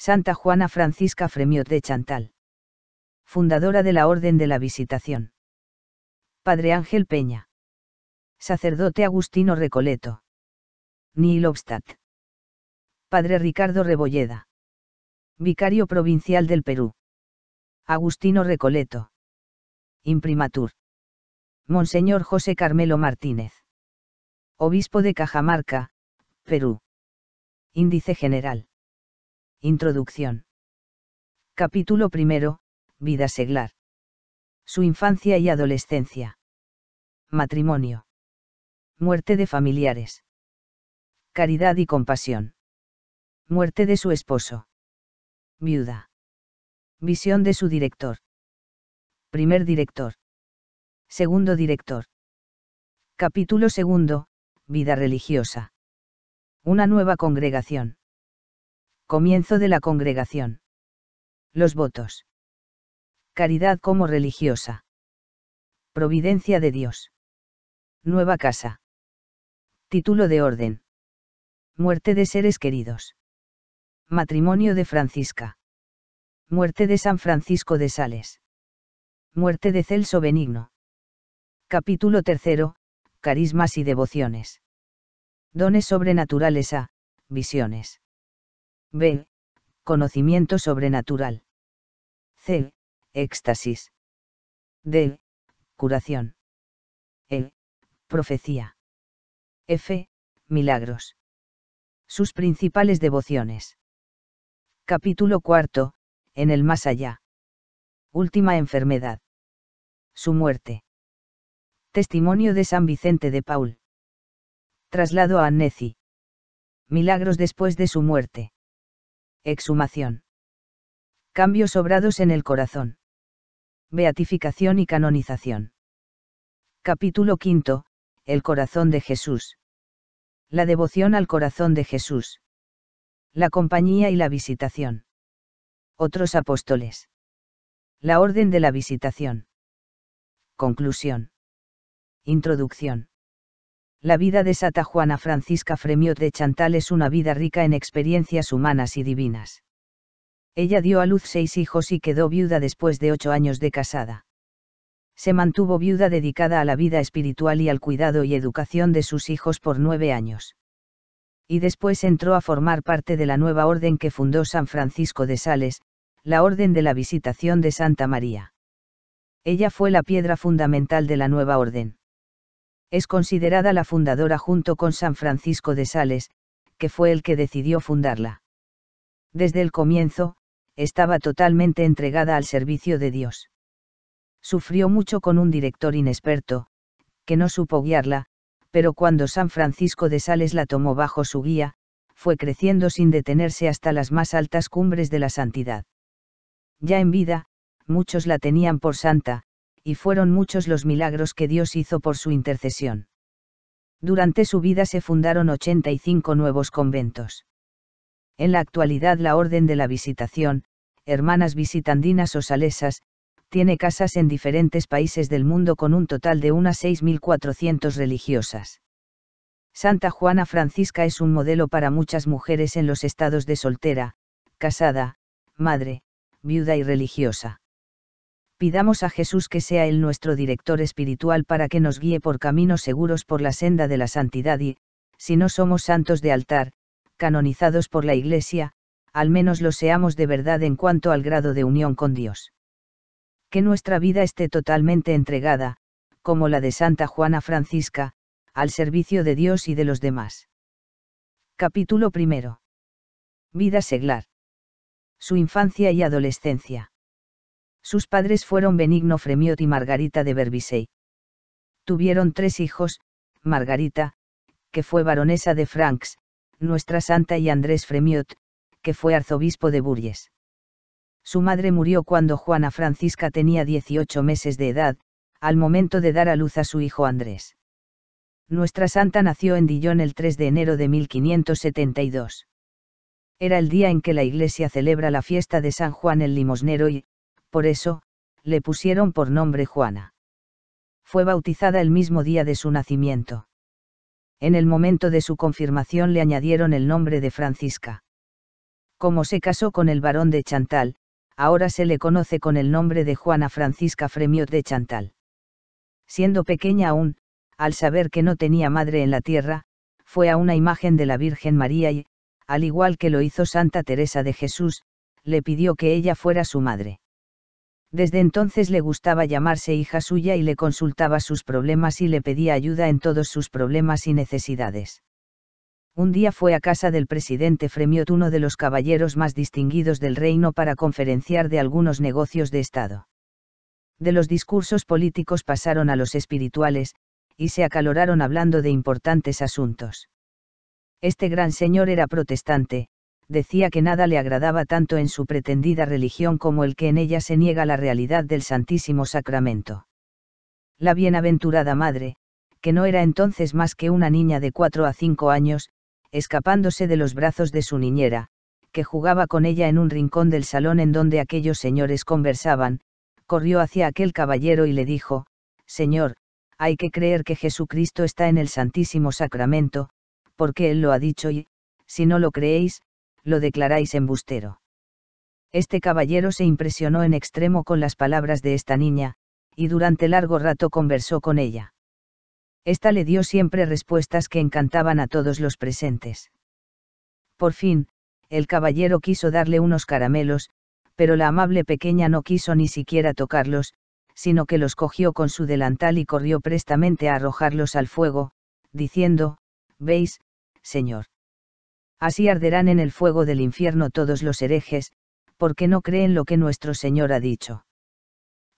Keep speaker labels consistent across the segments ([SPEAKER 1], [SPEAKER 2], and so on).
[SPEAKER 1] Santa Juana Francisca Fremiot de Chantal. Fundadora de la Orden de la Visitación. Padre Ángel Peña. Sacerdote Agustino Recoleto. Neil Obstadt. Padre Ricardo Rebolleda. Vicario Provincial del Perú. Agustino Recoleto. Imprimatur. Monseñor José Carmelo Martínez. Obispo de Cajamarca, Perú. Índice General. Introducción. Capítulo primero. Vida seglar. Su infancia y adolescencia. Matrimonio. Muerte de familiares. Caridad y compasión. Muerte de su esposo. Viuda. Visión de su director. Primer director. Segundo director. Capítulo segundo. Vida religiosa. Una nueva congregación. Comienzo de la congregación. Los votos. Caridad como religiosa. Providencia de Dios. Nueva casa. Título de orden. Muerte de seres queridos. Matrimonio de Francisca. Muerte de San Francisco de Sales. Muerte de Celso Benigno. Capítulo tercero. Carismas y devociones. Dones sobrenaturales a, visiones. B. Conocimiento sobrenatural. C. Éxtasis. D. Curación. E. Profecía. F. Milagros. Sus principales devociones. Capítulo cuarto. En el más allá. Última enfermedad. Su muerte. Testimonio de San Vicente de Paul. Traslado a Annecy. Milagros después de su muerte exhumación. Cambios obrados en el corazón. Beatificación y canonización. Capítulo V. El corazón de Jesús. La devoción al corazón de Jesús. La compañía y la visitación. Otros apóstoles. La orden de la visitación. Conclusión. Introducción. La vida de Santa Juana Francisca Fremiot de Chantal es una vida rica en experiencias humanas y divinas. Ella dio a luz seis hijos y quedó viuda después de ocho años de casada. Se mantuvo viuda dedicada a la vida espiritual y al cuidado y educación de sus hijos por nueve años. Y después entró a formar parte de la nueva orden que fundó San Francisco de Sales, la Orden de la Visitación de Santa María. Ella fue la piedra fundamental de la nueva orden es considerada la fundadora junto con San Francisco de Sales, que fue el que decidió fundarla. Desde el comienzo, estaba totalmente entregada al servicio de Dios. Sufrió mucho con un director inexperto, que no supo guiarla, pero cuando San Francisco de Sales la tomó bajo su guía, fue creciendo sin detenerse hasta las más altas cumbres de la santidad. Ya en vida, muchos la tenían por santa, y fueron muchos los milagros que Dios hizo por su intercesión. Durante su vida se fundaron 85 nuevos conventos. En la actualidad la Orden de la Visitación, Hermanas Visitandinas o Salesas, tiene casas en diferentes países del mundo con un total de unas 6.400 religiosas. Santa Juana Francisca es un modelo para muchas mujeres en los estados de soltera, casada, madre, viuda y religiosa pidamos a Jesús que sea Él nuestro director espiritual para que nos guíe por caminos seguros por la senda de la santidad y, si no somos santos de altar, canonizados por la Iglesia, al menos lo seamos de verdad en cuanto al grado de unión con Dios. Que nuestra vida esté totalmente entregada, como la de Santa Juana Francisca, al servicio de Dios y de los demás. Capítulo primero. Vida seglar. Su infancia y adolescencia. Sus padres fueron Benigno Fremiot y Margarita de Berbisey. Tuvieron tres hijos, Margarita, que fue baronesa de Franks, Nuestra Santa y Andrés Fremiot, que fue arzobispo de Burges. Su madre murió cuando Juana Francisca tenía 18 meses de edad, al momento de dar a luz a su hijo Andrés. Nuestra Santa nació en Dillon el 3 de enero de 1572. Era el día en que la iglesia celebra la fiesta de San Juan el Limosnero y, por eso, le pusieron por nombre Juana. Fue bautizada el mismo día de su nacimiento. En el momento de su confirmación le añadieron el nombre de Francisca. Como se casó con el barón de Chantal, ahora se le conoce con el nombre de Juana Francisca Fremiot de Chantal. Siendo pequeña aún, al saber que no tenía madre en la tierra, fue a una imagen de la Virgen María y, al igual que lo hizo Santa Teresa de Jesús, le pidió que ella fuera su madre. Desde entonces le gustaba llamarse hija suya y le consultaba sus problemas y le pedía ayuda en todos sus problemas y necesidades. Un día fue a casa del presidente Fremiot, uno de los caballeros más distinguidos del reino, para conferenciar de algunos negocios de Estado. De los discursos políticos pasaron a los espirituales, y se acaloraron hablando de importantes asuntos. Este gran señor era protestante, decía que nada le agradaba tanto en su pretendida religión como el que en ella se niega la realidad del Santísimo Sacramento. La bienaventurada madre, que no era entonces más que una niña de cuatro a cinco años, escapándose de los brazos de su niñera, que jugaba con ella en un rincón del salón en donde aquellos señores conversaban, corrió hacia aquel caballero y le dijo, Señor, hay que creer que Jesucristo está en el Santísimo Sacramento, porque Él lo ha dicho y, si no lo creéis, lo declaráis embustero. Este caballero se impresionó en extremo con las palabras de esta niña, y durante largo rato conversó con ella. Esta le dio siempre respuestas que encantaban a todos los presentes. Por fin, el caballero quiso darle unos caramelos, pero la amable pequeña no quiso ni siquiera tocarlos, sino que los cogió con su delantal y corrió prestamente a arrojarlos al fuego, diciendo, ¿Veis, señor? Así arderán en el fuego del infierno todos los herejes, porque no creen lo que nuestro Señor ha dicho.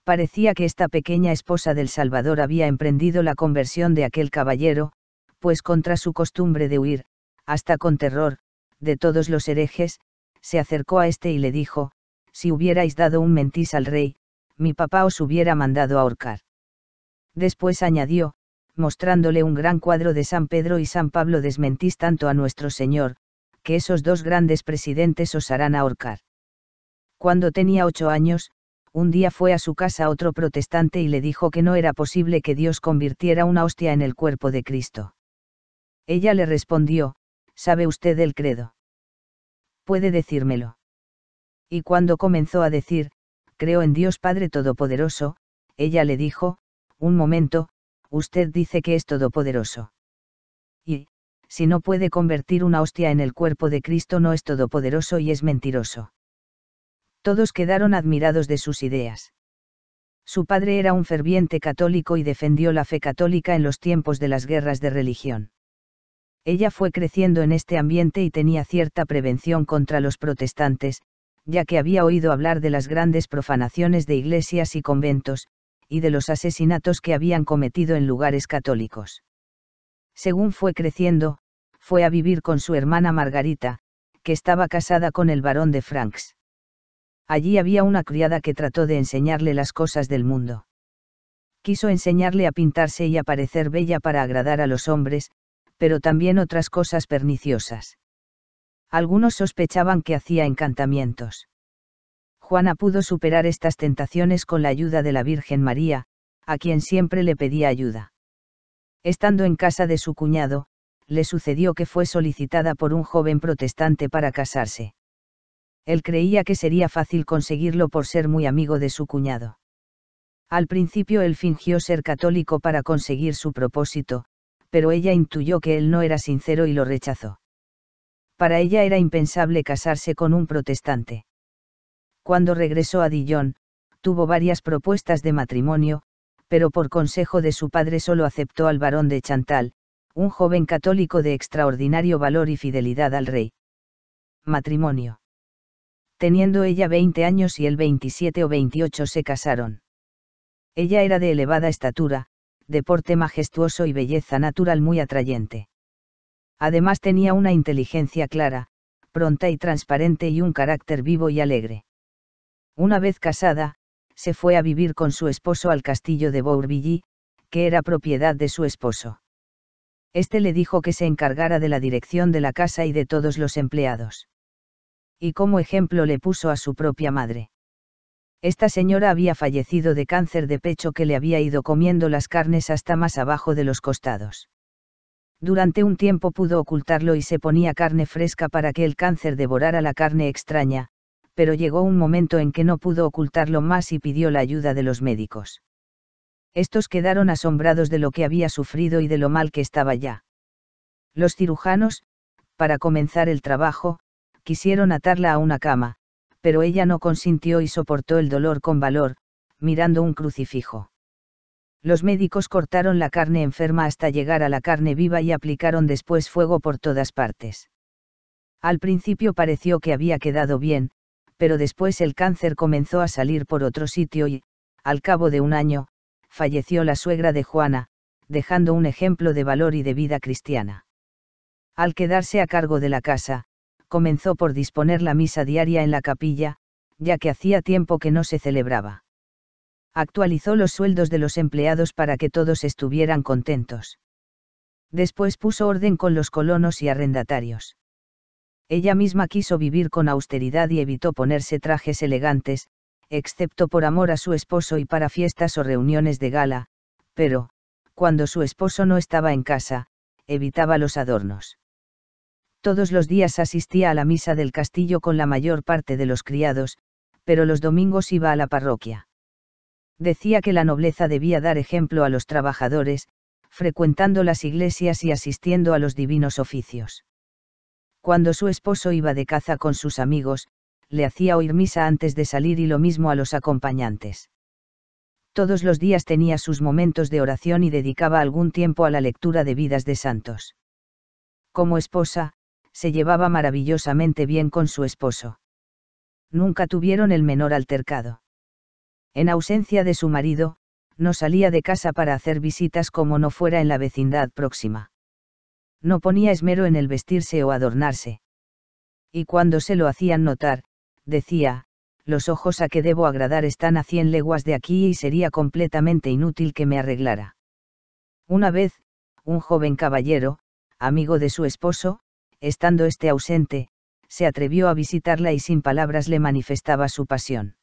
[SPEAKER 1] Parecía que esta pequeña esposa del Salvador había emprendido la conversión de aquel caballero, pues contra su costumbre de huir, hasta con terror, de todos los herejes, se acercó a éste y le dijo, si hubierais dado un mentís al rey, mi papá os hubiera mandado ahorcar. Después añadió, mostrándole un gran cuadro de San Pedro y San Pablo desmentís tanto a nuestro Señor, que esos dos grandes presidentes harán ahorcar. Cuando tenía ocho años, un día fue a su casa otro protestante y le dijo que no era posible que Dios convirtiera una hostia en el cuerpo de Cristo. Ella le respondió, ¿sabe usted el credo? Puede decírmelo. Y cuando comenzó a decir, creo en Dios Padre Todopoderoso, ella le dijo, un momento, usted dice que es todopoderoso si no puede convertir una hostia en el cuerpo de Cristo no es todopoderoso y es mentiroso. Todos quedaron admirados de sus ideas. Su padre era un ferviente católico y defendió la fe católica en los tiempos de las guerras de religión. Ella fue creciendo en este ambiente y tenía cierta prevención contra los protestantes, ya que había oído hablar de las grandes profanaciones de iglesias y conventos, y de los asesinatos que habían cometido en lugares católicos. Según fue creciendo, fue a vivir con su hermana Margarita, que estaba casada con el barón de Franks. Allí había una criada que trató de enseñarle las cosas del mundo. Quiso enseñarle a pintarse y a parecer bella para agradar a los hombres, pero también otras cosas perniciosas. Algunos sospechaban que hacía encantamientos. Juana pudo superar estas tentaciones con la ayuda de la Virgen María, a quien siempre le pedía ayuda. Estando en casa de su cuñado, le sucedió que fue solicitada por un joven protestante para casarse. Él creía que sería fácil conseguirlo por ser muy amigo de su cuñado. Al principio él fingió ser católico para conseguir su propósito, pero ella intuyó que él no era sincero y lo rechazó. Para ella era impensable casarse con un protestante. Cuando regresó a Dijon, tuvo varias propuestas de matrimonio, pero por consejo de su padre solo aceptó al barón de Chantal, un joven católico de extraordinario valor y fidelidad al rey. Matrimonio. Teniendo ella 20 años y él 27 o 28 se casaron. Ella era de elevada estatura, de porte majestuoso y belleza natural muy atrayente. Además tenía una inteligencia clara, pronta y transparente y un carácter vivo y alegre. Una vez casada, se fue a vivir con su esposo al castillo de Bourbilly, que era propiedad de su esposo. Este le dijo que se encargara de la dirección de la casa y de todos los empleados. Y como ejemplo le puso a su propia madre. Esta señora había fallecido de cáncer de pecho que le había ido comiendo las carnes hasta más abajo de los costados. Durante un tiempo pudo ocultarlo y se ponía carne fresca para que el cáncer devorara la carne extraña, pero llegó un momento en que no pudo ocultarlo más y pidió la ayuda de los médicos. Estos quedaron asombrados de lo que había sufrido y de lo mal que estaba ya. Los cirujanos, para comenzar el trabajo, quisieron atarla a una cama, pero ella no consintió y soportó el dolor con valor, mirando un crucifijo. Los médicos cortaron la carne enferma hasta llegar a la carne viva y aplicaron después fuego por todas partes. Al principio pareció que había quedado bien, pero después el cáncer comenzó a salir por otro sitio y, al cabo de un año, falleció la suegra de Juana, dejando un ejemplo de valor y de vida cristiana. Al quedarse a cargo de la casa, comenzó por disponer la misa diaria en la capilla, ya que hacía tiempo que no se celebraba. Actualizó los sueldos de los empleados para que todos estuvieran contentos. Después puso orden con los colonos y arrendatarios. Ella misma quiso vivir con austeridad y evitó ponerse trajes elegantes, excepto por amor a su esposo y para fiestas o reuniones de gala, pero, cuando su esposo no estaba en casa, evitaba los adornos. Todos los días asistía a la misa del castillo con la mayor parte de los criados, pero los domingos iba a la parroquia. Decía que la nobleza debía dar ejemplo a los trabajadores, frecuentando las iglesias y asistiendo a los divinos oficios. Cuando su esposo iba de caza con sus amigos, le hacía oír misa antes de salir y lo mismo a los acompañantes. Todos los días tenía sus momentos de oración y dedicaba algún tiempo a la lectura de vidas de santos. Como esposa, se llevaba maravillosamente bien con su esposo. Nunca tuvieron el menor altercado. En ausencia de su marido, no salía de casa para hacer visitas como no fuera en la vecindad próxima. No ponía esmero en el vestirse o adornarse. Y cuando se lo hacían notar, decía, los ojos a que debo agradar están a cien leguas de aquí y sería completamente inútil que me arreglara. Una vez, un joven caballero, amigo de su esposo, estando este ausente, se atrevió a visitarla y sin palabras le manifestaba su pasión.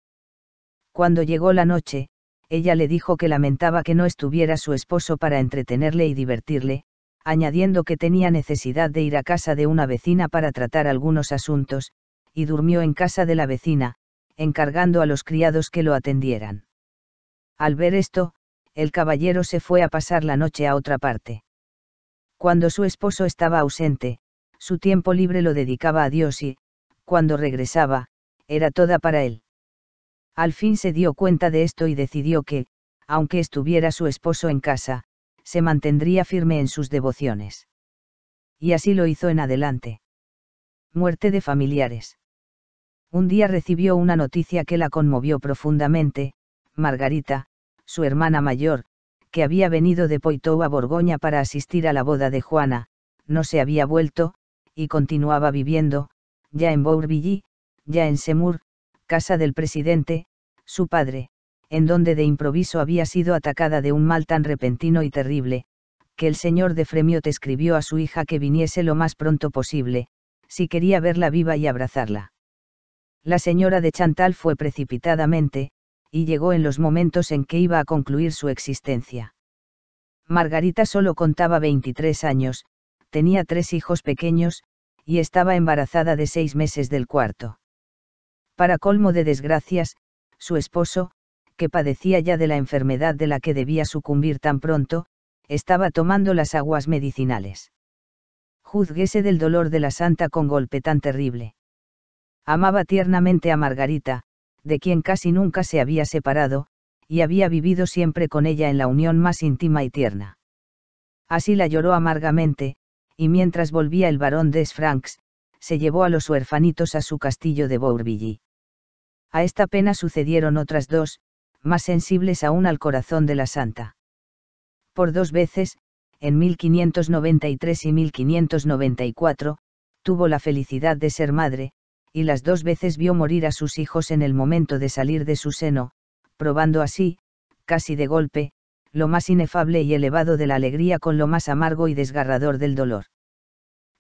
[SPEAKER 1] Cuando llegó la noche, ella le dijo que lamentaba que no estuviera su esposo para entretenerle y divertirle, añadiendo que tenía necesidad de ir a casa de una vecina para tratar algunos asuntos, y durmió en casa de la vecina, encargando a los criados que lo atendieran. Al ver esto, el caballero se fue a pasar la noche a otra parte. Cuando su esposo estaba ausente, su tiempo libre lo dedicaba a Dios y, cuando regresaba, era toda para él. Al fin se dio cuenta de esto y decidió que, aunque estuviera su esposo en casa, se mantendría firme en sus devociones. Y así lo hizo en adelante. Muerte de familiares un día recibió una noticia que la conmovió profundamente, Margarita, su hermana mayor, que había venido de Poitou a Borgoña para asistir a la boda de Juana, no se había vuelto, y continuaba viviendo, ya en Bourbilly, ya en Semur, casa del presidente, su padre, en donde de improviso había sido atacada de un mal tan repentino y terrible, que el señor de Fremiot escribió a su hija que viniese lo más pronto posible, si quería verla viva y abrazarla la señora de Chantal fue precipitadamente, y llegó en los momentos en que iba a concluir su existencia. Margarita solo contaba 23 años, tenía tres hijos pequeños, y estaba embarazada de seis meses del cuarto. Para colmo de desgracias, su esposo, que padecía ya de la enfermedad de la que debía sucumbir tan pronto, estaba tomando las aguas medicinales. Juzguese del dolor de la santa con golpe tan terrible. Amaba tiernamente a Margarita, de quien casi nunca se había separado, y había vivido siempre con ella en la unión más íntima y tierna. Así la lloró amargamente, y mientras volvía el barón de Sfranks, se llevó a los huerfanitos a su castillo de Bourvilly. A esta pena sucedieron otras dos, más sensibles aún al corazón de la santa. Por dos veces, en 1593 y 1594, tuvo la felicidad de ser madre, y las dos veces vio morir a sus hijos en el momento de salir de su seno, probando así, casi de golpe, lo más inefable y elevado de la alegría con lo más amargo y desgarrador del dolor.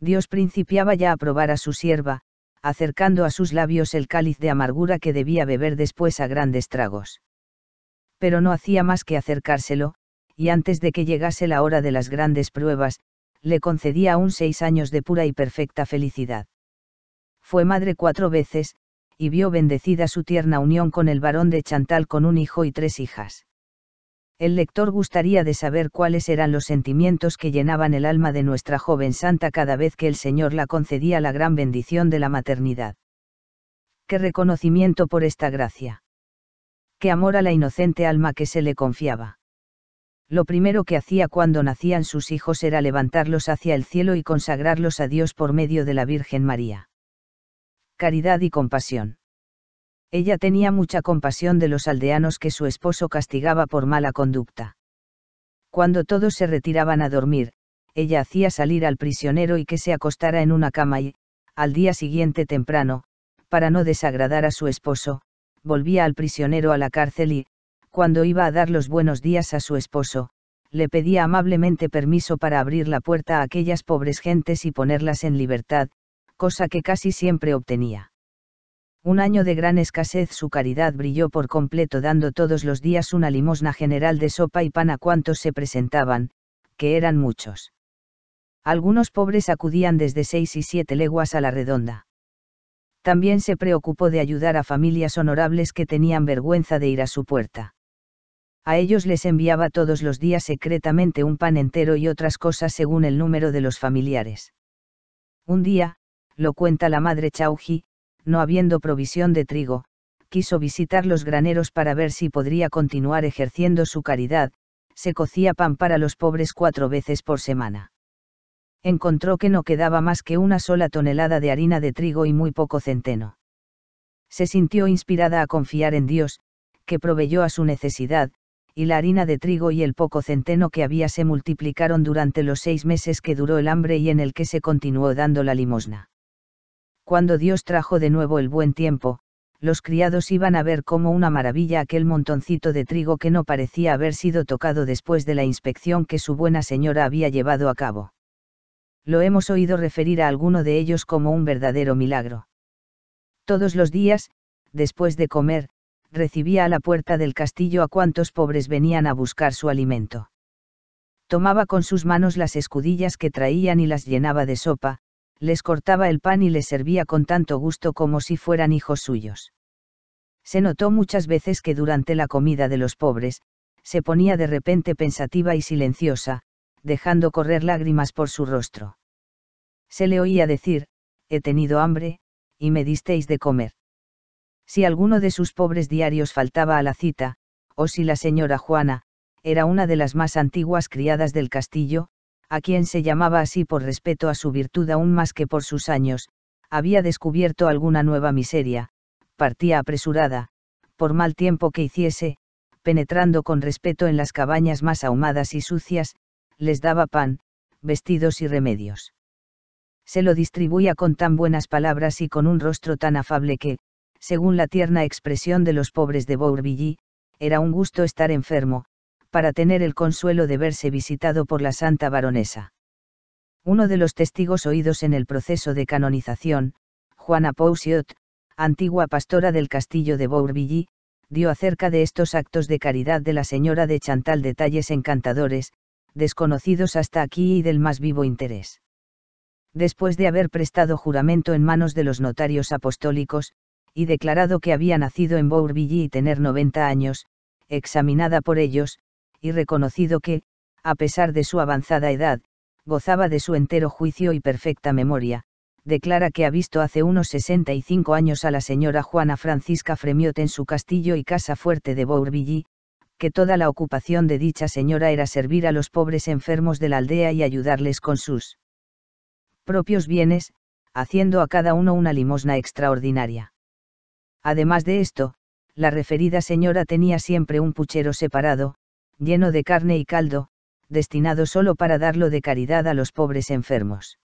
[SPEAKER 1] Dios principiaba ya a probar a su sierva, acercando a sus labios el cáliz de amargura que debía beber después a grandes tragos. Pero no hacía más que acercárselo, y antes de que llegase la hora de las grandes pruebas, le concedía aún seis años de pura y perfecta felicidad fue madre cuatro veces, y vio bendecida su tierna unión con el varón de Chantal con un hijo y tres hijas. El lector gustaría de saber cuáles eran los sentimientos que llenaban el alma de nuestra joven santa cada vez que el Señor la concedía la gran bendición de la maternidad. Qué reconocimiento por esta gracia. Qué amor a la inocente alma que se le confiaba. Lo primero que hacía cuando nacían sus hijos era levantarlos hacia el cielo y consagrarlos a Dios por medio de la Virgen María caridad y compasión. Ella tenía mucha compasión de los aldeanos que su esposo castigaba por mala conducta. Cuando todos se retiraban a dormir, ella hacía salir al prisionero y que se acostara en una cama y, al día siguiente temprano, para no desagradar a su esposo, volvía al prisionero a la cárcel y, cuando iba a dar los buenos días a su esposo, le pedía amablemente permiso para abrir la puerta a aquellas pobres gentes y ponerlas en libertad, cosa que casi siempre obtenía. Un año de gran escasez su caridad brilló por completo dando todos los días una limosna general de sopa y pan a cuantos se presentaban, que eran muchos. Algunos pobres acudían desde seis y siete leguas a la redonda. También se preocupó de ayudar a familias honorables que tenían vergüenza de ir a su puerta. A ellos les enviaba todos los días secretamente un pan entero y otras cosas según el número de los familiares. Un día, lo cuenta la madre Chauji, no habiendo provisión de trigo, quiso visitar los graneros para ver si podría continuar ejerciendo su caridad, se cocía pan para los pobres cuatro veces por semana. Encontró que no quedaba más que una sola tonelada de harina de trigo y muy poco centeno. Se sintió inspirada a confiar en Dios, que proveyó a su necesidad, y la harina de trigo y el poco centeno que había se multiplicaron durante los seis meses que duró el hambre y en el que se continuó dando la limosna. Cuando Dios trajo de nuevo el buen tiempo, los criados iban a ver como una maravilla aquel montoncito de trigo que no parecía haber sido tocado después de la inspección que su buena señora había llevado a cabo. Lo hemos oído referir a alguno de ellos como un verdadero milagro. Todos los días, después de comer, recibía a la puerta del castillo a cuantos pobres venían a buscar su alimento. Tomaba con sus manos las escudillas que traían y las llenaba de sopa, les cortaba el pan y les servía con tanto gusto como si fueran hijos suyos. Se notó muchas veces que durante la comida de los pobres, se ponía de repente pensativa y silenciosa, dejando correr lágrimas por su rostro. Se le oía decir, he tenido hambre, y me disteis de comer. Si alguno de sus pobres diarios faltaba a la cita, o si la señora Juana, era una de las más antiguas criadas del castillo, a quien se llamaba así por respeto a su virtud aún más que por sus años, había descubierto alguna nueva miseria, partía apresurada, por mal tiempo que hiciese, penetrando con respeto en las cabañas más ahumadas y sucias, les daba pan, vestidos y remedios. Se lo distribuía con tan buenas palabras y con un rostro tan afable que, según la tierna expresión de los pobres de Bourbilly, era un gusto estar enfermo, para tener el consuelo de verse visitado por la santa baronesa. Uno de los testigos oídos en el proceso de canonización, Juana Pousiot, antigua pastora del castillo de Bourbilly, dio acerca de estos actos de caridad de la señora de Chantal detalles encantadores, desconocidos hasta aquí y del más vivo interés. Después de haber prestado juramento en manos de los notarios apostólicos, y declarado que había nacido en Bourbilly y tener 90 años, examinada por ellos, y reconocido que, a pesar de su avanzada edad, gozaba de su entero juicio y perfecta memoria, declara que ha visto hace unos 65 años a la señora Juana Francisca Fremiot en su castillo y casa fuerte de Bourbilly, que toda la ocupación de dicha señora era servir a los pobres enfermos de la aldea y ayudarles con sus propios bienes, haciendo a cada uno una limosna extraordinaria. Además de esto, la referida señora tenía siempre un puchero separado, lleno de carne y caldo, destinado solo para darlo de caridad a los pobres enfermos.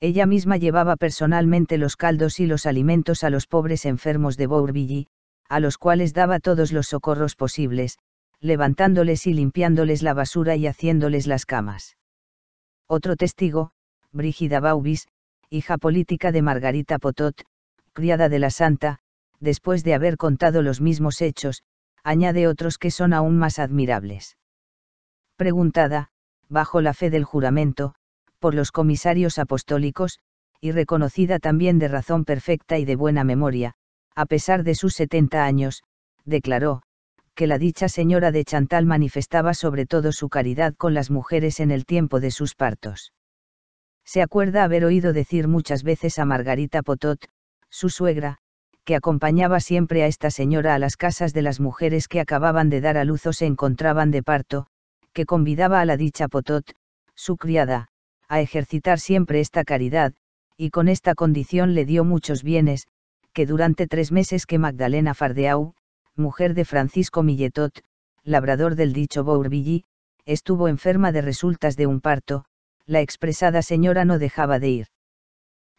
[SPEAKER 1] Ella misma llevaba personalmente los caldos y los alimentos a los pobres enfermos de Bourbilly, a los cuales daba todos los socorros posibles, levantándoles y limpiándoles la basura y haciéndoles las camas. Otro testigo, Brígida Baubis, hija política de Margarita Potot, criada de la Santa, después de haber contado los mismos hechos, añade otros que son aún más admirables. Preguntada, bajo la fe del juramento, por los comisarios apostólicos, y reconocida también de razón perfecta y de buena memoria, a pesar de sus 70 años, declaró, que la dicha señora de Chantal manifestaba sobre todo su caridad con las mujeres en el tiempo de sus partos. Se acuerda haber oído decir muchas veces a Margarita Potot, su suegra, que acompañaba siempre a esta señora a las casas de las mujeres que acababan de dar a luz o se encontraban de parto, que convidaba a la dicha Potot, su criada, a ejercitar siempre esta caridad, y con esta condición le dio muchos bienes, que durante tres meses que Magdalena Fardeau, mujer de Francisco Milletot, labrador del dicho Bourbilly, estuvo enferma de resultas de un parto, la expresada señora no dejaba de ir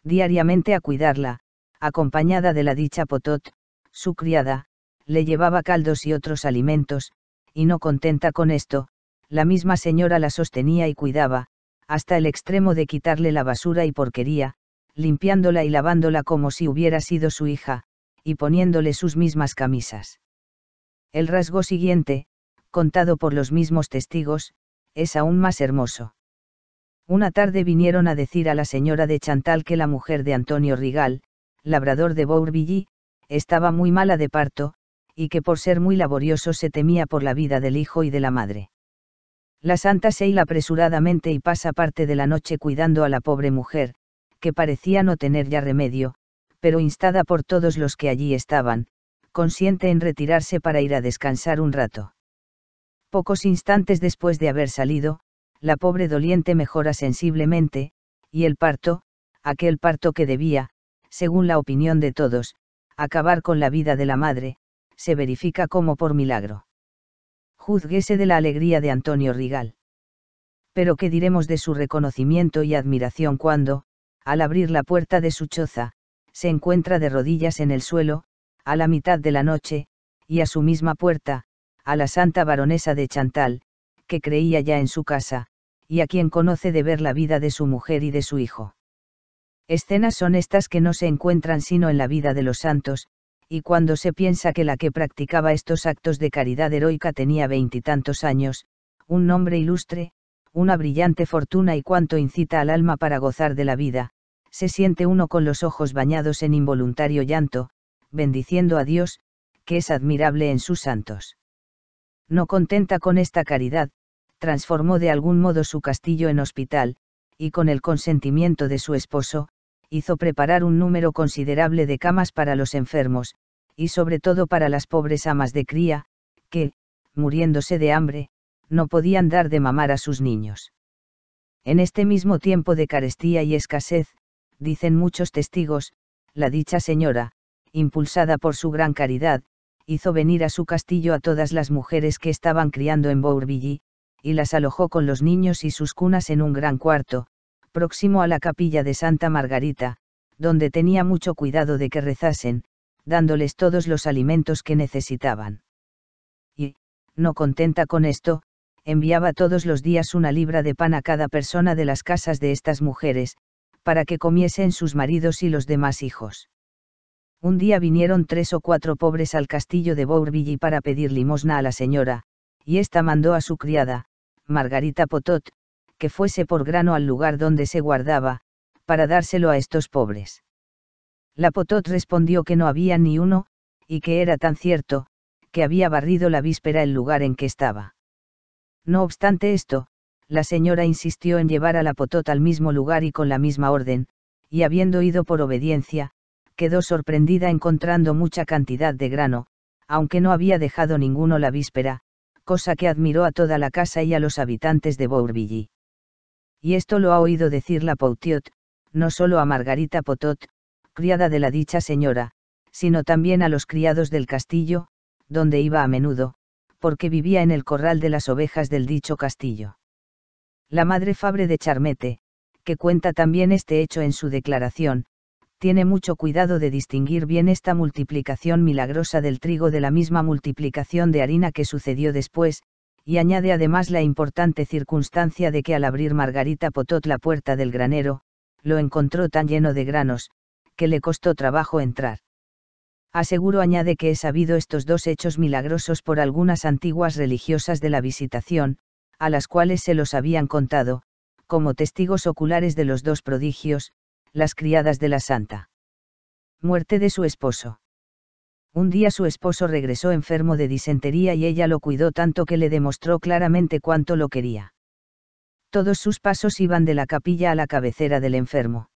[SPEAKER 1] diariamente a cuidarla, acompañada de la dicha Potot, su criada, le llevaba caldos y otros alimentos, y no contenta con esto, la misma señora la sostenía y cuidaba, hasta el extremo de quitarle la basura y porquería, limpiándola y lavándola como si hubiera sido su hija, y poniéndole sus mismas camisas. El rasgo siguiente, contado por los mismos testigos, es aún más hermoso. Una tarde vinieron a decir a la señora de Chantal que la mujer de Antonio Rigal, labrador de Bourbilly, estaba muy mala de parto, y que por ser muy laborioso se temía por la vida del hijo y de la madre. La santa se hila apresuradamente y pasa parte de la noche cuidando a la pobre mujer, que parecía no tener ya remedio, pero instada por todos los que allí estaban, consiente en retirarse para ir a descansar un rato. Pocos instantes después de haber salido, la pobre doliente mejora sensiblemente, y el parto, aquel parto que debía, según la opinión de todos, acabar con la vida de la madre, se verifica como por milagro. Juzguese de la alegría de Antonio Rigal. Pero qué diremos de su reconocimiento y admiración cuando, al abrir la puerta de su choza, se encuentra de rodillas en el suelo, a la mitad de la noche, y a su misma puerta, a la santa baronesa de Chantal, que creía ya en su casa, y a quien conoce de ver la vida de su mujer y de su hijo. Escenas son estas que no se encuentran sino en la vida de los santos, y cuando se piensa que la que practicaba estos actos de caridad heroica tenía veintitantos años, un nombre ilustre, una brillante fortuna y cuanto incita al alma para gozar de la vida, se siente uno con los ojos bañados en involuntario llanto, bendiciendo a Dios, que es admirable en sus santos. No contenta con esta caridad, transformó de algún modo su castillo en hospital, y con el consentimiento de su esposo, hizo preparar un número considerable de camas para los enfermos, y sobre todo para las pobres amas de cría, que, muriéndose de hambre, no podían dar de mamar a sus niños. En este mismo tiempo de carestía y escasez, dicen muchos testigos, la dicha señora, impulsada por su gran caridad, hizo venir a su castillo a todas las mujeres que estaban criando en Bourbilly, y las alojó con los niños y sus cunas en un gran cuarto, próximo a la capilla de Santa Margarita, donde tenía mucho cuidado de que rezasen, dándoles todos los alimentos que necesitaban. Y, no contenta con esto, enviaba todos los días una libra de pan a cada persona de las casas de estas mujeres, para que comiesen sus maridos y los demás hijos. Un día vinieron tres o cuatro pobres al castillo de Bourville para pedir limosna a la señora, y ésta mandó a su criada, Margarita Potot, que fuese por grano al lugar donde se guardaba, para dárselo a estos pobres. La Potot respondió que no había ni uno, y que era tan cierto, que había barrido la víspera el lugar en que estaba. No obstante esto, la señora insistió en llevar a la Potot al mismo lugar y con la misma orden, y habiendo ido por obediencia, quedó sorprendida encontrando mucha cantidad de grano, aunque no había dejado ninguno la víspera, cosa que admiró a toda la casa y a los habitantes de Bourbilly y esto lo ha oído decir la Poutiot, no solo a Margarita Potot, criada de la dicha señora, sino también a los criados del castillo, donde iba a menudo, porque vivía en el corral de las ovejas del dicho castillo. La madre Fabre de Charmete, que cuenta también este hecho en su declaración, tiene mucho cuidado de distinguir bien esta multiplicación milagrosa del trigo de la misma multiplicación de harina que sucedió después, y añade además la importante circunstancia de que al abrir Margarita Potot la puerta del granero, lo encontró tan lleno de granos, que le costó trabajo entrar. Aseguro añade que he sabido estos dos hechos milagrosos por algunas antiguas religiosas de la visitación, a las cuales se los habían contado, como testigos oculares de los dos prodigios, las criadas de la santa. Muerte de su esposo. Un día su esposo regresó enfermo de disentería y ella lo cuidó tanto que le demostró claramente cuánto lo quería. Todos sus pasos iban de la capilla a la cabecera del enfermo.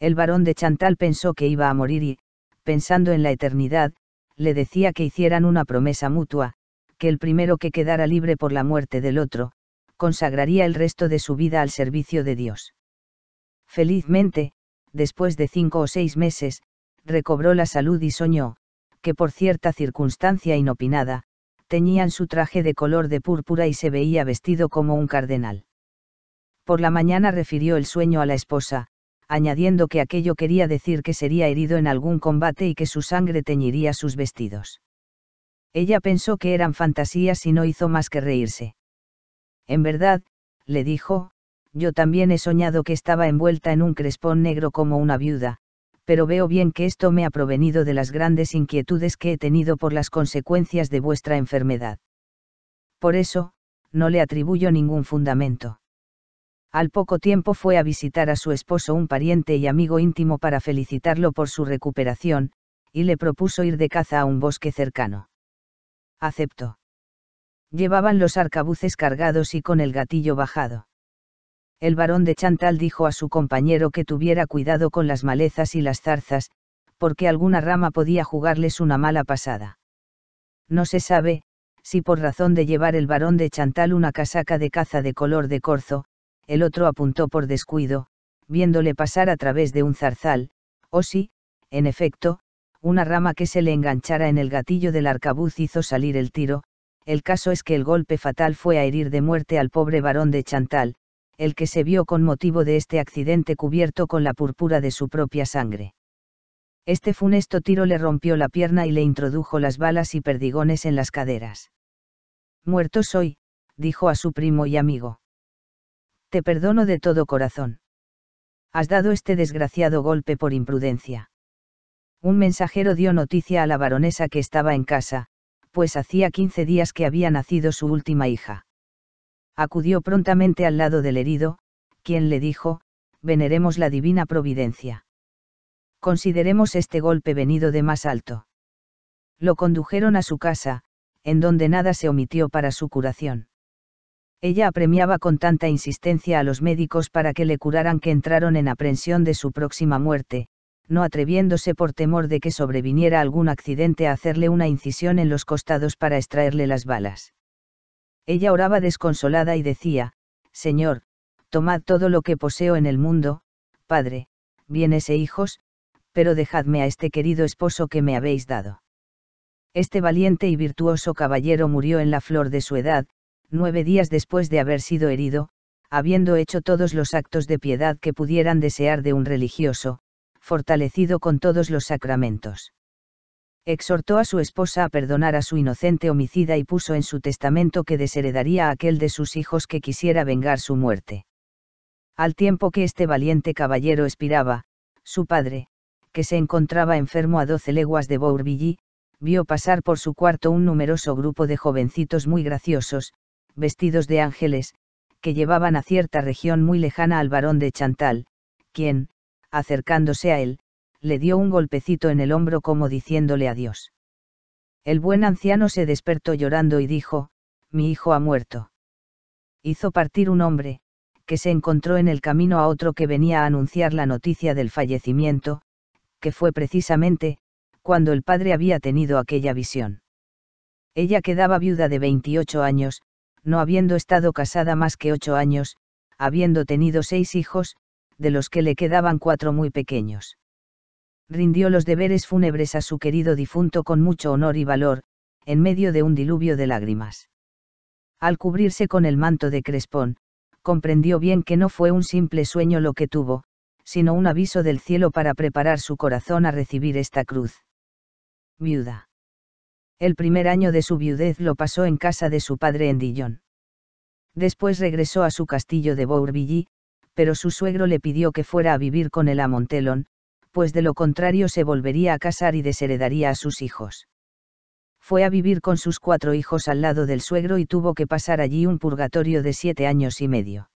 [SPEAKER 1] El varón de Chantal pensó que iba a morir y, pensando en la eternidad, le decía que hicieran una promesa mutua, que el primero que quedara libre por la muerte del otro, consagraría el resto de su vida al servicio de Dios. Felizmente, después de cinco o seis meses, recobró la salud y soñó, que por cierta circunstancia inopinada, tenían su traje de color de púrpura y se veía vestido como un cardenal. Por la mañana refirió el sueño a la esposa, añadiendo que aquello quería decir que sería herido en algún combate y que su sangre teñiría sus vestidos. Ella pensó que eran fantasías y no hizo más que reírse. En verdad, le dijo, yo también he soñado que estaba envuelta en un crespón negro como una viuda, pero veo bien que esto me ha provenido de las grandes inquietudes que he tenido por las consecuencias de vuestra enfermedad. Por eso, no le atribuyo ningún fundamento. Al poco tiempo fue a visitar a su esposo un pariente y amigo íntimo para felicitarlo por su recuperación, y le propuso ir de caza a un bosque cercano. Aceptó. Llevaban los arcabuces cargados y con el gatillo bajado el barón de Chantal dijo a su compañero que tuviera cuidado con las malezas y las zarzas, porque alguna rama podía jugarles una mala pasada. No se sabe, si por razón de llevar el barón de Chantal una casaca de caza de color de corzo, el otro apuntó por descuido, viéndole pasar a través de un zarzal, o si, en efecto, una rama que se le enganchara en el gatillo del arcabuz hizo salir el tiro, el caso es que el golpe fatal fue a herir de muerte al pobre barón de Chantal, el que se vio con motivo de este accidente cubierto con la púrpura de su propia sangre. Este funesto tiro le rompió la pierna y le introdujo las balas y perdigones en las caderas. Muerto soy, dijo a su primo y amigo. Te perdono de todo corazón. Has dado este desgraciado golpe por imprudencia. Un mensajero dio noticia a la baronesa que estaba en casa, pues hacía quince días que había nacido su última hija acudió prontamente al lado del herido, quien le dijo, veneremos la divina providencia. Consideremos este golpe venido de más alto. Lo condujeron a su casa, en donde nada se omitió para su curación. Ella apremiaba con tanta insistencia a los médicos para que le curaran que entraron en aprensión de su próxima muerte, no atreviéndose por temor de que sobreviniera algún accidente a hacerle una incisión en los costados para extraerle las balas. Ella oraba desconsolada y decía, Señor, tomad todo lo que poseo en el mundo, Padre, bienes e hijos, pero dejadme a este querido esposo que me habéis dado. Este valiente y virtuoso caballero murió en la flor de su edad, nueve días después de haber sido herido, habiendo hecho todos los actos de piedad que pudieran desear de un religioso, fortalecido con todos los sacramentos exhortó a su esposa a perdonar a su inocente homicida y puso en su testamento que desheredaría a aquel de sus hijos que quisiera vengar su muerte. Al tiempo que este valiente caballero expiraba, su padre, que se encontraba enfermo a doce leguas de Bourbilly, vio pasar por su cuarto un numeroso grupo de jovencitos muy graciosos, vestidos de ángeles, que llevaban a cierta región muy lejana al barón de Chantal, quien, acercándose a él, le dio un golpecito en el hombro como diciéndole adiós. El buen anciano se despertó llorando y dijo, mi hijo ha muerto. Hizo partir un hombre, que se encontró en el camino a otro que venía a anunciar la noticia del fallecimiento, que fue precisamente, cuando el padre había tenido aquella visión. Ella quedaba viuda de 28 años, no habiendo estado casada más que ocho años, habiendo tenido seis hijos, de los que le quedaban cuatro muy pequeños rindió los deberes fúnebres a su querido difunto con mucho honor y valor, en medio de un diluvio de lágrimas. Al cubrirse con el manto de Crespón, comprendió bien que no fue un simple sueño lo que tuvo, sino un aviso del cielo para preparar su corazón a recibir esta cruz. Viuda. El primer año de su viudez lo pasó en casa de su padre en Dillon. Después regresó a su castillo de Bourbilly, pero su suegro le pidió que fuera a vivir con él a Montelon pues de lo contrario se volvería a casar y desheredaría a sus hijos. Fue a vivir con sus cuatro hijos al lado del suegro y tuvo que pasar allí un purgatorio de siete años y medio.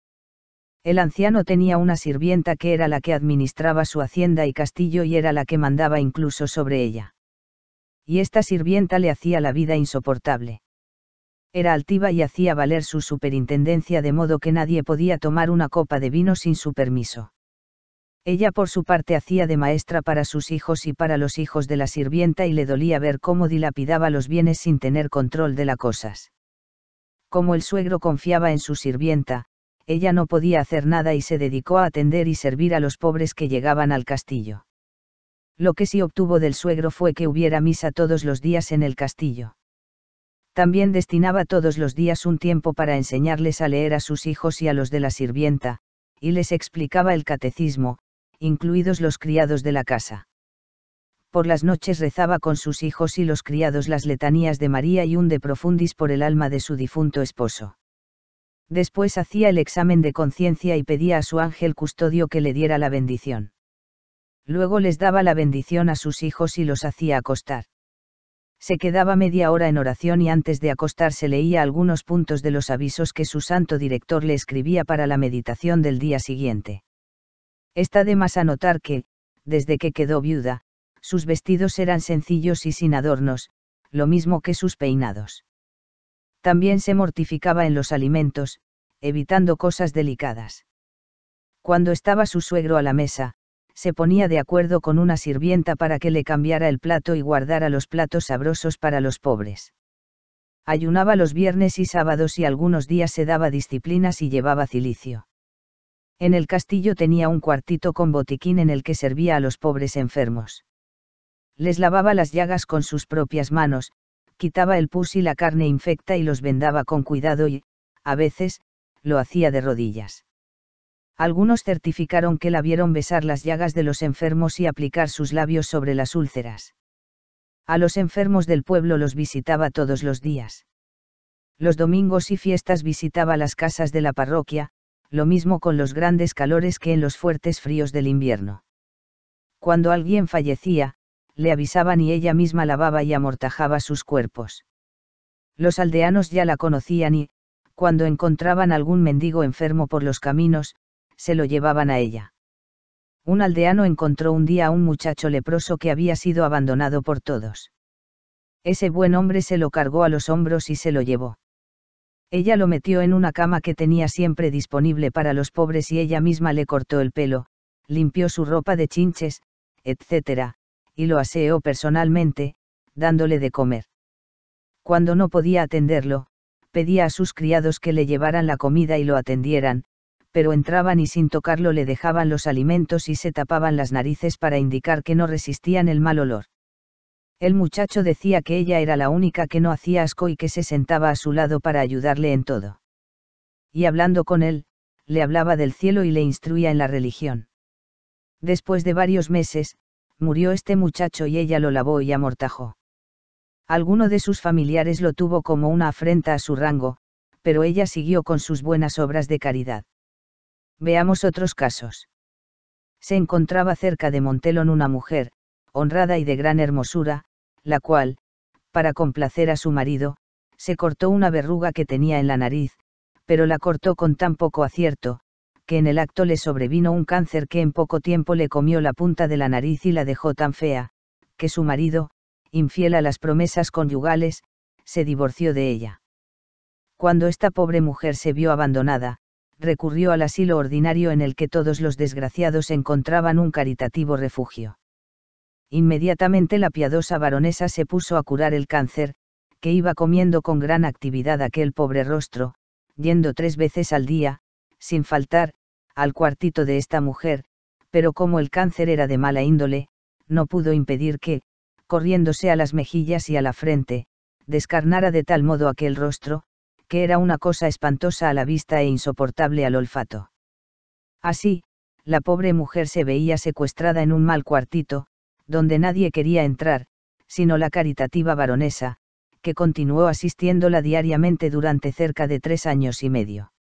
[SPEAKER 1] El anciano tenía una sirvienta que era la que administraba su hacienda y castillo y era la que mandaba incluso sobre ella. Y esta sirvienta le hacía la vida insoportable. Era altiva y hacía valer su superintendencia de modo que nadie podía tomar una copa de vino sin su permiso. Ella por su parte hacía de maestra para sus hijos y para los hijos de la sirvienta y le dolía ver cómo dilapidaba los bienes sin tener control de las cosas. Como el suegro confiaba en su sirvienta, ella no podía hacer nada y se dedicó a atender y servir a los pobres que llegaban al castillo. Lo que sí obtuvo del suegro fue que hubiera misa todos los días en el castillo. También destinaba todos los días un tiempo para enseñarles a leer a sus hijos y a los de la sirvienta, y les explicaba el catecismo, incluidos los criados de la casa. Por las noches rezaba con sus hijos y los criados las letanías de María y un de profundis por el alma de su difunto esposo. Después hacía el examen de conciencia y pedía a su ángel custodio que le diera la bendición. Luego les daba la bendición a sus hijos y los hacía acostar. Se quedaba media hora en oración y antes de acostarse leía algunos puntos de los avisos que su santo director le escribía para la meditación del día siguiente. Está de más anotar que, desde que quedó viuda, sus vestidos eran sencillos y sin adornos, lo mismo que sus peinados. También se mortificaba en los alimentos, evitando cosas delicadas. Cuando estaba su suegro a la mesa, se ponía de acuerdo con una sirvienta para que le cambiara el plato y guardara los platos sabrosos para los pobres. Ayunaba los viernes y sábados y algunos días se daba disciplinas y llevaba cilicio. En el castillo tenía un cuartito con botiquín en el que servía a los pobres enfermos. Les lavaba las llagas con sus propias manos, quitaba el pus y la carne infecta y los vendaba con cuidado y, a veces, lo hacía de rodillas. Algunos certificaron que la vieron besar las llagas de los enfermos y aplicar sus labios sobre las úlceras. A los enfermos del pueblo los visitaba todos los días. Los domingos y fiestas visitaba las casas de la parroquia, lo mismo con los grandes calores que en los fuertes fríos del invierno. Cuando alguien fallecía, le avisaban y ella misma lavaba y amortajaba sus cuerpos. Los aldeanos ya la conocían y, cuando encontraban algún mendigo enfermo por los caminos, se lo llevaban a ella. Un aldeano encontró un día a un muchacho leproso que había sido abandonado por todos. Ese buen hombre se lo cargó a los hombros y se lo llevó. Ella lo metió en una cama que tenía siempre disponible para los pobres y ella misma le cortó el pelo, limpió su ropa de chinches, etc., y lo aseó personalmente, dándole de comer. Cuando no podía atenderlo, pedía a sus criados que le llevaran la comida y lo atendieran, pero entraban y sin tocarlo le dejaban los alimentos y se tapaban las narices para indicar que no resistían el mal olor. El muchacho decía que ella era la única que no hacía asco y que se sentaba a su lado para ayudarle en todo. Y hablando con él, le hablaba del cielo y le instruía en la religión. Después de varios meses, murió este muchacho y ella lo lavó y amortajó. Alguno de sus familiares lo tuvo como una afrenta a su rango, pero ella siguió con sus buenas obras de caridad. Veamos otros casos. Se encontraba cerca de Montelón una mujer, honrada y de gran hermosura, la cual, para complacer a su marido, se cortó una verruga que tenía en la nariz, pero la cortó con tan poco acierto, que en el acto le sobrevino un cáncer que en poco tiempo le comió la punta de la nariz y la dejó tan fea, que su marido, infiel a las promesas conyugales, se divorció de ella. Cuando esta pobre mujer se vio abandonada, recurrió al asilo ordinario en el que todos los desgraciados encontraban un caritativo refugio inmediatamente la piadosa baronesa se puso a curar el cáncer, que iba comiendo con gran actividad aquel pobre rostro, yendo tres veces al día, sin faltar, al cuartito de esta mujer, pero como el cáncer era de mala índole, no pudo impedir que, corriéndose a las mejillas y a la frente, descarnara de tal modo aquel rostro, que era una cosa espantosa a la vista e insoportable al olfato. Así, la pobre mujer se veía secuestrada en un mal cuartito, donde nadie quería entrar, sino la caritativa baronesa, que continuó asistiéndola diariamente durante cerca de tres años y medio.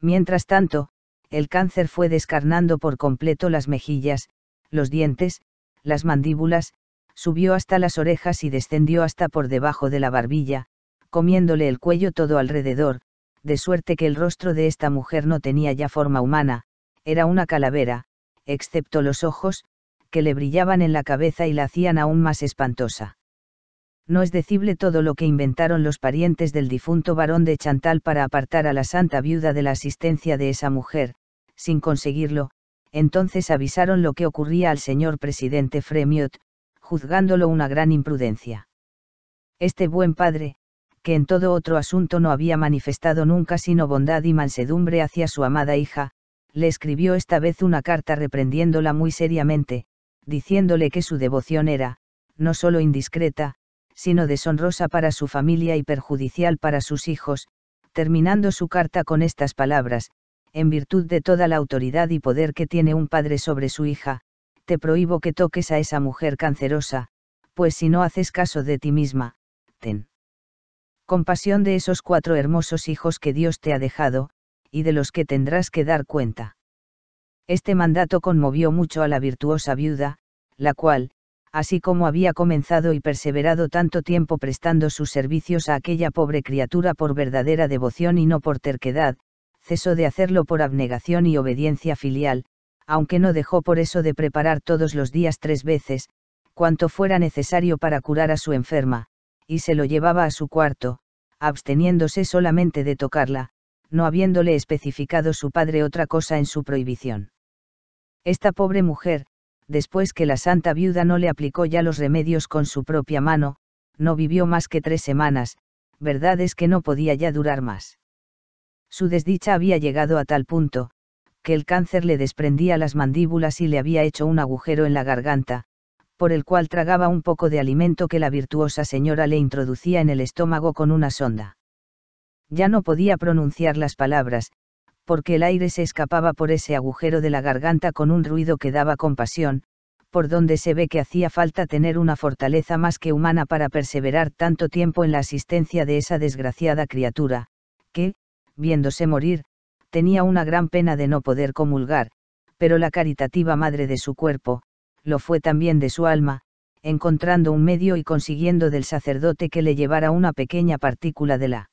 [SPEAKER 1] Mientras tanto, el cáncer fue descarnando por completo las mejillas, los dientes, las mandíbulas, subió hasta las orejas y descendió hasta por debajo de la barbilla, comiéndole el cuello todo alrededor, de suerte que el rostro de esta mujer no tenía ya forma humana, era una calavera, excepto los ojos, que le brillaban en la cabeza y la hacían aún más espantosa. No es decible todo lo que inventaron los parientes del difunto varón de Chantal para apartar a la santa viuda de la asistencia de esa mujer, sin conseguirlo, entonces avisaron lo que ocurría al señor presidente Fremiot, juzgándolo una gran imprudencia. Este buen padre, que en todo otro asunto no había manifestado nunca sino bondad y mansedumbre hacia su amada hija, le escribió esta vez una carta reprendiéndola muy seriamente, diciéndole que su devoción era, no solo indiscreta, sino deshonrosa para su familia y perjudicial para sus hijos, terminando su carta con estas palabras, en virtud de toda la autoridad y poder que tiene un padre sobre su hija, te prohíbo que toques a esa mujer cancerosa, pues si no haces caso de ti misma, ten compasión de esos cuatro hermosos hijos que Dios te ha dejado, y de los que tendrás que dar cuenta. Este mandato conmovió mucho a la virtuosa viuda, la cual, así como había comenzado y perseverado tanto tiempo prestando sus servicios a aquella pobre criatura por verdadera devoción y no por terquedad, cesó de hacerlo por abnegación y obediencia filial, aunque no dejó por eso de preparar todos los días tres veces, cuanto fuera necesario para curar a su enferma, y se lo llevaba a su cuarto, absteniéndose solamente de tocarla, no habiéndole especificado su padre otra cosa en su prohibición. Esta pobre mujer, después que la santa viuda no le aplicó ya los remedios con su propia mano, no vivió más que tres semanas, verdad es que no podía ya durar más. Su desdicha había llegado a tal punto, que el cáncer le desprendía las mandíbulas y le había hecho un agujero en la garganta, por el cual tragaba un poco de alimento que la virtuosa señora le introducía en el estómago con una sonda. Ya no podía pronunciar las palabras, porque el aire se escapaba por ese agujero de la garganta con un ruido que daba compasión, por donde se ve que hacía falta tener una fortaleza más que humana para perseverar tanto tiempo en la asistencia de esa desgraciada criatura, que, viéndose morir, tenía una gran pena de no poder comulgar, pero la caritativa madre de su cuerpo, lo fue también de su alma, encontrando un medio y consiguiendo del sacerdote que le llevara una pequeña partícula de la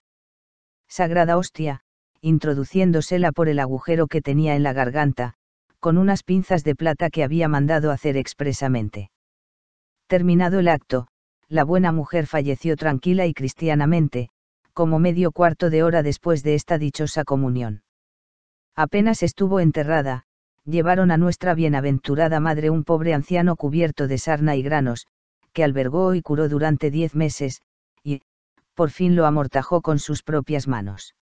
[SPEAKER 1] sagrada hostia, introduciéndosela por el agujero que tenía en la garganta, con unas pinzas de plata que había mandado hacer expresamente. Terminado el acto, la buena mujer falleció tranquila y cristianamente, como medio cuarto de hora después de esta dichosa comunión. Apenas estuvo enterrada, llevaron a nuestra bienaventurada madre un pobre anciano cubierto de sarna y granos, que albergó y curó durante diez meses, y, por fin lo amortajó con sus propias manos.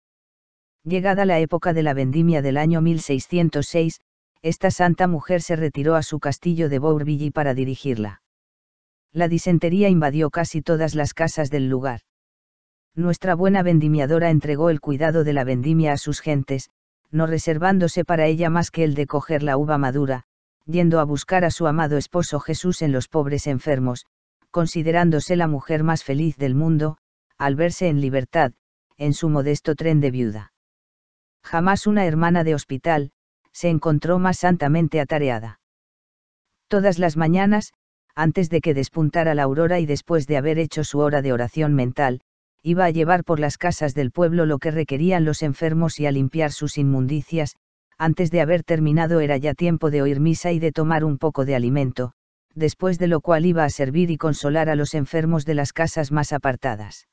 [SPEAKER 1] Llegada la época de la vendimia del año 1606, esta santa mujer se retiró a su castillo de Bourbilly para dirigirla. La disentería invadió casi todas las casas del lugar. Nuestra buena vendimiadora entregó el cuidado de la vendimia a sus gentes, no reservándose para ella más que el de coger la uva madura, yendo a buscar a su amado esposo Jesús en los pobres enfermos, considerándose la mujer más feliz del mundo, al verse en libertad, en su modesto tren de viuda. Jamás una hermana de hospital, se encontró más santamente atareada. Todas las mañanas, antes de que despuntara la aurora y después de haber hecho su hora de oración mental, iba a llevar por las casas del pueblo lo que requerían los enfermos y a limpiar sus inmundicias, antes de haber terminado era ya tiempo de oír misa y de tomar un poco de alimento, después de lo cual iba a servir y consolar a los enfermos de las casas más apartadas.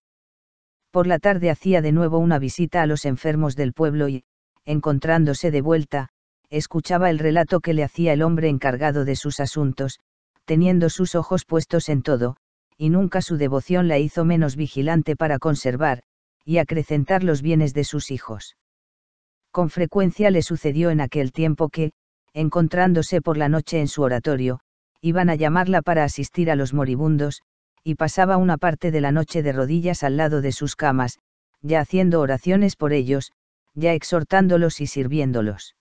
[SPEAKER 1] Por la tarde hacía de nuevo una visita a los enfermos del pueblo y, encontrándose de vuelta, escuchaba el relato que le hacía el hombre encargado de sus asuntos, teniendo sus ojos puestos en todo, y nunca su devoción la hizo menos vigilante para conservar, y acrecentar los bienes de sus hijos. Con frecuencia le sucedió en aquel tiempo que, encontrándose por la noche en su oratorio, iban a llamarla para asistir a los moribundos, y pasaba una parte de la noche de rodillas al lado de sus camas, ya haciendo oraciones por ellos, ya exhortándolos y sirviéndolos.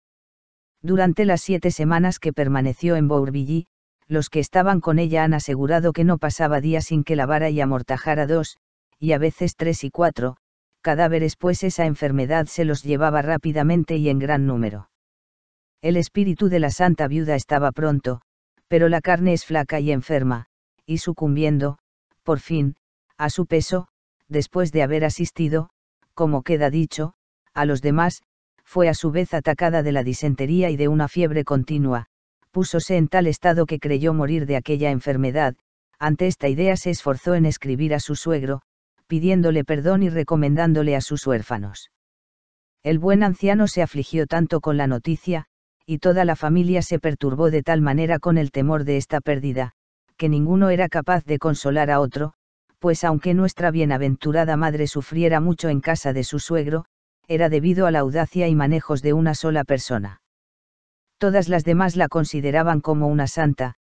[SPEAKER 1] Durante las siete semanas que permaneció en Bourbilly, los que estaban con ella han asegurado que no pasaba día sin que lavara y amortajara dos, y a veces tres y cuatro, cadáveres pues esa enfermedad se los llevaba rápidamente y en gran número. El espíritu de la santa viuda estaba pronto, pero la carne es flaca y enferma, y sucumbiendo, por fin, a su peso, después de haber asistido, como queda dicho, a los demás, fue a su vez atacada de la disentería y de una fiebre continua, púsose en tal estado que creyó morir de aquella enfermedad, ante esta idea se esforzó en escribir a su suegro, pidiéndole perdón y recomendándole a sus huérfanos. El buen anciano se afligió tanto con la noticia, y toda la familia se perturbó de tal manera con el temor de esta pérdida, que ninguno era capaz de consolar a otro, pues aunque nuestra bienaventurada madre sufriera mucho en casa de su suegro, era debido a la audacia y manejos de una sola persona. Todas las demás la consideraban como una santa,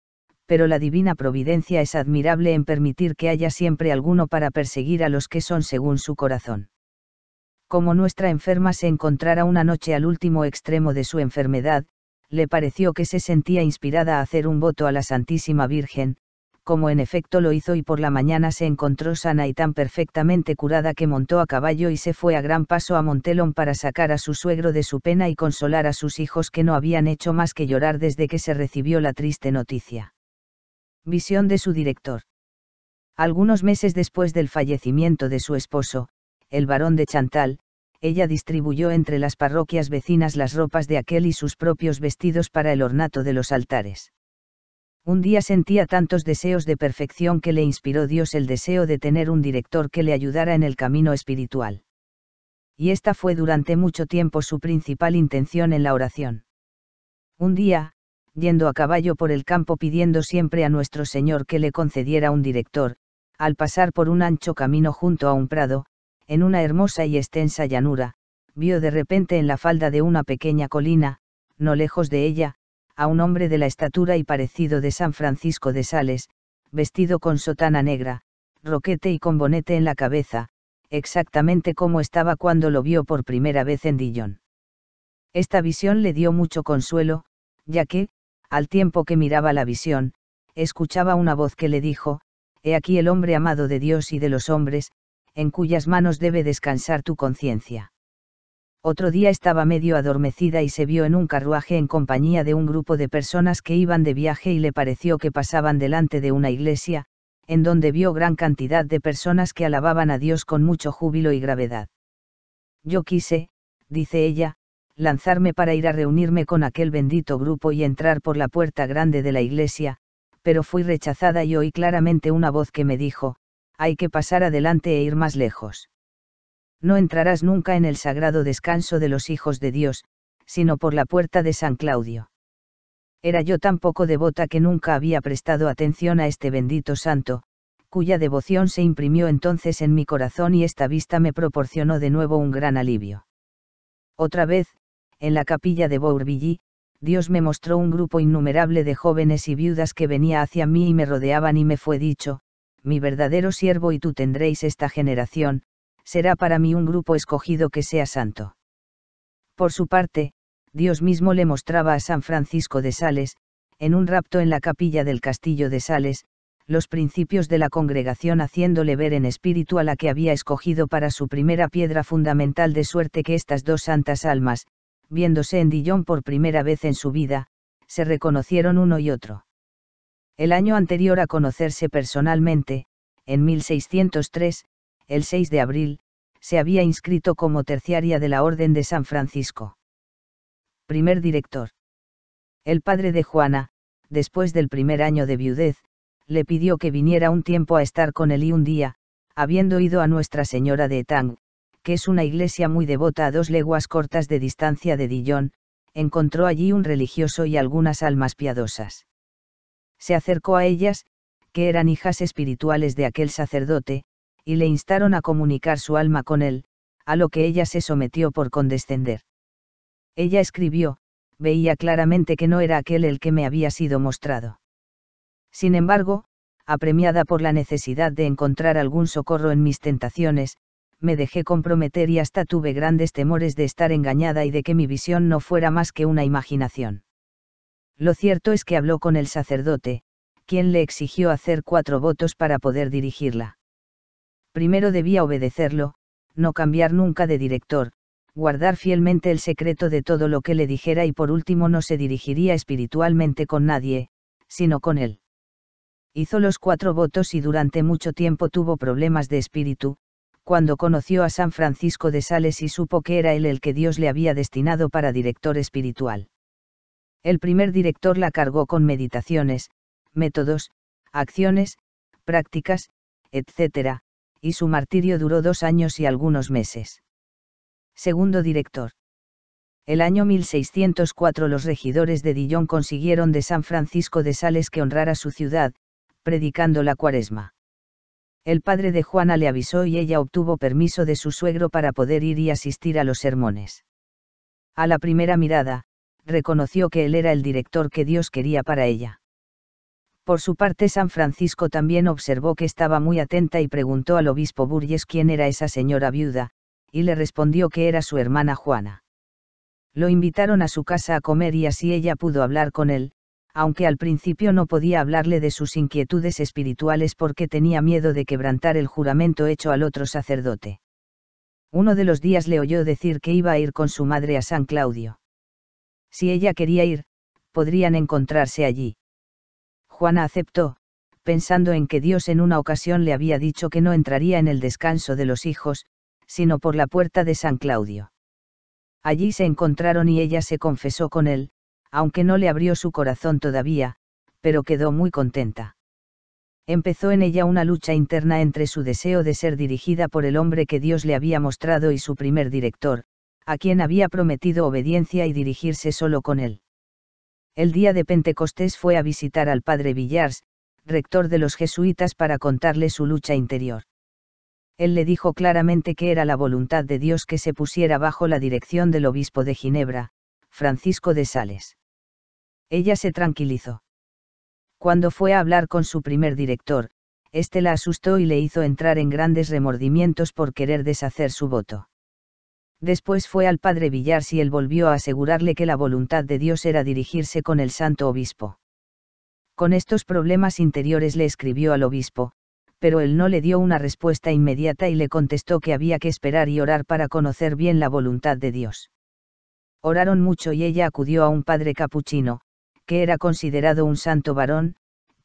[SPEAKER 1] pero la divina providencia es admirable en permitir que haya siempre alguno para perseguir a los que son según su corazón. Como nuestra enferma se encontrara una noche al último extremo de su enfermedad, le pareció que se sentía inspirada a hacer un voto a la Santísima Virgen, como en efecto lo hizo y por la mañana se encontró sana y tan perfectamente curada que montó a caballo y se fue a gran paso a Montelón para sacar a su suegro de su pena y consolar a sus hijos que no habían hecho más que llorar desde que se recibió la triste noticia. Visión de su director. Algunos meses después del fallecimiento de su esposo, el barón de Chantal, ella distribuyó entre las parroquias vecinas las ropas de aquel y sus propios vestidos para el ornato de los altares. Un día sentía tantos deseos de perfección que le inspiró Dios el deseo de tener un director que le ayudara en el camino espiritual. Y esta fue durante mucho tiempo su principal intención en la oración. Un día, yendo a caballo por el campo pidiendo siempre a nuestro Señor que le concediera un director, al pasar por un ancho camino junto a un prado, en una hermosa y extensa llanura, vio de repente en la falda de una pequeña colina, no lejos de ella, a un hombre de la estatura y parecido de San Francisco de Sales, vestido con sotana negra, roquete y con bonete en la cabeza, exactamente como estaba cuando lo vio por primera vez en Dillon. Esta visión le dio mucho consuelo, ya que, al tiempo que miraba la visión, escuchaba una voz que le dijo, He aquí el hombre amado de Dios y de los hombres, en cuyas manos debe descansar tu conciencia. Otro día estaba medio adormecida y se vio en un carruaje en compañía de un grupo de personas que iban de viaje y le pareció que pasaban delante de una iglesia, en donde vio gran cantidad de personas que alababan a Dios con mucho júbilo y gravedad. Yo quise, dice ella, lanzarme para ir a reunirme con aquel bendito grupo y entrar por la puerta grande de la iglesia, pero fui rechazada y oí claramente una voz que me dijo, hay que pasar adelante e ir más lejos. No entrarás nunca en el sagrado descanso de los hijos de Dios, sino por la puerta de San Claudio. Era yo tan poco devota que nunca había prestado atención a este bendito santo, cuya devoción se imprimió entonces en mi corazón y esta vista me proporcionó de nuevo un gran alivio. Otra vez, en la capilla de Bourbilly, Dios me mostró un grupo innumerable de jóvenes y viudas que venía hacia mí y me rodeaban y me fue dicho, mi verdadero siervo y tú tendréis esta generación, será para mí un grupo escogido que sea santo. Por su parte, Dios mismo le mostraba a San Francisco de Sales, en un rapto en la capilla del castillo de Sales, los principios de la congregación haciéndole ver en espíritu a la que había escogido para su primera piedra fundamental de suerte que estas dos santas almas, viéndose en Dijon por primera vez en su vida, se reconocieron uno y otro. El año anterior a conocerse personalmente, en 1603, el 6 de abril, se había inscrito como terciaria de la Orden de San Francisco. Primer director. El padre de Juana, después del primer año de viudez, le pidió que viniera un tiempo a estar con él y un día, habiendo ido a Nuestra Señora de Etang, que es una iglesia muy devota a dos leguas cortas de distancia de Dillon, encontró allí un religioso y algunas almas piadosas se acercó a ellas, que eran hijas espirituales de aquel sacerdote, y le instaron a comunicar su alma con él, a lo que ella se sometió por condescender. Ella escribió, veía claramente que no era aquel el que me había sido mostrado. Sin embargo, apremiada por la necesidad de encontrar algún socorro en mis tentaciones, me dejé comprometer y hasta tuve grandes temores de estar engañada y de que mi visión no fuera más que una imaginación. Lo cierto es que habló con el sacerdote, quien le exigió hacer cuatro votos para poder dirigirla. Primero debía obedecerlo, no cambiar nunca de director, guardar fielmente el secreto de todo lo que le dijera y por último no se dirigiría espiritualmente con nadie, sino con él. Hizo los cuatro votos y durante mucho tiempo tuvo problemas de espíritu, cuando conoció a San Francisco de Sales y supo que era él el que Dios le había destinado para director espiritual. El primer director la cargó con meditaciones, métodos, acciones, prácticas, etc., y su martirio duró dos años y algunos meses. Segundo director. El año 1604 los regidores de Dillon consiguieron de San Francisco de Sales que honrara su ciudad, predicando la cuaresma. El padre de Juana le avisó y ella obtuvo permiso de su suegro para poder ir y asistir a los sermones. A la primera mirada, reconoció que él era el director que Dios quería para ella. Por su parte, San Francisco también observó que estaba muy atenta y preguntó al obispo Burgess quién era esa señora viuda, y le respondió que era su hermana Juana. Lo invitaron a su casa a comer y así ella pudo hablar con él, aunque al principio no podía hablarle de sus inquietudes espirituales porque tenía miedo de quebrantar el juramento hecho al otro sacerdote. Uno de los días le oyó decir que iba a ir con su madre a San Claudio. Si ella quería ir, podrían encontrarse allí. Juana aceptó, pensando en que Dios en una ocasión le había dicho que no entraría en el descanso de los hijos, sino por la puerta de San Claudio. Allí se encontraron y ella se confesó con él, aunque no le abrió su corazón todavía, pero quedó muy contenta. Empezó en ella una lucha interna entre su deseo de ser dirigida por el hombre que Dios le había mostrado y su primer director, a quien había prometido obediencia y dirigirse solo con él. El día de Pentecostés fue a visitar al padre Villars, rector de los jesuitas, para contarle su lucha interior. Él le dijo claramente que era la voluntad de Dios que se pusiera bajo la dirección del obispo de Ginebra, Francisco de Sales. Ella se tranquilizó. Cuando fue a hablar con su primer director, este la asustó y le hizo entrar en grandes remordimientos por querer deshacer su voto. Después fue al padre Villars y él volvió a asegurarle que la voluntad de Dios era dirigirse con el santo obispo. Con estos problemas interiores le escribió al obispo, pero él no le dio una respuesta inmediata y le contestó que había que esperar y orar para conocer bien la voluntad de Dios. Oraron mucho y ella acudió a un padre capuchino, que era considerado un santo varón,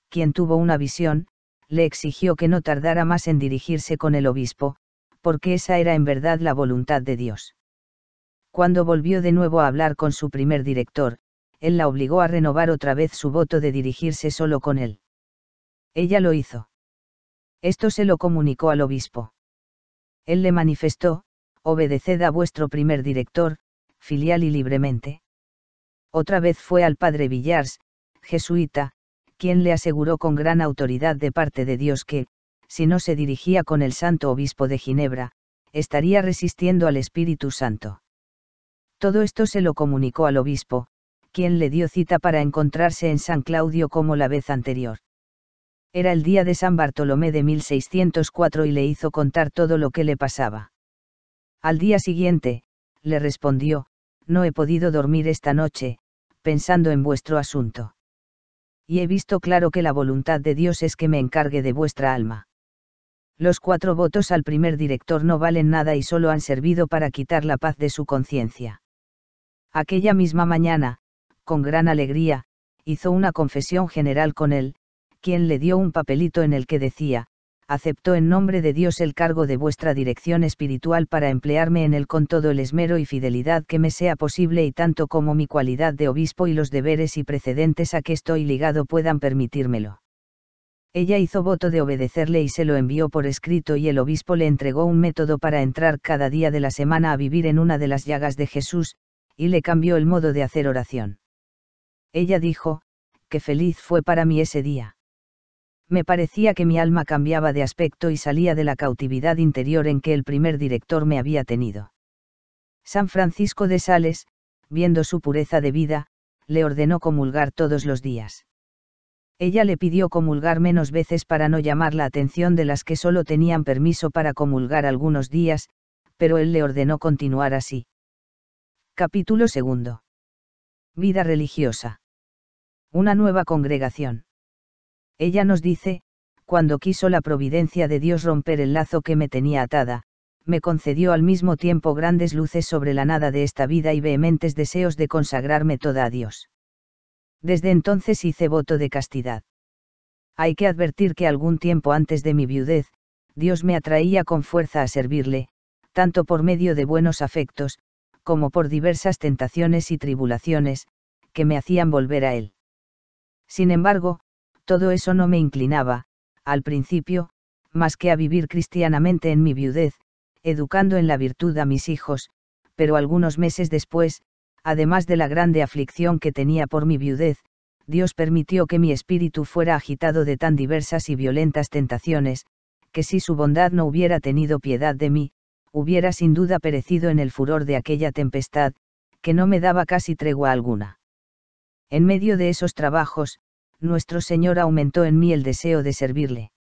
[SPEAKER 1] quien tuvo una visión, le exigió que no tardara más en dirigirse con el obispo, porque esa era en verdad la voluntad de Dios. Cuando volvió de nuevo a hablar con su primer director, él la obligó a renovar otra vez su voto de dirigirse solo con él. Ella lo hizo. Esto se lo comunicó al obispo. Él le manifestó, obedeced a vuestro primer director, filial y libremente. Otra vez fue al padre Villars, jesuita, quien le aseguró con gran autoridad de parte de Dios que, si no se dirigía con el santo obispo de Ginebra, estaría resistiendo al Espíritu Santo. Todo esto se lo comunicó al obispo, quien le dio cita para encontrarse en San Claudio como la vez anterior. Era el día de San Bartolomé de 1604 y le hizo contar todo lo que le pasaba. Al día siguiente, le respondió, no he podido dormir esta noche, pensando en vuestro asunto. Y he visto claro que la voluntad de Dios es que me encargue de vuestra alma los cuatro votos al primer director no valen nada y solo han servido para quitar la paz de su conciencia. Aquella misma mañana, con gran alegría, hizo una confesión general con él, quien le dio un papelito en el que decía, aceptó en nombre de Dios el cargo de vuestra dirección espiritual para emplearme en él con todo el esmero y fidelidad que me sea posible y tanto como mi cualidad de obispo y los deberes y precedentes a que estoy ligado puedan permitírmelo. Ella hizo voto de obedecerle y se lo envió por escrito y el obispo le entregó un método para entrar cada día de la semana a vivir en una de las llagas de Jesús, y le cambió el modo de hacer oración. Ella dijo, que feliz fue para mí ese día. Me parecía que mi alma cambiaba de aspecto y salía de la cautividad interior en que el primer director me había tenido. San Francisco de Sales, viendo su pureza de vida, le ordenó comulgar todos los días. Ella le pidió comulgar menos veces para no llamar la atención de las que solo tenían permiso para comulgar algunos días, pero él le ordenó continuar así. Capítulo 2. Vida religiosa. Una nueva congregación. Ella nos dice, cuando quiso la providencia de Dios romper el lazo que me tenía atada, me concedió al mismo tiempo grandes luces sobre la nada de esta vida y vehementes deseos de consagrarme toda a Dios. Desde entonces hice voto de castidad. Hay que advertir que algún tiempo antes de mi viudez, Dios me atraía con fuerza a servirle, tanto por medio de buenos afectos, como por diversas tentaciones y tribulaciones, que me hacían volver a Él. Sin embargo, todo eso no me inclinaba, al principio, más que a vivir cristianamente en mi viudez, educando en la virtud a mis hijos, pero algunos meses después, además de la grande aflicción que tenía por mi viudez, Dios permitió que mi espíritu fuera agitado de tan diversas y violentas tentaciones, que si su bondad no hubiera tenido piedad de mí, hubiera sin duda perecido en el furor de aquella tempestad, que no me daba casi tregua alguna. En medio de esos trabajos, nuestro Señor aumentó en mí el deseo de servirle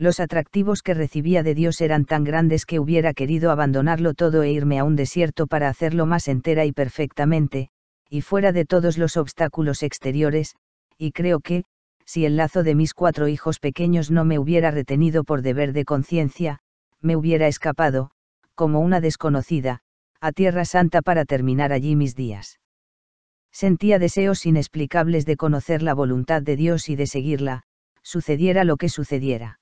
[SPEAKER 1] los atractivos que recibía de Dios eran tan grandes que hubiera querido abandonarlo todo e irme a un desierto para hacerlo más entera y perfectamente, y fuera de todos los obstáculos exteriores, y creo que, si el lazo de mis cuatro hijos pequeños no me hubiera retenido por deber de conciencia, me hubiera escapado, como una desconocida, a Tierra Santa para terminar allí mis días. Sentía deseos inexplicables de conocer la voluntad de Dios y de seguirla, sucediera lo que sucediera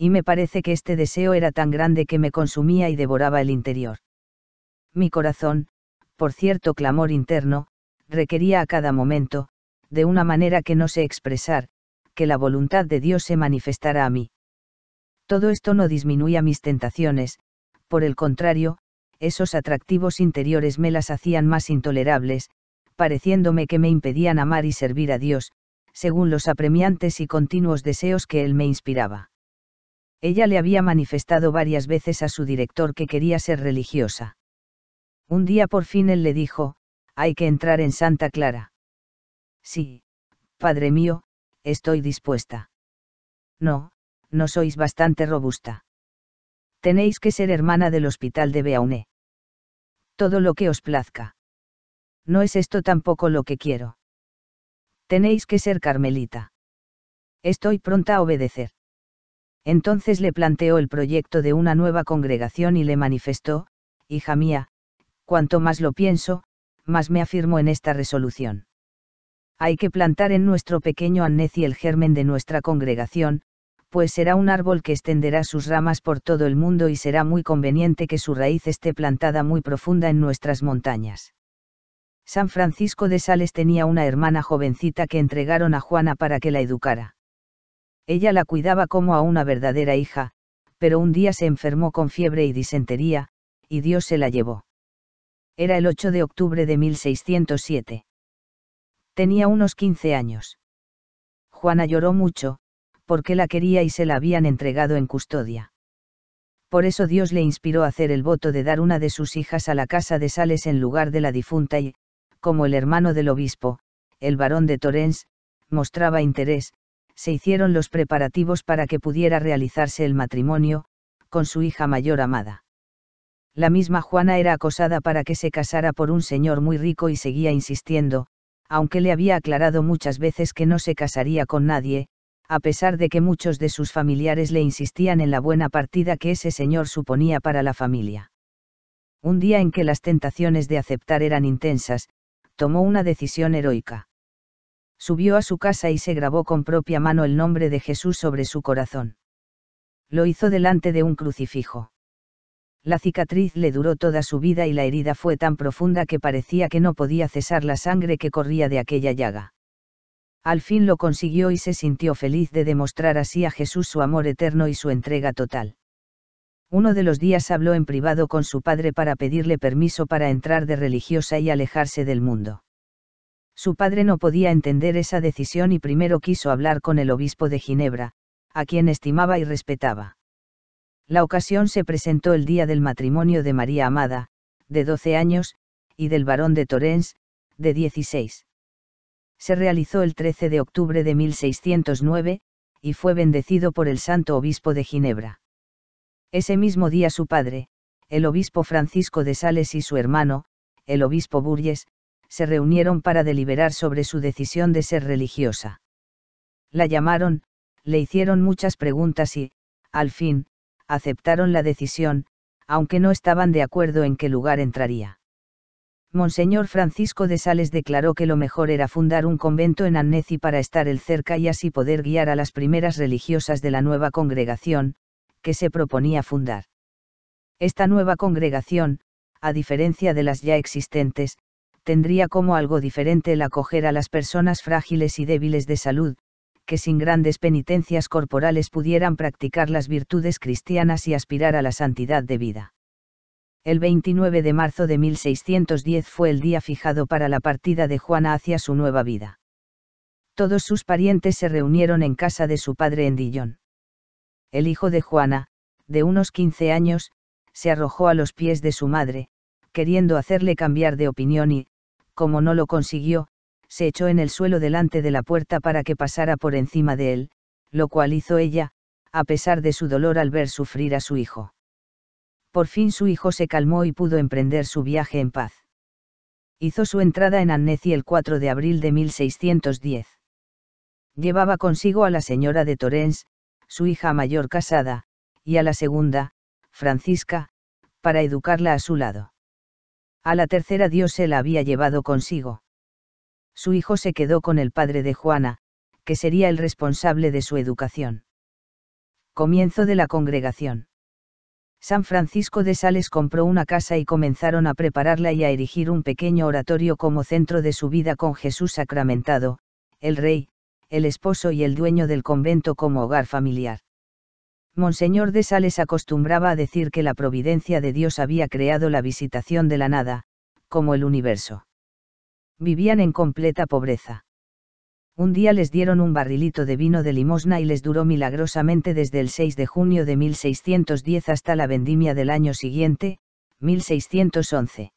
[SPEAKER 1] y me parece que este deseo era tan grande que me consumía y devoraba el interior. Mi corazón, por cierto clamor interno, requería a cada momento, de una manera que no sé expresar, que la voluntad de Dios se manifestara a mí. Todo esto no disminuía mis tentaciones, por el contrario, esos atractivos interiores me las hacían más intolerables, pareciéndome que me impedían amar y servir a Dios, según los apremiantes y continuos deseos que Él me inspiraba. Ella le había manifestado varias veces a su director que quería ser religiosa. Un día por fin él le dijo, hay que entrar en Santa Clara. Sí, padre mío, estoy dispuesta. No, no sois bastante robusta. Tenéis que ser hermana del hospital de Beaune. Todo lo que os plazca. No es esto tampoco lo que quiero. Tenéis que ser carmelita. Estoy pronta a obedecer. Entonces le planteó el proyecto de una nueva congregación y le manifestó, hija mía, cuanto más lo pienso, más me afirmo en esta resolución. Hay que plantar en nuestro pequeño Anneci el germen de nuestra congregación, pues será un árbol que extenderá sus ramas por todo el mundo y será muy conveniente que su raíz esté plantada muy profunda en nuestras montañas. San Francisco de Sales tenía una hermana jovencita que entregaron a Juana para que la educara. Ella la cuidaba como a una verdadera hija, pero un día se enfermó con fiebre y disentería, y Dios se la llevó. Era el 8 de octubre de 1607. Tenía unos 15 años. Juana lloró mucho, porque la quería y se la habían entregado en custodia. Por eso Dios le inspiró a hacer el voto de dar una de sus hijas a la casa de Sales en lugar de la difunta y, como el hermano del obispo, el barón de Torrens, mostraba interés, se hicieron los preparativos para que pudiera realizarse el matrimonio, con su hija mayor amada. La misma Juana era acosada para que se casara por un señor muy rico y seguía insistiendo, aunque le había aclarado muchas veces que no se casaría con nadie, a pesar de que muchos de sus familiares le insistían en la buena partida que ese señor suponía para la familia. Un día en que las tentaciones de aceptar eran intensas, tomó una decisión heroica subió a su casa y se grabó con propia mano el nombre de Jesús sobre su corazón. Lo hizo delante de un crucifijo. La cicatriz le duró toda su vida y la herida fue tan profunda que parecía que no podía cesar la sangre que corría de aquella llaga. Al fin lo consiguió y se sintió feliz de demostrar así a Jesús su amor eterno y su entrega total. Uno de los días habló en privado con su padre para pedirle permiso para entrar de religiosa y alejarse del mundo su padre no podía entender esa decisión y primero quiso hablar con el obispo de Ginebra, a quien estimaba y respetaba. La ocasión se presentó el día del matrimonio de María Amada, de 12 años, y del barón de Torrens, de 16. Se realizó el 13 de octubre de 1609, y fue bendecido por el santo obispo de Ginebra. Ese mismo día su padre, el obispo Francisco de Sales y su hermano, el obispo Burges se reunieron para deliberar sobre su decisión de ser religiosa. La llamaron, le hicieron muchas preguntas y, al fin, aceptaron la decisión, aunque no estaban de acuerdo en qué lugar entraría. Monseñor Francisco de Sales declaró que lo mejor era fundar un convento en Annecy para estar el cerca y así poder guiar a las primeras religiosas de la nueva congregación, que se proponía fundar. Esta nueva congregación, a diferencia de las ya existentes, tendría como algo diferente el acoger a las personas frágiles y débiles de salud, que sin grandes penitencias corporales pudieran practicar las virtudes cristianas y aspirar a la santidad de vida. El 29 de marzo de 1610 fue el día fijado para la partida de Juana hacia su nueva vida. Todos sus parientes se reunieron en casa de su padre en Dillon. El hijo de Juana, de unos 15 años, se arrojó a los pies de su madre, queriendo hacerle cambiar de opinión y, como no lo consiguió, se echó en el suelo delante de la puerta para que pasara por encima de él, lo cual hizo ella, a pesar de su dolor al ver sufrir a su hijo. Por fin su hijo se calmó y pudo emprender su viaje en paz. Hizo su entrada en Annecy el 4 de abril de 1610. Llevaba consigo a la señora de Torrens, su hija mayor casada, y a la segunda, Francisca, para educarla a su lado. A la tercera Dios se la había llevado consigo. Su hijo se quedó con el padre de Juana, que sería el responsable de su educación. Comienzo de la congregación. San Francisco de Sales compró una casa y comenzaron a prepararla y a erigir un pequeño oratorio como centro de su vida con Jesús sacramentado, el rey, el esposo y el dueño del convento como hogar familiar. Monseñor de Sales acostumbraba a decir que la providencia de Dios había creado la visitación de la nada, como el universo. Vivían en completa pobreza. Un día les dieron un barrilito de vino de limosna y les duró milagrosamente desde el 6 de junio de 1610 hasta la vendimia del año siguiente, 1611.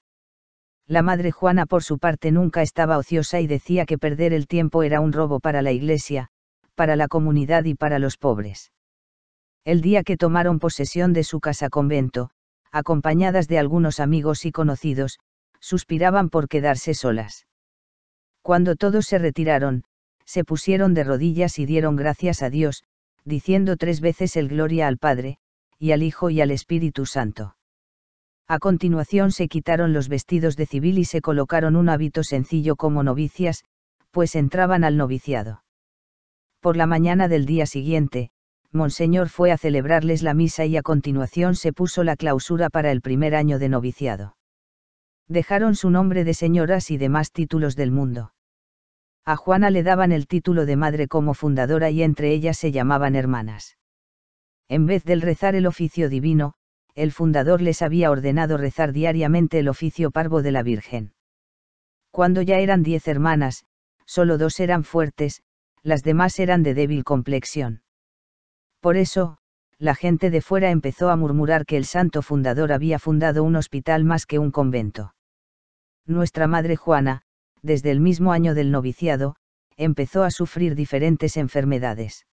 [SPEAKER 1] La madre Juana por su parte nunca estaba ociosa y decía que perder el tiempo era un robo para la Iglesia, para la comunidad y para los pobres el día que tomaron posesión de su casa convento, acompañadas de algunos amigos y conocidos, suspiraban por quedarse solas. Cuando todos se retiraron, se pusieron de rodillas y dieron gracias a Dios, diciendo tres veces el gloria al Padre, y al Hijo y al Espíritu Santo. A continuación se quitaron los vestidos de civil y se colocaron un hábito sencillo como novicias, pues entraban al noviciado. Por la mañana del día siguiente, Monseñor fue a celebrarles la misa y a continuación se puso la clausura para el primer año de noviciado. Dejaron su nombre de señoras y demás títulos del mundo. A Juana le daban el título de madre como fundadora y entre ellas se llamaban hermanas. En vez del rezar el oficio divino, el fundador les había ordenado rezar diariamente el oficio parvo de la Virgen. Cuando ya eran diez hermanas, solo dos eran fuertes, las demás eran de débil complexión. Por eso, la gente de fuera empezó a murmurar que el santo fundador había fundado un hospital más que un convento. Nuestra madre Juana, desde el mismo año del noviciado, empezó a sufrir diferentes enfermedades.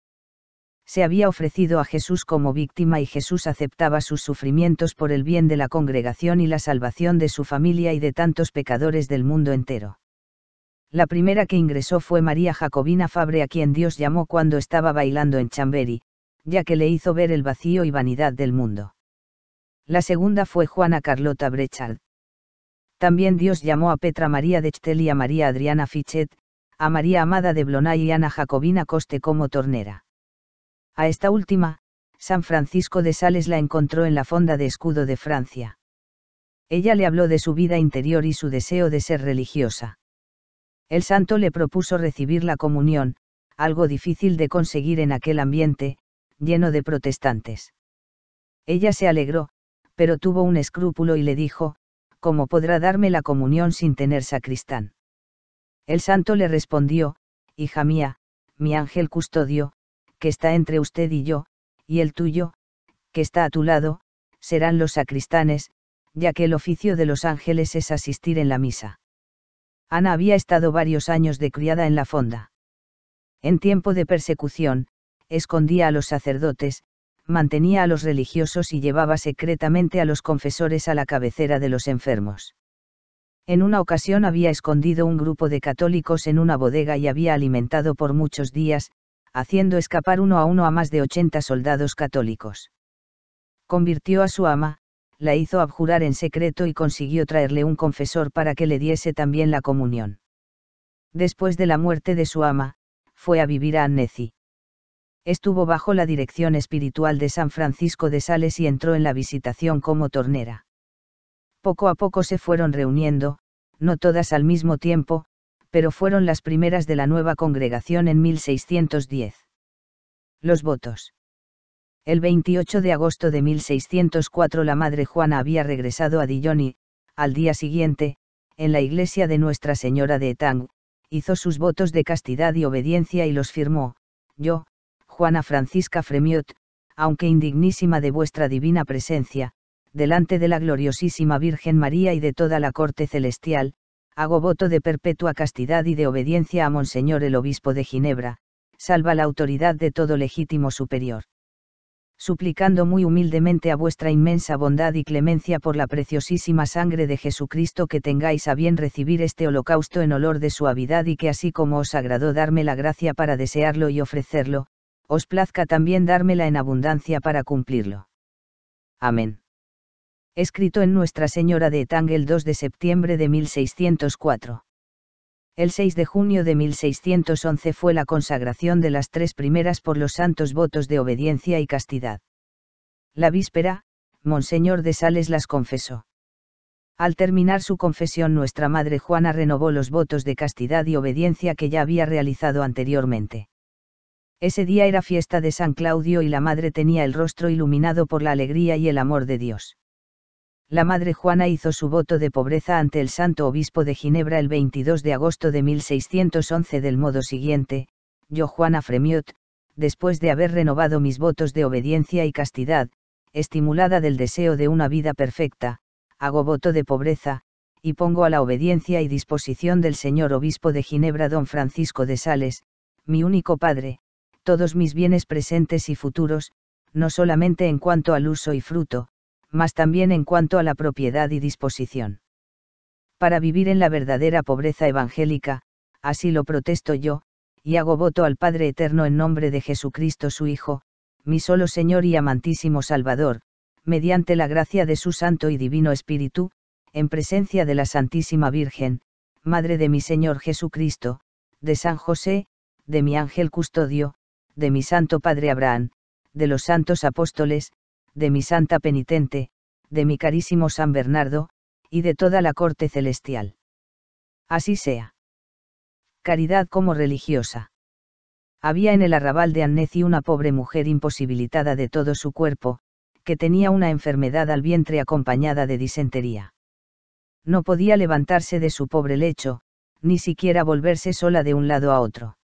[SPEAKER 1] Se había ofrecido a Jesús como víctima y Jesús aceptaba sus sufrimientos por el bien de la congregación y la salvación de su familia y de tantos pecadores del mundo entero. La primera que ingresó fue María Jacobina Fabre a quien Dios llamó cuando estaba bailando en Chamberi ya que le hizo ver el vacío y vanidad del mundo. La segunda fue Juana Carlota Brechard. También Dios llamó a Petra María de Chtel y a María Adriana Fichet, a María Amada de Blonay y Ana Jacobina Coste como tornera. A esta última, San Francisco de Sales la encontró en la fonda de escudo de Francia. Ella le habló de su vida interior y su deseo de ser religiosa. El santo le propuso recibir la comunión, algo difícil de conseguir en aquel ambiente, lleno de protestantes. Ella se alegró, pero tuvo un escrúpulo y le dijo, ¿cómo podrá darme la comunión sin tener sacristán? El santo le respondió, Hija mía, mi ángel custodio, que está entre usted y yo, y el tuyo, que está a tu lado, serán los sacristanes, ya que el oficio de los ángeles es asistir en la misa. Ana había estado varios años de criada en la fonda. En tiempo de persecución, escondía a los sacerdotes, mantenía a los religiosos y llevaba secretamente a los confesores a la cabecera de los enfermos. En una ocasión había escondido un grupo de católicos en una bodega y había alimentado por muchos días, haciendo escapar uno a uno a más de 80 soldados católicos. Convirtió a su ama, la hizo abjurar en secreto y consiguió traerle un confesor para que le diese también la comunión. Después de la muerte de su ama, fue a vivir a Annecy estuvo bajo la dirección espiritual de San Francisco de Sales y entró en la visitación como tornera. Poco a poco se fueron reuniendo, no todas al mismo tiempo, pero fueron las primeras de la nueva congregación en 1610. Los votos. El 28 de agosto de 1604 la Madre Juana había regresado a Dijon y, al día siguiente, en la iglesia de Nuestra Señora de Etang, hizo sus votos de castidad y obediencia y los firmó, yo, Juana Francisca Fremiot, aunque indignísima de vuestra divina presencia, delante de la gloriosísima Virgen María y de toda la corte celestial, hago voto de perpetua castidad y de obediencia a Monseñor el Obispo de Ginebra, salva la autoridad de todo legítimo superior. Suplicando muy humildemente a vuestra inmensa bondad y clemencia por la preciosísima sangre de Jesucristo que tengáis a bien recibir este holocausto en olor de suavidad y que así como os agradó darme la gracia para desearlo y ofrecerlo, os plazca también dármela en abundancia para cumplirlo. Amén. Escrito en Nuestra Señora de Etang el 2 de septiembre de 1604. El 6 de junio de 1611 fue la consagración de las tres primeras por los santos votos de obediencia y castidad. La víspera, Monseñor de Sales las confesó. Al terminar su confesión nuestra Madre Juana renovó los votos de castidad y obediencia que ya había realizado anteriormente. Ese día era fiesta de San Claudio y la madre tenía el rostro iluminado por la alegría y el amor de Dios. La madre Juana hizo su voto de pobreza ante el santo obispo de Ginebra el 22 de agosto de 1611 del modo siguiente, yo Juana Fremiot, después de haber renovado mis votos de obediencia y castidad, estimulada del deseo de una vida perfecta, hago voto de pobreza, y pongo a la obediencia y disposición del señor obispo de Ginebra don Francisco de Sales, mi único padre, todos mis bienes presentes y futuros, no solamente en cuanto al uso y fruto, mas también en cuanto a la propiedad y disposición. Para vivir en la verdadera pobreza evangélica, así lo protesto yo, y hago voto al Padre Eterno en nombre de Jesucristo su Hijo, mi solo Señor y amantísimo Salvador, mediante la gracia de su Santo y Divino Espíritu, en presencia de la Santísima Virgen, Madre de mi Señor Jesucristo, de San José, de mi ángel custodio, de mi santo padre Abraham, de los santos apóstoles, de mi santa penitente, de mi carísimo San Bernardo, y de toda la corte celestial. Así sea. Caridad como religiosa. Había en el arrabal de Anneci una pobre mujer imposibilitada de todo su cuerpo, que tenía una enfermedad al vientre acompañada de disentería. No podía levantarse de su pobre lecho, ni siquiera volverse sola de un lado a otro.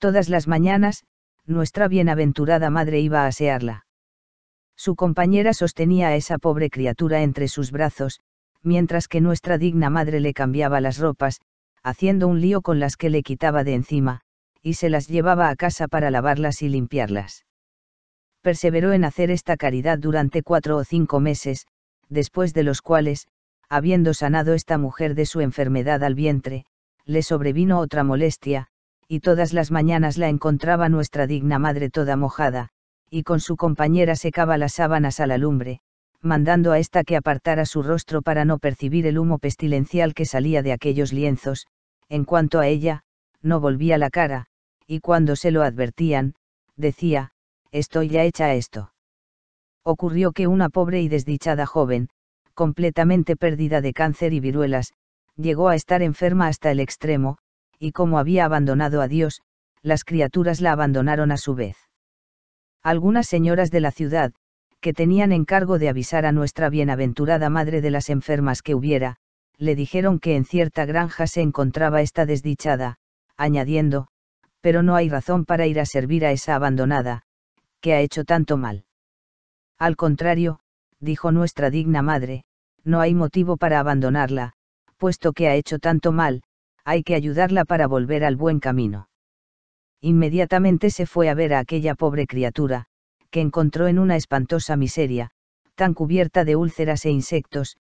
[SPEAKER 1] Todas las mañanas, nuestra bienaventurada madre iba a asearla. Su compañera sostenía a esa pobre criatura entre sus brazos, mientras que nuestra digna madre le cambiaba las ropas, haciendo un lío con las que le quitaba de encima, y se las llevaba a casa para lavarlas y limpiarlas. Perseveró en hacer esta caridad durante cuatro o cinco meses, después de los cuales, habiendo sanado esta mujer de su enfermedad al vientre, le sobrevino otra molestia, y todas las mañanas la encontraba nuestra digna madre toda mojada, y con su compañera secaba las sábanas a la lumbre, mandando a ésta que apartara su rostro para no percibir el humo pestilencial que salía de aquellos lienzos, en cuanto a ella, no volvía la cara, y cuando se lo advertían, decía, estoy ya hecha esto. Ocurrió que una pobre y desdichada joven, completamente perdida de cáncer y viruelas, llegó a estar enferma hasta el extremo, y como había abandonado a Dios, las criaturas la abandonaron a su vez. Algunas señoras de la ciudad, que tenían encargo de avisar a nuestra bienaventurada madre de las enfermas que hubiera, le dijeron que en cierta granja se encontraba esta desdichada, añadiendo, pero no hay razón para ir a servir a esa abandonada, que ha hecho tanto mal. Al contrario, dijo nuestra digna madre, no hay motivo para abandonarla, puesto que ha hecho tanto mal, hay que ayudarla para volver al buen camino. Inmediatamente se fue a ver a aquella pobre criatura, que encontró en una espantosa miseria, tan cubierta de úlceras e insectos,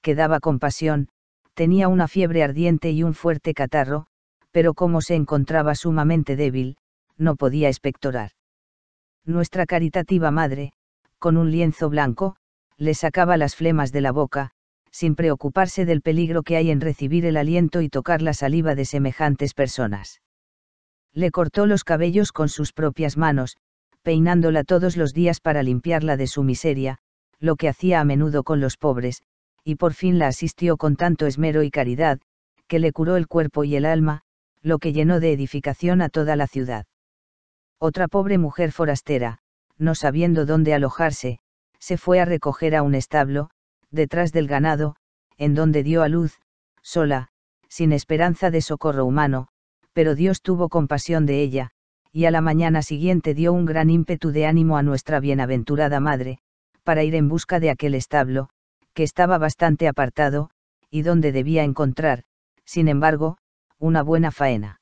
[SPEAKER 1] que daba compasión, tenía una fiebre ardiente y un fuerte catarro, pero como se encontraba sumamente débil, no podía expectorar. Nuestra caritativa madre, con un lienzo blanco, le sacaba las flemas de la boca, sin preocuparse del peligro que hay en recibir el aliento y tocar la saliva de semejantes personas. Le cortó los cabellos con sus propias manos, peinándola todos los días para limpiarla de su miseria, lo que hacía a menudo con los pobres, y por fin la asistió con tanto esmero y caridad, que le curó el cuerpo y el alma, lo que llenó de edificación a toda la ciudad. Otra pobre mujer forastera, no sabiendo dónde alojarse, se fue a recoger a un establo, detrás del ganado, en donde dio a luz, sola, sin esperanza de socorro humano, pero Dios tuvo compasión de ella, y a la mañana siguiente dio un gran ímpetu de ánimo a nuestra bienaventurada madre, para ir en busca de aquel establo, que estaba bastante apartado, y donde debía encontrar, sin embargo, una buena faena.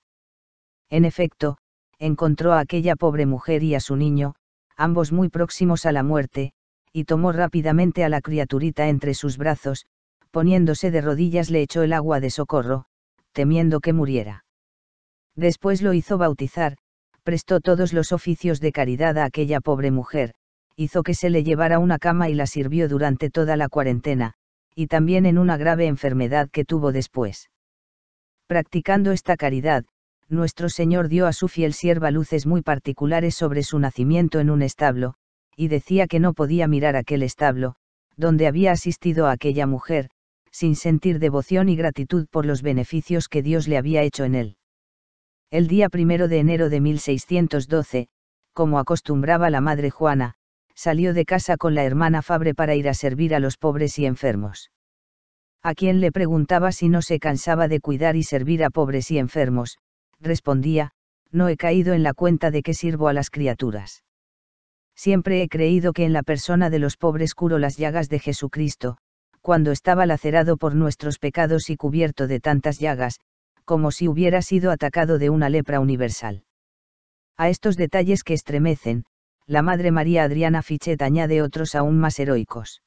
[SPEAKER 1] En efecto, encontró a aquella pobre mujer y a su niño, ambos muy próximos a la muerte, y tomó rápidamente a la criaturita entre sus brazos, poniéndose de rodillas le echó el agua de socorro, temiendo que muriera. Después lo hizo bautizar, prestó todos los oficios de caridad a aquella pobre mujer, hizo que se le llevara una cama y la sirvió durante toda la cuarentena, y también en una grave enfermedad que tuvo después. Practicando esta caridad, nuestro Señor dio a su fiel sierva luces muy particulares sobre su nacimiento en un establo, y decía que no podía mirar aquel establo, donde había asistido a aquella mujer, sin sentir devoción y gratitud por los beneficios que Dios le había hecho en él. El día primero de enero de 1612, como acostumbraba la madre Juana, salió de casa con la hermana Fabre para ir a servir a los pobres y enfermos. A quien le preguntaba si no se cansaba de cuidar y servir a pobres y enfermos, respondía, no he caído en la cuenta de que sirvo a las criaturas siempre he creído que en la persona de los pobres curo las llagas de Jesucristo, cuando estaba lacerado por nuestros pecados y cubierto de tantas llagas, como si hubiera sido atacado de una lepra universal. A estos detalles que estremecen, la Madre María Adriana Fichet añade otros aún más heroicos.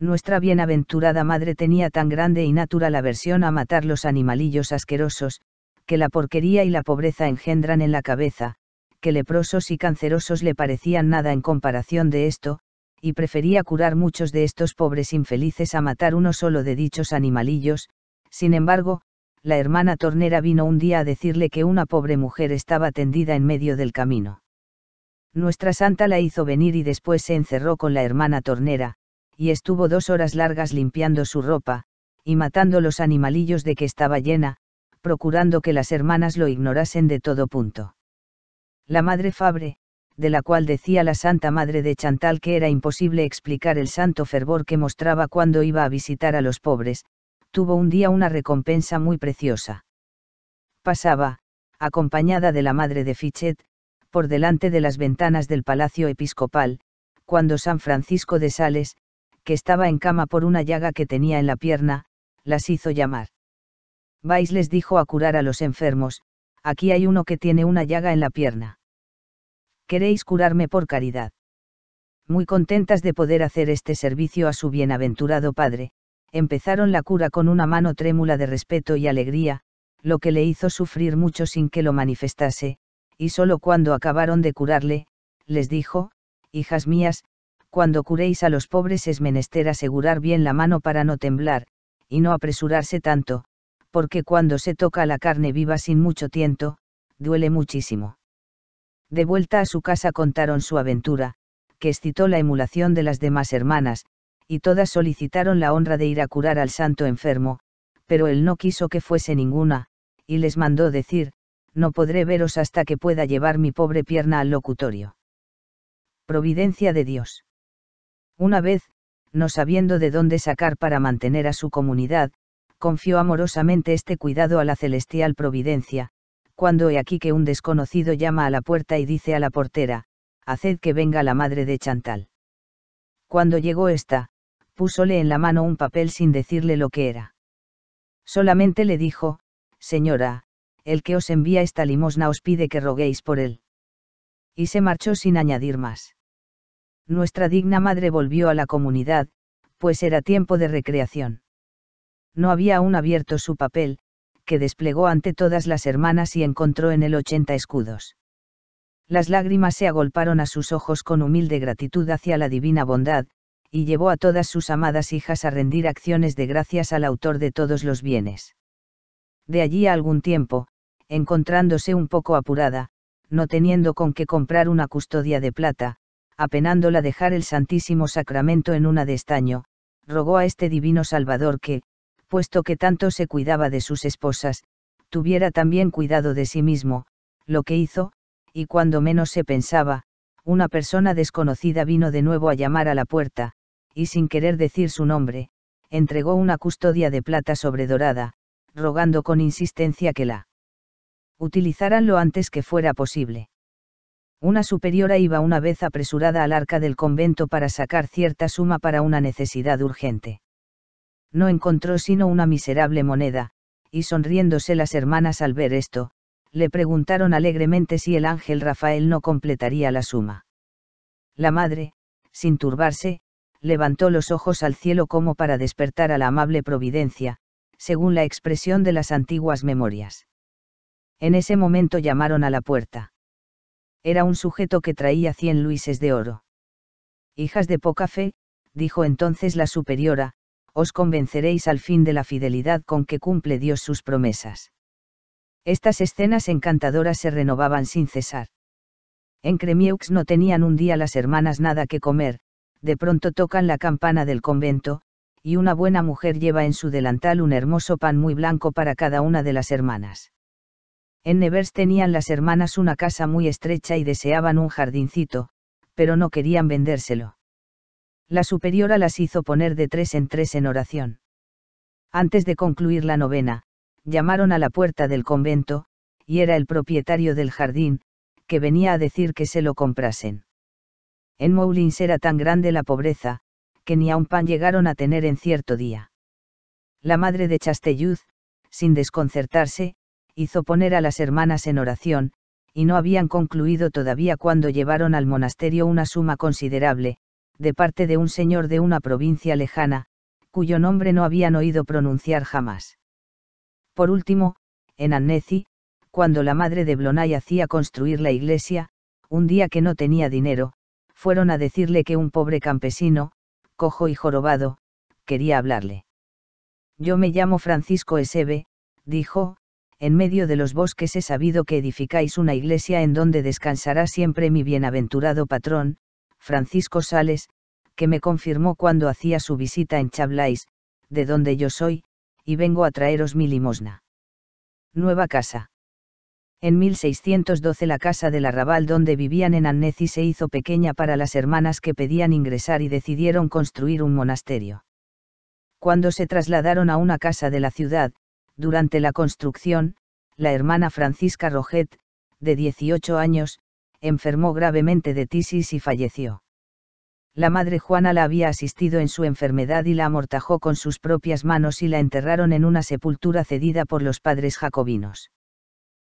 [SPEAKER 1] Nuestra bienaventurada madre tenía tan grande y natural aversión a matar los animalillos asquerosos, que la porquería y la pobreza engendran en la cabeza, que leprosos y cancerosos le parecían nada en comparación de esto, y prefería curar muchos de estos pobres infelices a matar uno solo de dichos animalillos, sin embargo, la hermana tornera vino un día a decirle que una pobre mujer estaba tendida en medio del camino. Nuestra santa la hizo venir y después se encerró con la hermana tornera, y estuvo dos horas largas limpiando su ropa, y matando los animalillos de que estaba llena, procurando que las hermanas lo ignorasen de todo punto. La madre Fabre, de la cual decía la Santa Madre de Chantal que era imposible explicar el santo fervor que mostraba cuando iba a visitar a los pobres, tuvo un día una recompensa muy preciosa. Pasaba, acompañada de la madre de Fichet, por delante de las ventanas del palacio episcopal, cuando San Francisco de Sales, que estaba en cama por una llaga que tenía en la pierna, las hizo llamar. Vais les dijo a curar a los enfermos, aquí hay uno que tiene una llaga en la pierna. ¿Queréis curarme por caridad? Muy contentas de poder hacer este servicio a su bienaventurado padre, empezaron la cura con una mano trémula de respeto y alegría, lo que le hizo sufrir mucho sin que lo manifestase, y solo cuando acabaron de curarle, les dijo, Hijas mías, cuando curéis a los pobres es menester asegurar bien la mano para no temblar, y no apresurarse tanto, porque cuando se toca la carne viva sin mucho tiento, duele muchísimo. De vuelta a su casa contaron su aventura, que excitó la emulación de las demás hermanas, y todas solicitaron la honra de ir a curar al santo enfermo, pero él no quiso que fuese ninguna, y les mandó decir, no podré veros hasta que pueda llevar mi pobre pierna al locutorio. Providencia de Dios. Una vez, no sabiendo de dónde sacar para mantener a su comunidad, confió amorosamente este cuidado a la celestial providencia, cuando he aquí que un desconocido llama a la puerta y dice a la portera, haced que venga la madre de Chantal. Cuando llegó ésta, púsole en la mano un papel sin decirle lo que era. Solamente le dijo, Señora, el que os envía esta limosna os pide que roguéis por él. Y se marchó sin añadir más. Nuestra digna madre volvió a la comunidad, pues era tiempo de recreación no había aún abierto su papel, que desplegó ante todas las hermanas y encontró en él ochenta escudos. Las lágrimas se agolparon a sus ojos con humilde gratitud hacia la divina bondad, y llevó a todas sus amadas hijas a rendir acciones de gracias al autor de todos los bienes. De allí a algún tiempo, encontrándose un poco apurada, no teniendo con qué comprar una custodia de plata, apenándola dejar el Santísimo Sacramento en una de estaño, rogó a este divino Salvador que, puesto que tanto se cuidaba de sus esposas, tuviera también cuidado de sí mismo, lo que hizo, y cuando menos se pensaba, una persona desconocida vino de nuevo a llamar a la puerta, y sin querer decir su nombre, entregó una custodia de plata sobredorada, rogando con insistencia que la utilizaran lo antes que fuera posible. Una superiora iba una vez apresurada al arca del convento para sacar cierta suma para una necesidad urgente no encontró sino una miserable moneda, y sonriéndose las hermanas al ver esto, le preguntaron alegremente si el ángel Rafael no completaría la suma. La madre, sin turbarse, levantó los ojos al cielo como para despertar a la amable providencia, según la expresión de las antiguas memorias. En ese momento llamaron a la puerta. Era un sujeto que traía cien luises de oro. Hijas de poca fe, dijo entonces la superiora, os convenceréis al fin de la fidelidad con que cumple Dios sus promesas. Estas escenas encantadoras se renovaban sin cesar. En Cremieux no tenían un día las hermanas nada que comer, de pronto tocan la campana del convento, y una buena mujer lleva en su delantal un hermoso pan muy blanco para cada una de las hermanas. En Nevers tenían las hermanas una casa muy estrecha y deseaban un jardincito, pero no querían vendérselo la superiora las hizo poner de tres en tres en oración. Antes de concluir la novena, llamaron a la puerta del convento, y era el propietario del jardín, que venía a decir que se lo comprasen. En Moulins era tan grande la pobreza, que ni a un pan llegaron a tener en cierto día. La madre de Chastelluz, sin desconcertarse, hizo poner a las hermanas en oración, y no habían concluido todavía cuando llevaron al monasterio una suma considerable, de parte de un señor de una provincia lejana, cuyo nombre no habían oído pronunciar jamás. Por último, en Annecy, cuando la madre de Blonay hacía construir la iglesia, un día que no tenía dinero, fueron a decirle que un pobre campesino, cojo y jorobado, quería hablarle. Yo me llamo Francisco Esebe, dijo, en medio de los bosques he sabido que edificáis una iglesia en donde descansará siempre mi bienaventurado patrón, Francisco Sales, que me confirmó cuando hacía su visita en Chablais, de donde yo soy, y vengo a traeros mi limosna. Nueva casa. En 1612 la casa del arrabal donde vivían en Annecy se hizo pequeña para las hermanas que pedían ingresar y decidieron construir un monasterio. Cuando se trasladaron a una casa de la ciudad, durante la construcción, la hermana Francisca Roget, de 18 años, enfermó gravemente de tisis y falleció. La madre Juana la había asistido en su enfermedad y la amortajó con sus propias manos y la enterraron en una sepultura cedida por los padres jacobinos.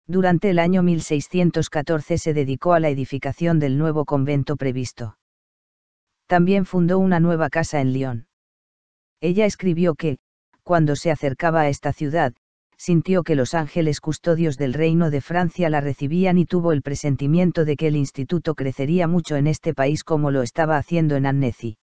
[SPEAKER 1] Durante el año 1614 se dedicó a la edificación del nuevo convento previsto. También fundó una nueva casa en Lyon. Ella escribió que, cuando se acercaba a esta ciudad, sintió que los ángeles custodios del reino de Francia la recibían y tuvo el presentimiento de que el instituto crecería mucho en este país como lo estaba haciendo en Annecy.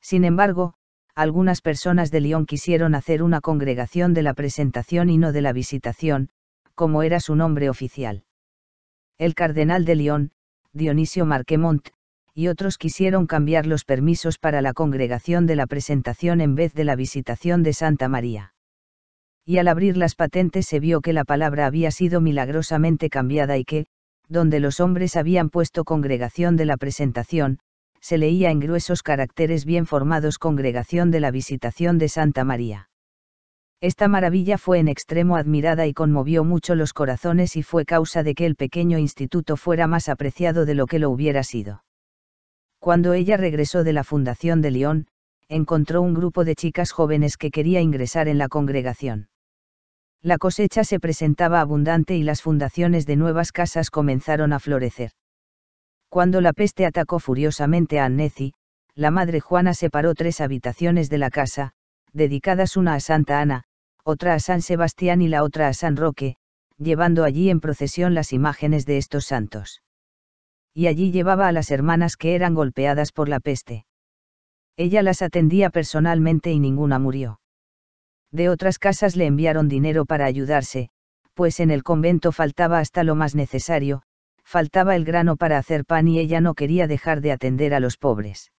[SPEAKER 1] Sin embargo, algunas personas de Lyon quisieron hacer una congregación de la presentación y no de la visitación, como era su nombre oficial. El cardenal de Lyon, Dionisio Marquemont, y otros quisieron cambiar los permisos para la congregación de la presentación en vez de la visitación de Santa María y al abrir las patentes se vio que la palabra había sido milagrosamente cambiada y que, donde los hombres habían puesto congregación de la presentación, se leía en gruesos caracteres bien formados congregación de la visitación de Santa María. Esta maravilla fue en extremo admirada y conmovió mucho los corazones y fue causa de que el pequeño instituto fuera más apreciado de lo que lo hubiera sido. Cuando ella regresó de la Fundación de León, encontró un grupo de chicas jóvenes que quería ingresar en la congregación. La cosecha se presentaba abundante y las fundaciones de nuevas casas comenzaron a florecer. Cuando la peste atacó furiosamente a Annecy, la madre Juana separó tres habitaciones de la casa, dedicadas una a Santa Ana, otra a San Sebastián y la otra a San Roque, llevando allí en procesión las imágenes de estos santos. Y allí llevaba a las hermanas que eran golpeadas por la peste. Ella las atendía personalmente y ninguna murió. De otras casas le enviaron dinero para ayudarse, pues en el convento faltaba hasta lo más necesario, faltaba el grano para hacer pan y ella no quería dejar de atender a los pobres.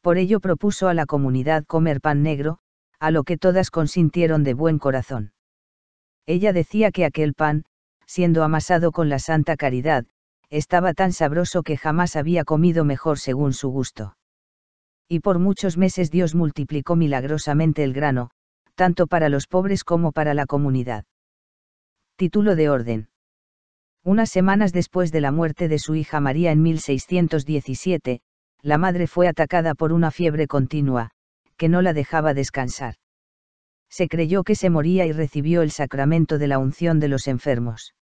[SPEAKER 1] Por ello propuso a la comunidad comer pan negro, a lo que todas consintieron de buen corazón. Ella decía que aquel pan, siendo amasado con la santa caridad, estaba tan sabroso que jamás había comido mejor según su gusto. Y por muchos meses Dios multiplicó milagrosamente el grano, tanto para los pobres como para la comunidad. Título de orden. Unas semanas después de la muerte de su hija María en 1617, la madre fue atacada por una fiebre continua, que no la dejaba descansar. Se creyó que se moría y recibió el sacramento de la unción de los enfermos.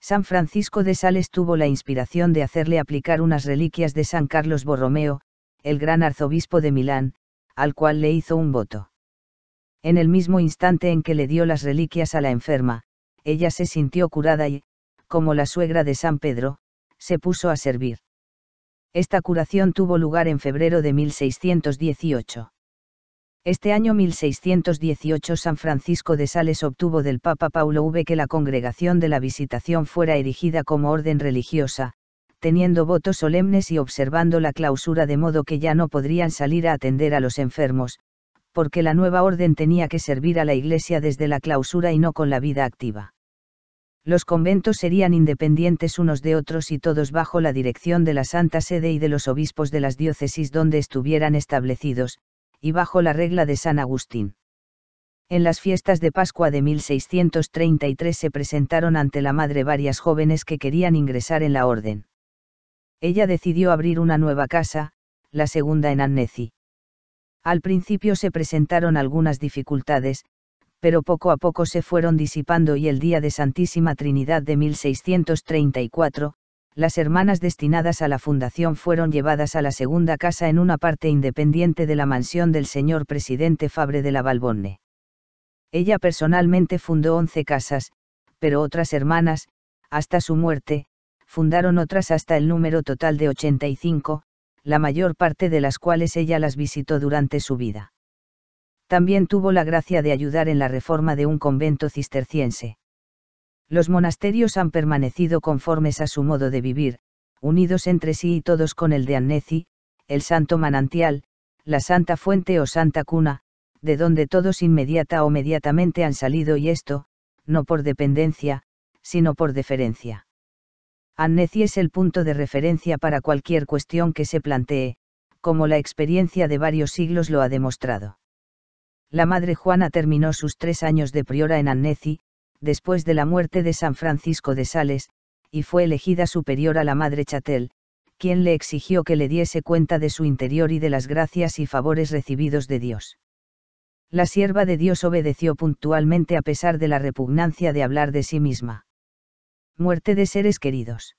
[SPEAKER 1] San Francisco de Sales tuvo la inspiración de hacerle aplicar unas reliquias de San Carlos Borromeo, el gran arzobispo de Milán, al cual le hizo un voto en el mismo instante en que le dio las reliquias a la enferma, ella se sintió curada y, como la suegra de San Pedro, se puso a servir. Esta curación tuvo lugar en febrero de 1618. Este año 1618 San Francisco de Sales obtuvo del Papa Paulo V que la congregación de la Visitación fuera erigida como orden religiosa, teniendo votos solemnes y observando la clausura de modo que ya no podrían salir a atender a los enfermos, porque la nueva orden tenía que servir a la Iglesia desde la clausura y no con la vida activa. Los conventos serían independientes unos de otros y todos bajo la dirección de la Santa Sede y de los obispos de las diócesis donde estuvieran establecidos, y bajo la regla de San Agustín. En las fiestas de Pascua de 1633 se presentaron ante la madre varias jóvenes que querían ingresar en la orden. Ella decidió abrir una nueva casa, la segunda en Annecy. Al principio se presentaron algunas dificultades, pero poco a poco se fueron disipando y el día de Santísima Trinidad de 1634, las hermanas destinadas a la fundación fueron llevadas a la segunda casa en una parte independiente de la mansión del señor presidente Fabre de la Balbonne. Ella personalmente fundó once casas, pero otras hermanas, hasta su muerte, fundaron otras hasta el número total de 85, la mayor parte de las cuales ella las visitó durante su vida. También tuvo la gracia de ayudar en la reforma de un convento cisterciense. Los monasterios han permanecido conformes a su modo de vivir, unidos entre sí y todos con el de Annecy, el santo manantial, la santa fuente o santa cuna, de donde todos inmediata o mediatamente han salido y esto, no por dependencia, sino por deferencia. Annecy es el punto de referencia para cualquier cuestión que se plantee, como la experiencia de varios siglos lo ha demostrado. La madre Juana terminó sus tres años de priora en Annecy, después de la muerte de San Francisco de Sales, y fue elegida superior a la madre Chatel, quien le exigió que le diese cuenta de su interior y de las gracias y favores recibidos de Dios. La sierva de Dios obedeció puntualmente a pesar de la repugnancia de hablar de sí misma muerte de seres queridos.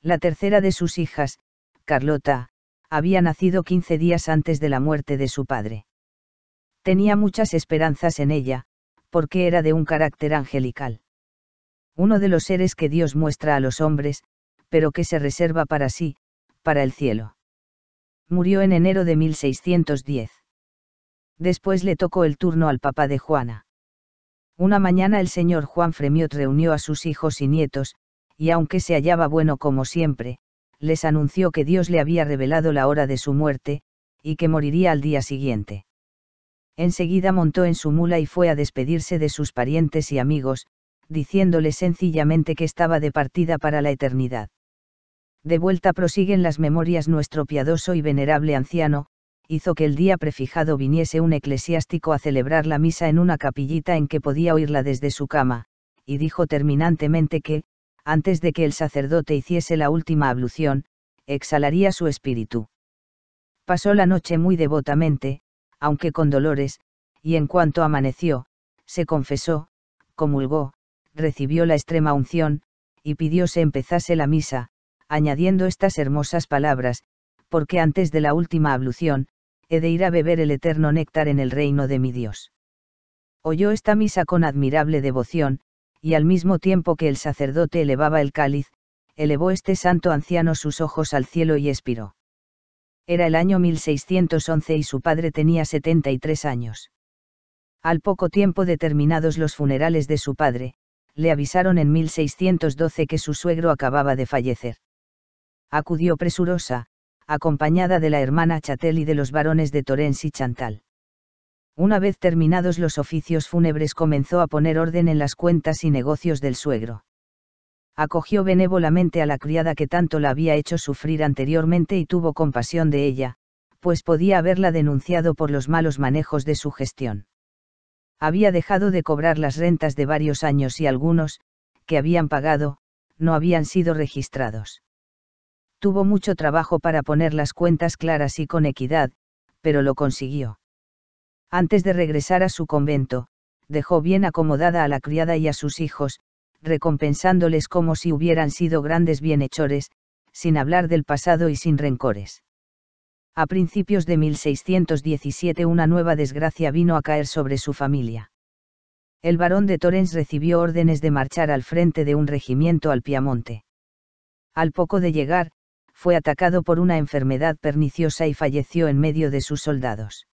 [SPEAKER 1] La tercera de sus hijas, Carlota, había nacido 15 días antes de la muerte de su padre. Tenía muchas esperanzas en ella, porque era de un carácter angelical. Uno de los seres que Dios muestra a los hombres, pero que se reserva para sí, para el cielo. Murió en enero de 1610. Después le tocó el turno al papá de Juana. Una mañana el señor Juan Fremiot reunió a sus hijos y nietos, y aunque se hallaba bueno como siempre, les anunció que Dios le había revelado la hora de su muerte, y que moriría al día siguiente. Enseguida montó en su mula y fue a despedirse de sus parientes y amigos, diciéndoles sencillamente que estaba de partida para la eternidad. De vuelta prosiguen las memorias nuestro piadoso y venerable anciano, hizo que el día prefijado viniese un eclesiástico a celebrar la misa en una capillita en que podía oírla desde su cama, y dijo terminantemente que, antes de que el sacerdote hiciese la última ablución, exhalaría su espíritu. Pasó la noche muy devotamente, aunque con dolores, y en cuanto amaneció, se confesó, comulgó, recibió la extrema unción, y pidió se empezase la misa, añadiendo estas hermosas palabras, porque antes de la última ablución, he de ir a beber el eterno néctar en el reino de mi Dios. Oyó esta misa con admirable devoción, y al mismo tiempo que el sacerdote elevaba el cáliz, elevó este santo anciano sus ojos al cielo y expiró. Era el año 1611 y su padre tenía 73 años. Al poco tiempo de terminados los funerales de su padre, le avisaron en 1612 que su suegro acababa de fallecer. Acudió presurosa, acompañada de la hermana Chatel y de los varones de Torrens y Chantal. Una vez terminados los oficios fúnebres comenzó a poner orden en las cuentas y negocios del suegro. Acogió benévolamente a la criada que tanto la había hecho sufrir anteriormente y tuvo compasión de ella, pues podía haberla denunciado por los malos manejos de su gestión. Había dejado de cobrar las rentas de varios años y algunos, que habían pagado, no habían sido registrados tuvo mucho trabajo para poner las cuentas claras y con equidad, pero lo consiguió. Antes de regresar a su convento, dejó bien acomodada a la criada y a sus hijos, recompensándoles como si hubieran sido grandes bienhechores, sin hablar del pasado y sin rencores. A principios de 1617 una nueva desgracia vino a caer sobre su familia. El barón de Torrens recibió órdenes de marchar al frente de un regimiento al Piamonte. Al poco de llegar, fue atacado por una enfermedad perniciosa y falleció en medio de sus soldados.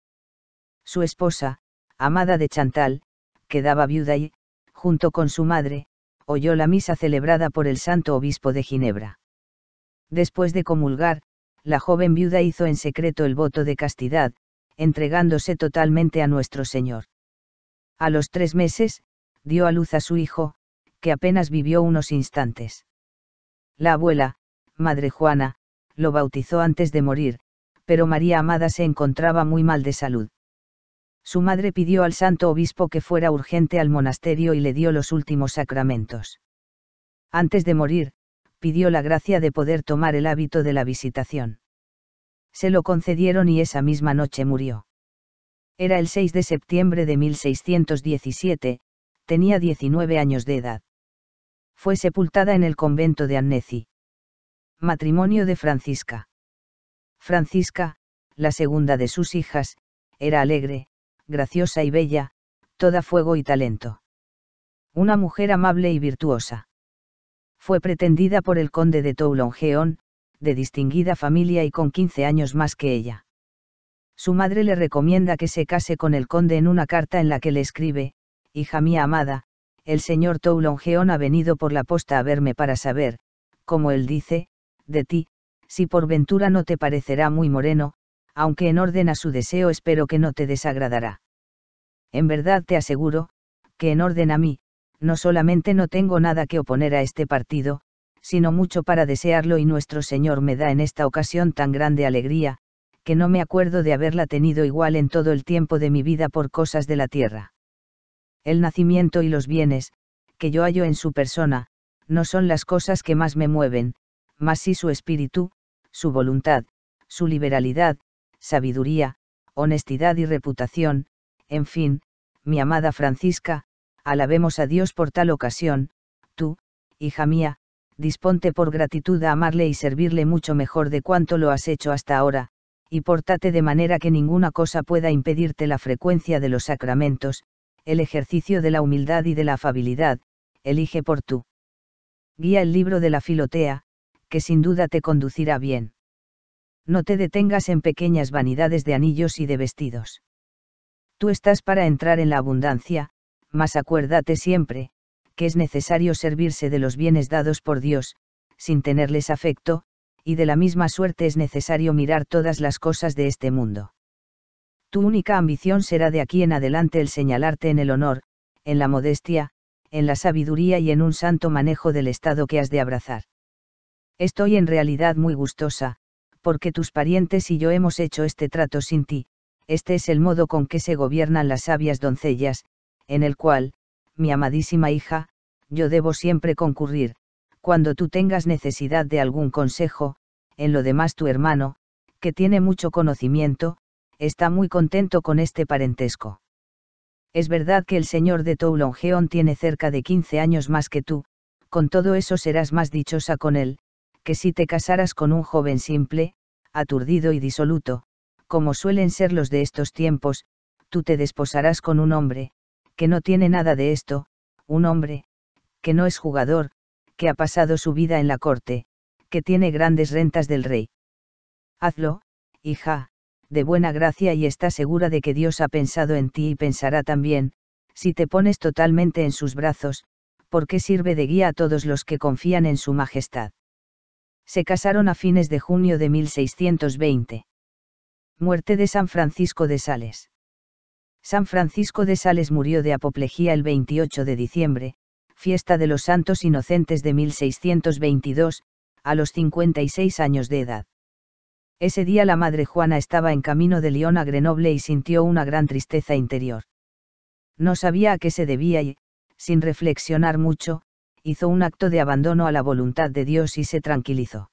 [SPEAKER 1] Su esposa, amada de Chantal, quedaba viuda y, junto con su madre, oyó la misa celebrada por el santo obispo de Ginebra. Después de comulgar, la joven viuda hizo en secreto el voto de castidad, entregándose totalmente a nuestro Señor. A los tres meses, dio a luz a su hijo, que apenas vivió unos instantes. La abuela, Madre Juana, lo bautizó antes de morir, pero María Amada se encontraba muy mal de salud. Su madre pidió al santo obispo que fuera urgente al monasterio y le dio los últimos sacramentos. Antes de morir, pidió la gracia de poder tomar el hábito de la visitación. Se lo concedieron y esa misma noche murió. Era el 6 de septiembre de 1617, tenía 19 años de edad. Fue sepultada en el convento de Annecy. Matrimonio de Francisca. Francisca, la segunda de sus hijas, era alegre, graciosa y bella, toda fuego y talento. Una mujer amable y virtuosa. Fue pretendida por el conde de Toulongeón, de distinguida familia y con 15 años más que ella. Su madre le recomienda que se case con el conde en una carta en la que le escribe, Hija mía amada, el señor Toulongeón ha venido por la posta a verme para saber, como él dice, de ti, si por ventura no te parecerá muy moreno, aunque en orden a su deseo espero que no te desagradará. En verdad te aseguro, que en orden a mí, no solamente no tengo nada que oponer a este partido, sino mucho para desearlo y nuestro Señor me da en esta ocasión tan grande alegría, que no me acuerdo de haberla tenido igual en todo el tiempo de mi vida por cosas de la tierra. El nacimiento y los bienes, que yo hallo en su persona, no son las cosas que más me mueven, mas si su espíritu, su voluntad, su liberalidad, sabiduría, honestidad y reputación, en fin, mi amada Francisca, alabemos a Dios por tal ocasión, tú, hija mía, disponte por gratitud a amarle y servirle mucho mejor de cuanto lo has hecho hasta ahora, y pórtate de manera que ninguna cosa pueda impedirte la frecuencia de los sacramentos, el ejercicio de la humildad y de la afabilidad, elige por tú. Guía el libro de la Filotea, que sin duda te conducirá bien. No te detengas en pequeñas vanidades de anillos y de vestidos. Tú estás para entrar en la abundancia, mas acuérdate siempre, que es necesario servirse de los bienes dados por Dios, sin tenerles afecto, y de la misma suerte es necesario mirar todas las cosas de este mundo. Tu única ambición será de aquí en adelante el señalarte en el honor, en la modestia, en la sabiduría y en un santo manejo del estado que has de abrazar. Estoy en realidad muy gustosa, porque tus parientes y yo hemos hecho este trato sin ti, este es el modo con que se gobiernan las sabias doncellas, en el cual, mi amadísima hija, yo debo siempre concurrir, cuando tú tengas necesidad de algún consejo, en lo demás tu hermano, que tiene mucho conocimiento, está muy contento con este parentesco. Es verdad que el señor de Toulongeon tiene cerca de 15 años más que tú, con todo eso serás más dichosa con él, que si te casaras con un joven simple, aturdido y disoluto, como suelen ser los de estos tiempos, tú te desposarás con un hombre, que no tiene nada de esto, un hombre, que no es jugador, que ha pasado su vida en la corte, que tiene grandes rentas del rey. Hazlo, hija, de buena gracia y está segura de que Dios ha pensado en ti y pensará también, si te pones totalmente en sus brazos, porque sirve de guía a todos los que confían en su majestad se casaron a fines de junio de 1620. Muerte de San Francisco de Sales. San Francisco de Sales murió de apoplejía el 28 de diciembre, fiesta de los Santos Inocentes de 1622, a los 56 años de edad. Ese día la madre Juana estaba en camino de Lyon a Grenoble y sintió una gran tristeza interior. No sabía a qué se debía y, sin reflexionar mucho, hizo un acto de abandono a la voluntad de Dios y se tranquilizó.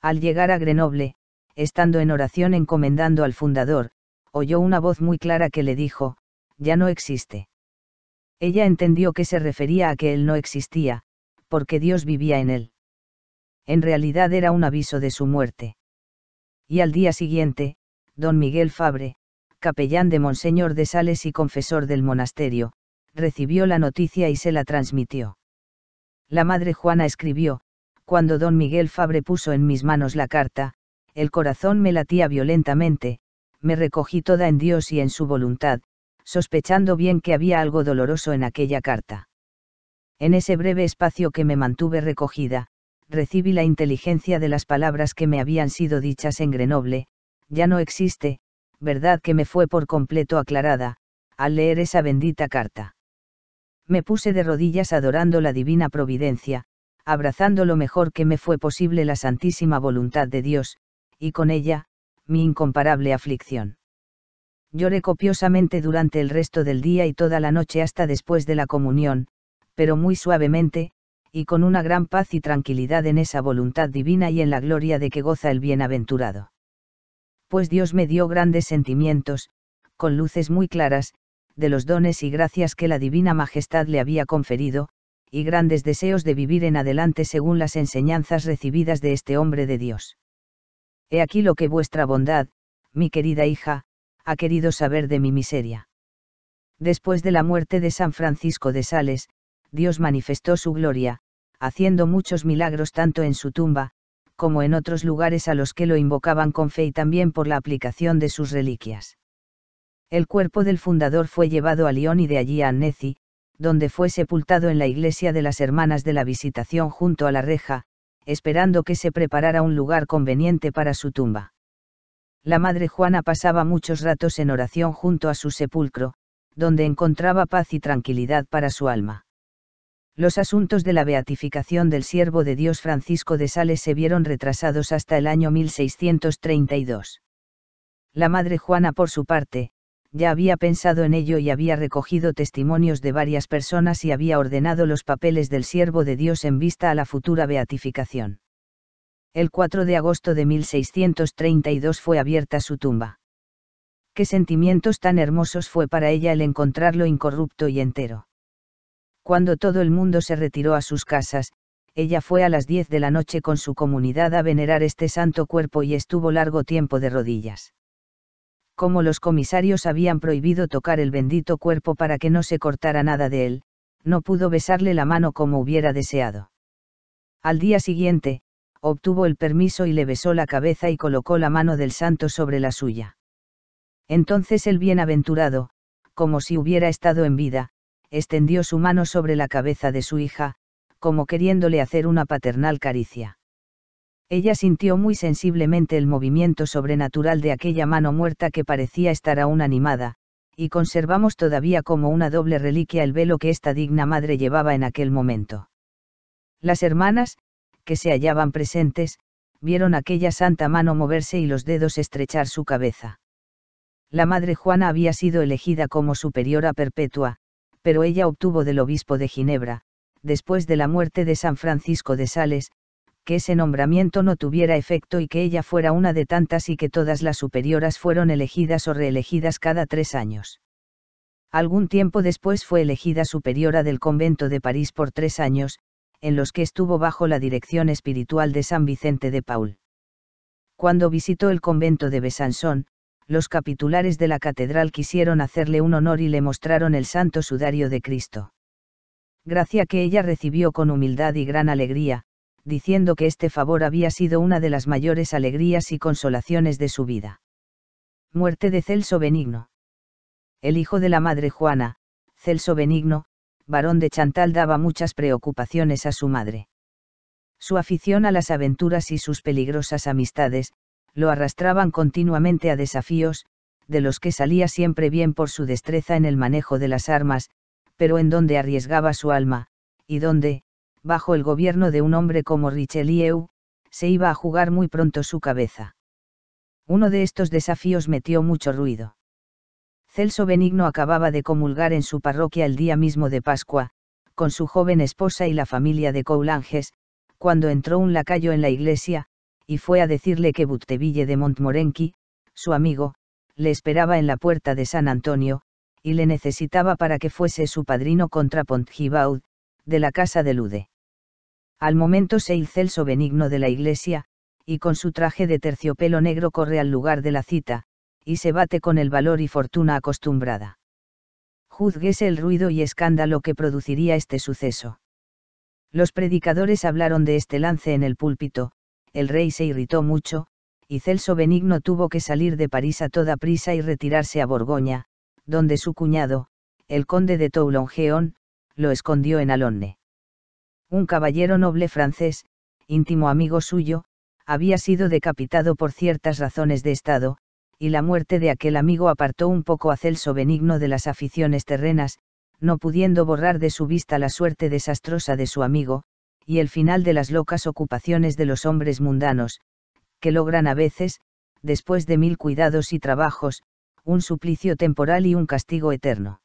[SPEAKER 1] Al llegar a Grenoble, estando en oración encomendando al fundador, oyó una voz muy clara que le dijo, ya no existe. Ella entendió que se refería a que él no existía, porque Dios vivía en él. En realidad era un aviso de su muerte. Y al día siguiente, don Miguel Fabre, capellán de Monseñor de Sales y confesor del monasterio, recibió la noticia y se la transmitió. La madre Juana escribió, cuando don Miguel Fabre puso en mis manos la carta, el corazón me latía violentamente, me recogí toda en Dios y en su voluntad, sospechando bien que había algo doloroso en aquella carta. En ese breve espacio que me mantuve recogida, recibí la inteligencia de las palabras que me habían sido dichas en Grenoble, ya no existe, verdad que me fue por completo aclarada, al leer esa bendita carta me puse de rodillas adorando la divina providencia, abrazando lo mejor que me fue posible la santísima voluntad de Dios, y con ella, mi incomparable aflicción. Lloré copiosamente durante el resto del día y toda la noche hasta después de la comunión, pero muy suavemente, y con una gran paz y tranquilidad en esa voluntad divina y en la gloria de que goza el bienaventurado. Pues Dios me dio grandes sentimientos, con luces muy claras, de los dones y gracias que la Divina Majestad le había conferido, y grandes deseos de vivir en adelante según las enseñanzas recibidas de este hombre de Dios. He aquí lo que vuestra bondad, mi querida hija, ha querido saber de mi miseria. Después de la muerte de San Francisco de Sales, Dios manifestó su gloria, haciendo muchos milagros tanto en su tumba, como en otros lugares a los que lo invocaban con fe y también por la aplicación de sus reliquias. El cuerpo del fundador fue llevado a Lyon y de allí a Annecy, donde fue sepultado en la iglesia de las Hermanas de la Visitación junto a la reja, esperando que se preparara un lugar conveniente para su tumba. La madre Juana pasaba muchos ratos en oración junto a su sepulcro, donde encontraba paz y tranquilidad para su alma. Los asuntos de la beatificación del siervo de Dios Francisco de Sales se vieron retrasados hasta el año 1632. La madre Juana, por su parte, ya había pensado en ello y había recogido testimonios de varias personas y había ordenado los papeles del siervo de Dios en vista a la futura beatificación. El 4 de agosto de 1632 fue abierta su tumba. Qué sentimientos tan hermosos fue para ella el encontrarlo incorrupto y entero. Cuando todo el mundo se retiró a sus casas, ella fue a las 10 de la noche con su comunidad a venerar este santo cuerpo y estuvo largo tiempo de rodillas como los comisarios habían prohibido tocar el bendito cuerpo para que no se cortara nada de él, no pudo besarle la mano como hubiera deseado. Al día siguiente, obtuvo el permiso y le besó la cabeza y colocó la mano del santo sobre la suya. Entonces el bienaventurado, como si hubiera estado en vida, extendió su mano sobre la cabeza de su hija, como queriéndole hacer una paternal caricia. Ella sintió muy sensiblemente el movimiento sobrenatural de aquella mano muerta que parecía estar aún animada, y conservamos todavía como una doble reliquia el velo que esta digna madre llevaba en aquel momento. Las hermanas, que se hallaban presentes, vieron aquella santa mano moverse y los dedos estrechar su cabeza. La madre Juana había sido elegida como superiora perpetua, pero ella obtuvo del obispo de Ginebra, después de la muerte de San Francisco de Sales, que ese nombramiento no tuviera efecto y que ella fuera una de tantas y que todas las superioras fueron elegidas o reelegidas cada tres años. Algún tiempo después fue elegida superiora del convento de París por tres años, en los que estuvo bajo la dirección espiritual de San Vicente de Paul. Cuando visitó el convento de Besançon, los capitulares de la catedral quisieron hacerle un honor y le mostraron el santo sudario de Cristo. Gracia que ella recibió con humildad y gran alegría, diciendo que este favor había sido una de las mayores alegrías y consolaciones de su vida. Muerte de Celso Benigno. El hijo de la madre Juana, Celso Benigno, varón de Chantal daba muchas preocupaciones a su madre. Su afición a las aventuras y sus peligrosas amistades, lo arrastraban continuamente a desafíos, de los que salía siempre bien por su destreza en el manejo de las armas, pero en donde arriesgaba su alma, y donde, bajo el gobierno de un hombre como Richelieu, se iba a jugar muy pronto su cabeza. Uno de estos desafíos metió mucho ruido. Celso Benigno acababa de comulgar en su parroquia el día mismo de Pascua, con su joven esposa y la familia de Coulanges, cuando entró un lacayo en la iglesia, y fue a decirle que Butteville de Montmorency, su amigo, le esperaba en la puerta de San Antonio, y le necesitaba para que fuese su padrino contra Pontgibaud, de la casa de Lude. Al momento se il Celso Benigno de la iglesia, y con su traje de terciopelo negro corre al lugar de la cita, y se bate con el valor y fortuna acostumbrada. Juzguese el ruido y escándalo que produciría este suceso. Los predicadores hablaron de este lance en el púlpito, el rey se irritó mucho, y Celso Benigno tuvo que salir de París a toda prisa y retirarse a Borgoña, donde su cuñado, el conde de Toulongeon, lo escondió en Alonne un caballero noble francés, íntimo amigo suyo, había sido decapitado por ciertas razones de Estado, y la muerte de aquel amigo apartó un poco a Celso Benigno de las aficiones terrenas, no pudiendo borrar de su vista la suerte desastrosa de su amigo, y el final de las locas ocupaciones de los hombres mundanos, que logran a veces, después de mil cuidados y trabajos, un suplicio temporal y un castigo eterno.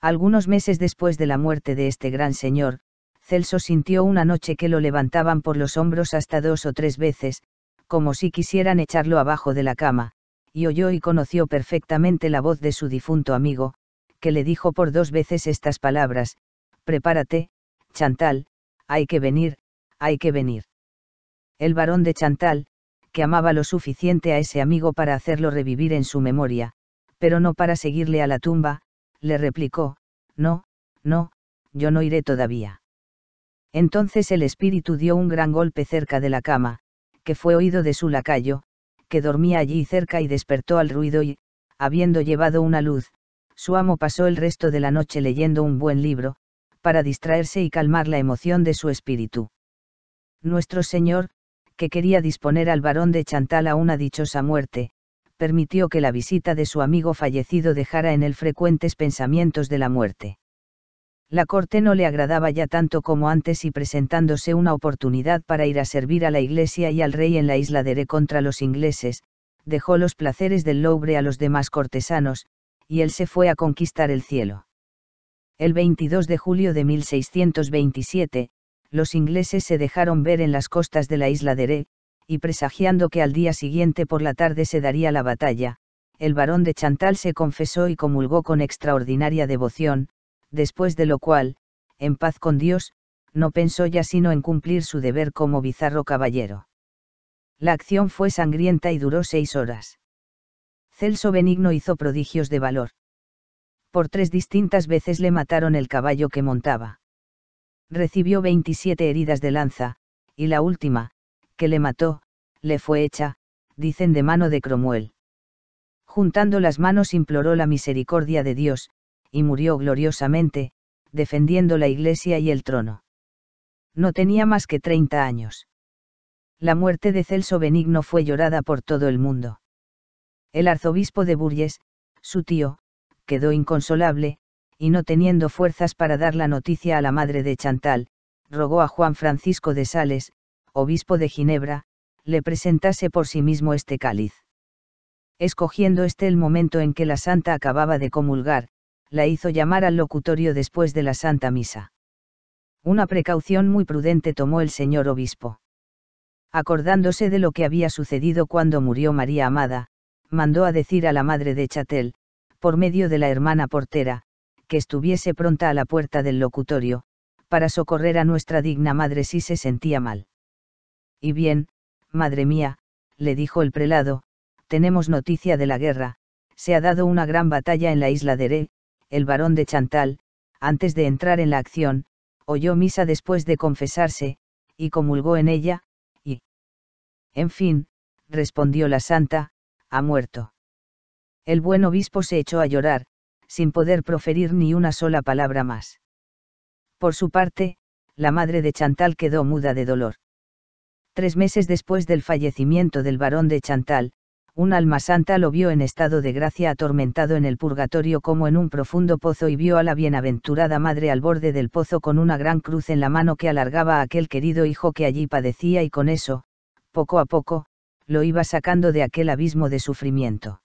[SPEAKER 1] Algunos meses después de la muerte de este gran señor, Celso sintió una noche que lo levantaban por los hombros hasta dos o tres veces, como si quisieran echarlo abajo de la cama, y oyó y conoció perfectamente la voz de su difunto amigo, que le dijo por dos veces estas palabras, Prepárate, Chantal, hay que venir, hay que venir. El varón de Chantal, que amaba lo suficiente a ese amigo para hacerlo revivir en su memoria, pero no para seguirle a la tumba, le replicó, No, no, yo no iré todavía. Entonces el espíritu dio un gran golpe cerca de la cama, que fue oído de su lacayo, que dormía allí cerca y despertó al ruido y, habiendo llevado una luz, su amo pasó el resto de la noche leyendo un buen libro, para distraerse y calmar la emoción de su espíritu. Nuestro Señor, que quería disponer al varón de Chantal a una dichosa muerte, permitió que la visita de su amigo fallecido dejara en él frecuentes pensamientos de la muerte la corte no le agradaba ya tanto como antes y presentándose una oportunidad para ir a servir a la iglesia y al rey en la isla de Ré contra los ingleses, dejó los placeres del Louvre a los demás cortesanos, y él se fue a conquistar el cielo. El 22 de julio de 1627, los ingleses se dejaron ver en las costas de la isla de Ré, y presagiando que al día siguiente por la tarde se daría la batalla, el barón de Chantal se confesó y comulgó con extraordinaria devoción, después de lo cual, en paz con Dios, no pensó ya sino en cumplir su deber como bizarro caballero. La acción fue sangrienta y duró seis horas. Celso Benigno hizo prodigios de valor. Por tres distintas veces le mataron el caballo que montaba. Recibió 27 heridas de lanza, y la última, que le mató, le fue hecha, dicen de mano de Cromwell. Juntando las manos imploró la misericordia de Dios, y murió gloriosamente, defendiendo la iglesia y el trono. No tenía más que 30 años. La muerte de Celso Benigno fue llorada por todo el mundo. El arzobispo de Burges, su tío, quedó inconsolable, y no teniendo fuerzas para dar la noticia a la madre de Chantal, rogó a Juan Francisco de Sales, obispo de Ginebra, le presentase por sí mismo este cáliz. Escogiendo este el momento en que la santa acababa de comulgar, la hizo llamar al locutorio después de la Santa Misa. Una precaución muy prudente tomó el señor obispo. Acordándose de lo que había sucedido cuando murió María Amada, mandó a decir a la madre de Chatel, por medio de la hermana portera, que estuviese pronta a la puerta del locutorio, para socorrer a nuestra digna madre si se sentía mal. Y bien, madre mía, le dijo el prelado, tenemos noticia de la guerra, se ha dado una gran batalla en la isla de Ré el varón de Chantal, antes de entrar en la acción, oyó misa después de confesarse, y comulgó en ella, y... En fin, respondió la santa, ha muerto. El buen obispo se echó a llorar, sin poder proferir ni una sola palabra más. Por su parte, la madre de Chantal quedó muda de dolor. Tres meses después del fallecimiento del varón de Chantal, un alma santa lo vio en estado de gracia atormentado en el purgatorio como en un profundo pozo y vio a la bienaventurada madre al borde del pozo con una gran cruz en la mano que alargaba a aquel querido hijo que allí padecía y con eso, poco a poco, lo iba sacando de aquel abismo de sufrimiento.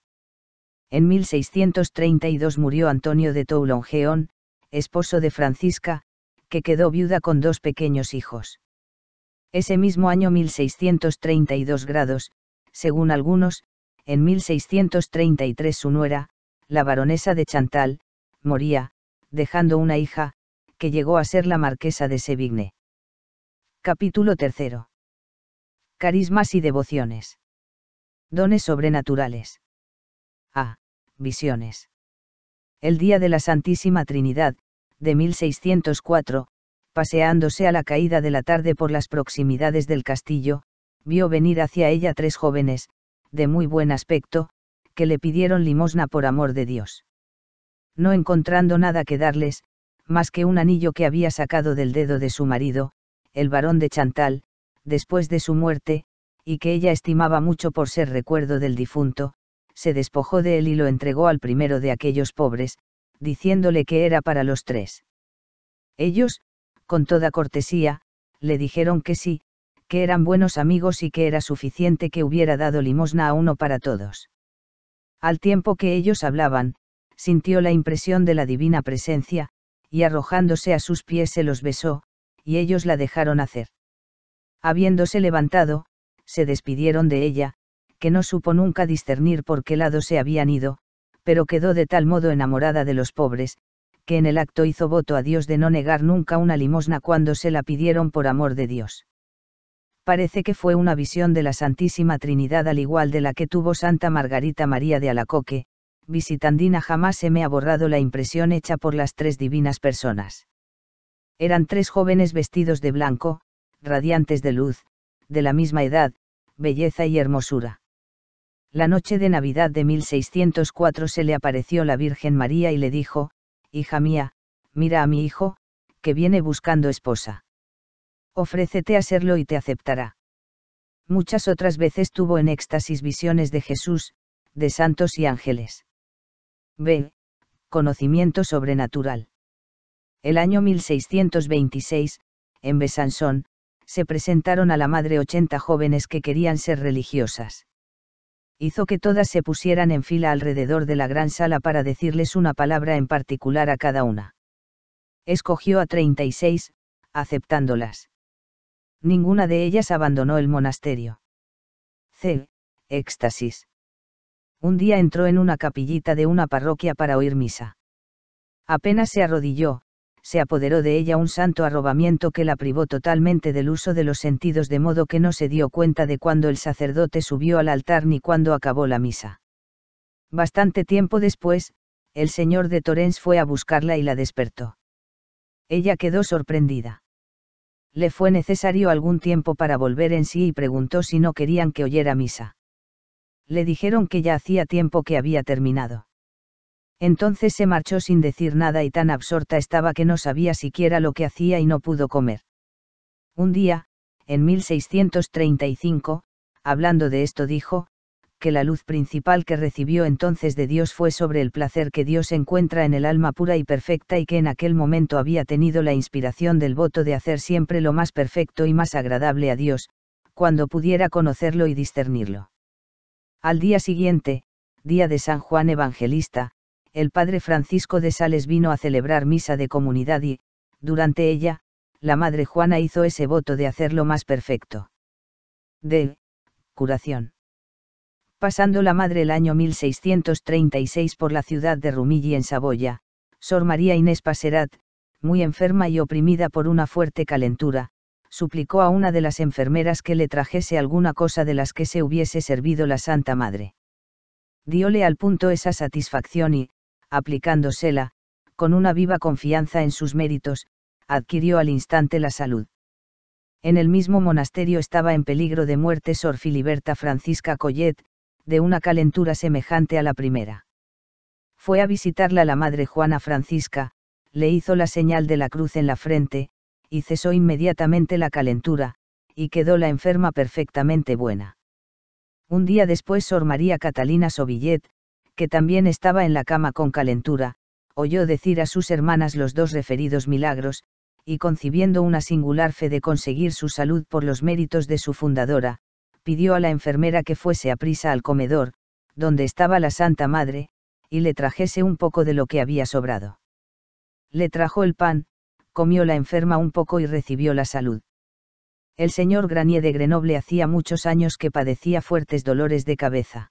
[SPEAKER 1] En 1632 murió Antonio de Toulongeón, esposo de Francisca, que quedó viuda con dos pequeños hijos. Ese mismo año 1632 grados, según algunos, en 1633 su nuera, la baronesa de Chantal, moría, dejando una hija, que llegó a ser la marquesa de Sevigne. Capítulo 3. Carismas y devociones. Dones sobrenaturales. A. Visiones. El día de la Santísima Trinidad, de 1604, paseándose a la caída de la tarde por las proximidades del castillo, vio venir hacia ella tres jóvenes, de muy buen aspecto, que le pidieron limosna por amor de Dios. No encontrando nada que darles, más que un anillo que había sacado del dedo de su marido, el varón de Chantal, después de su muerte, y que ella estimaba mucho por ser recuerdo del difunto, se despojó de él y lo entregó al primero de aquellos pobres, diciéndole que era para los tres. Ellos, con toda cortesía, le dijeron que sí, que eran buenos amigos y que era suficiente que hubiera dado limosna a uno para todos. Al tiempo que ellos hablaban, sintió la impresión de la divina presencia, y arrojándose a sus pies se los besó, y ellos la dejaron hacer. Habiéndose levantado, se despidieron de ella, que no supo nunca discernir por qué lado se habían ido, pero quedó de tal modo enamorada de los pobres, que en el acto hizo voto a Dios de no negar nunca una limosna cuando se la pidieron por amor de Dios parece que fue una visión de la Santísima Trinidad al igual de la que tuvo Santa Margarita María de Alacoque, visitandina jamás se me ha borrado la impresión hecha por las tres divinas personas. Eran tres jóvenes vestidos de blanco, radiantes de luz, de la misma edad, belleza y hermosura. La noche de Navidad de 1604 se le apareció la Virgen María y le dijo, Hija mía, mira a mi hijo, que viene buscando esposa ofrécete a serlo y te aceptará. Muchas otras veces tuvo en éxtasis visiones de Jesús, de santos y ángeles. B. Conocimiento sobrenatural. El año 1626, en Besansón, se presentaron a la madre 80 jóvenes que querían ser religiosas. Hizo que todas se pusieran en fila alrededor de la gran sala para decirles una palabra en particular a cada una. Escogió a 36, aceptándolas ninguna de ellas abandonó el monasterio. C. Éxtasis. Un día entró en una capillita de una parroquia para oír misa. Apenas se arrodilló, se apoderó de ella un santo arrobamiento que la privó totalmente del uso de los sentidos de modo que no se dio cuenta de cuando el sacerdote subió al altar ni cuando acabó la misa. Bastante tiempo después, el señor de Torrens fue a buscarla y la despertó. Ella quedó sorprendida le fue necesario algún tiempo para volver en sí y preguntó si no querían que oyera misa. Le dijeron que ya hacía tiempo que había terminado. Entonces se marchó sin decir nada y tan absorta estaba que no sabía siquiera lo que hacía y no pudo comer. Un día, en 1635, hablando de esto dijo, que la luz principal que recibió entonces de Dios fue sobre el placer que Dios encuentra en el alma pura y perfecta y que en aquel momento había tenido la inspiración del voto de hacer siempre lo más perfecto y más agradable a Dios, cuando pudiera conocerlo y discernirlo. Al día siguiente, día de San Juan Evangelista, el padre Francisco de Sales vino a celebrar misa de comunidad y, durante ella, la madre Juana hizo ese voto de hacerlo más perfecto. De curación. Pasando la madre el año 1636 por la ciudad de Rumilly en Saboya, Sor María Inés Paserat, muy enferma y oprimida por una fuerte calentura, suplicó a una de las enfermeras que le trajese alguna cosa de las que se hubiese servido la Santa Madre. Diole al punto esa satisfacción y, aplicándosela, con una viva confianza en sus méritos, adquirió al instante la salud. En el mismo monasterio estaba en peligro de muerte Sor Filiberta Francisca Collet, de una calentura semejante a la primera. Fue a visitarla la madre Juana Francisca, le hizo la señal de la cruz en la frente, y cesó inmediatamente la calentura, y quedó la enferma perfectamente buena. Un día después Sor María Catalina Sobillet, que también estaba en la cama con calentura, oyó decir a sus hermanas los dos referidos milagros, y concibiendo una singular fe de conseguir su salud por los méritos de su fundadora, pidió a la enfermera que fuese a prisa al comedor, donde estaba la Santa Madre, y le trajese un poco de lo que había sobrado. Le trajo el pan, comió la enferma un poco y recibió la salud. El señor Granier de Grenoble hacía muchos años que padecía fuertes dolores de cabeza.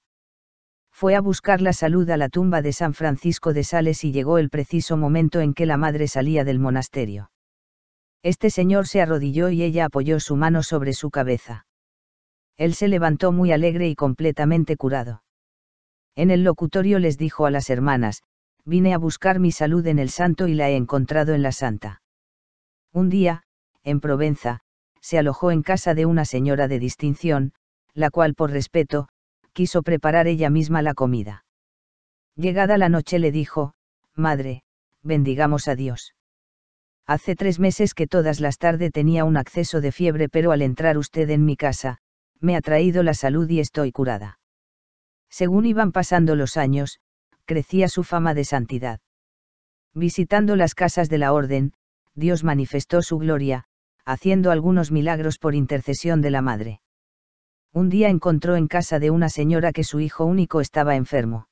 [SPEAKER 1] Fue a buscar la salud a la tumba de San Francisco de Sales y llegó el preciso momento en que la madre salía del monasterio. Este señor se arrodilló y ella apoyó su mano sobre su cabeza él se levantó muy alegre y completamente curado. En el locutorio les dijo a las hermanas, vine a buscar mi salud en el santo y la he encontrado en la santa. Un día, en Provenza, se alojó en casa de una señora de distinción, la cual por respeto, quiso preparar ella misma la comida. Llegada la noche le dijo, Madre, bendigamos a Dios. Hace tres meses que todas las tardes tenía un acceso de fiebre pero al entrar usted en mi casa, me ha traído la salud y estoy curada. Según iban pasando los años, crecía su fama de santidad. Visitando las casas de la orden, Dios manifestó su gloria, haciendo algunos milagros por intercesión de la madre. Un día encontró en casa de una señora que su hijo único estaba enfermo.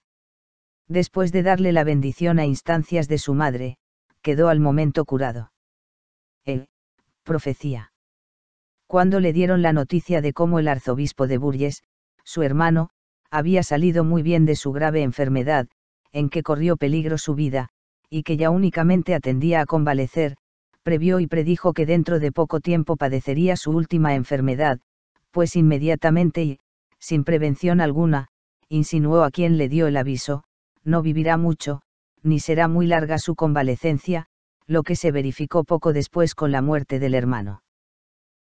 [SPEAKER 1] Después de darle la bendición a instancias de su madre, quedó al momento curado. Él, profecía cuando le dieron la noticia de cómo el arzobispo de Burges, su hermano, había salido muy bien de su grave enfermedad, en que corrió peligro su vida, y que ya únicamente atendía a convalecer, previó y predijo que dentro de poco tiempo padecería su última enfermedad, pues inmediatamente y, sin prevención alguna, insinuó a quien le dio el aviso, no vivirá mucho, ni será muy larga su convalecencia, lo que se verificó poco después con la muerte del hermano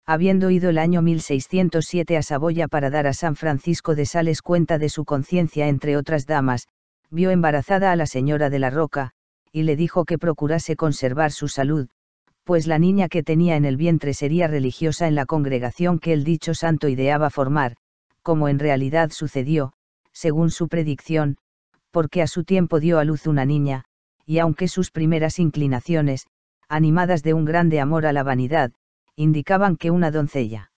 [SPEAKER 1] habiendo ido el año 1607 a Saboya para dar a San Francisco de Sales cuenta de su conciencia entre otras damas, vio embarazada a la señora de la Roca, y le dijo que procurase conservar su salud, pues la niña que tenía en el vientre sería religiosa en la congregación que el dicho santo ideaba formar, como en realidad sucedió, según su predicción, porque a su tiempo dio a luz una niña, y aunque sus primeras inclinaciones, animadas de un grande amor a la vanidad, indicaban que una doncella,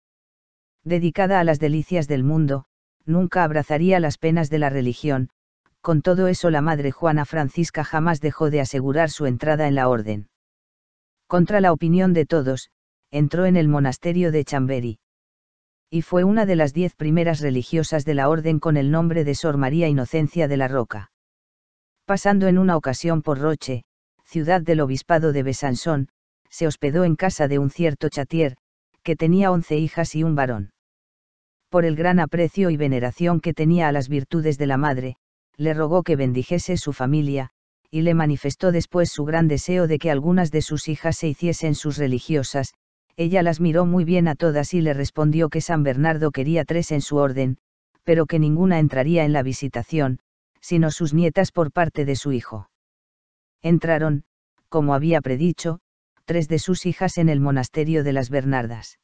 [SPEAKER 1] dedicada a las delicias del mundo, nunca abrazaría las penas de la religión, con todo eso la madre Juana Francisca jamás dejó de asegurar su entrada en la orden. Contra la opinión de todos, entró en el monasterio de Chambery. Y fue una de las diez primeras religiosas de la orden con el nombre de Sor María Inocencia de la Roca. Pasando en una ocasión por Roche, ciudad del obispado de besansón se hospedó en casa de un cierto chatier, que tenía once hijas y un varón. Por el gran aprecio y veneración que tenía a las virtudes de la madre, le rogó que bendijese su familia, y le manifestó después su gran deseo de que algunas de sus hijas se hiciesen sus religiosas, ella las miró muy bien a todas y le respondió que San Bernardo quería tres en su orden, pero que ninguna entraría en la visitación, sino sus nietas por parte de su hijo. Entraron, como había predicho, tres de sus hijas en el monasterio de las Bernardas.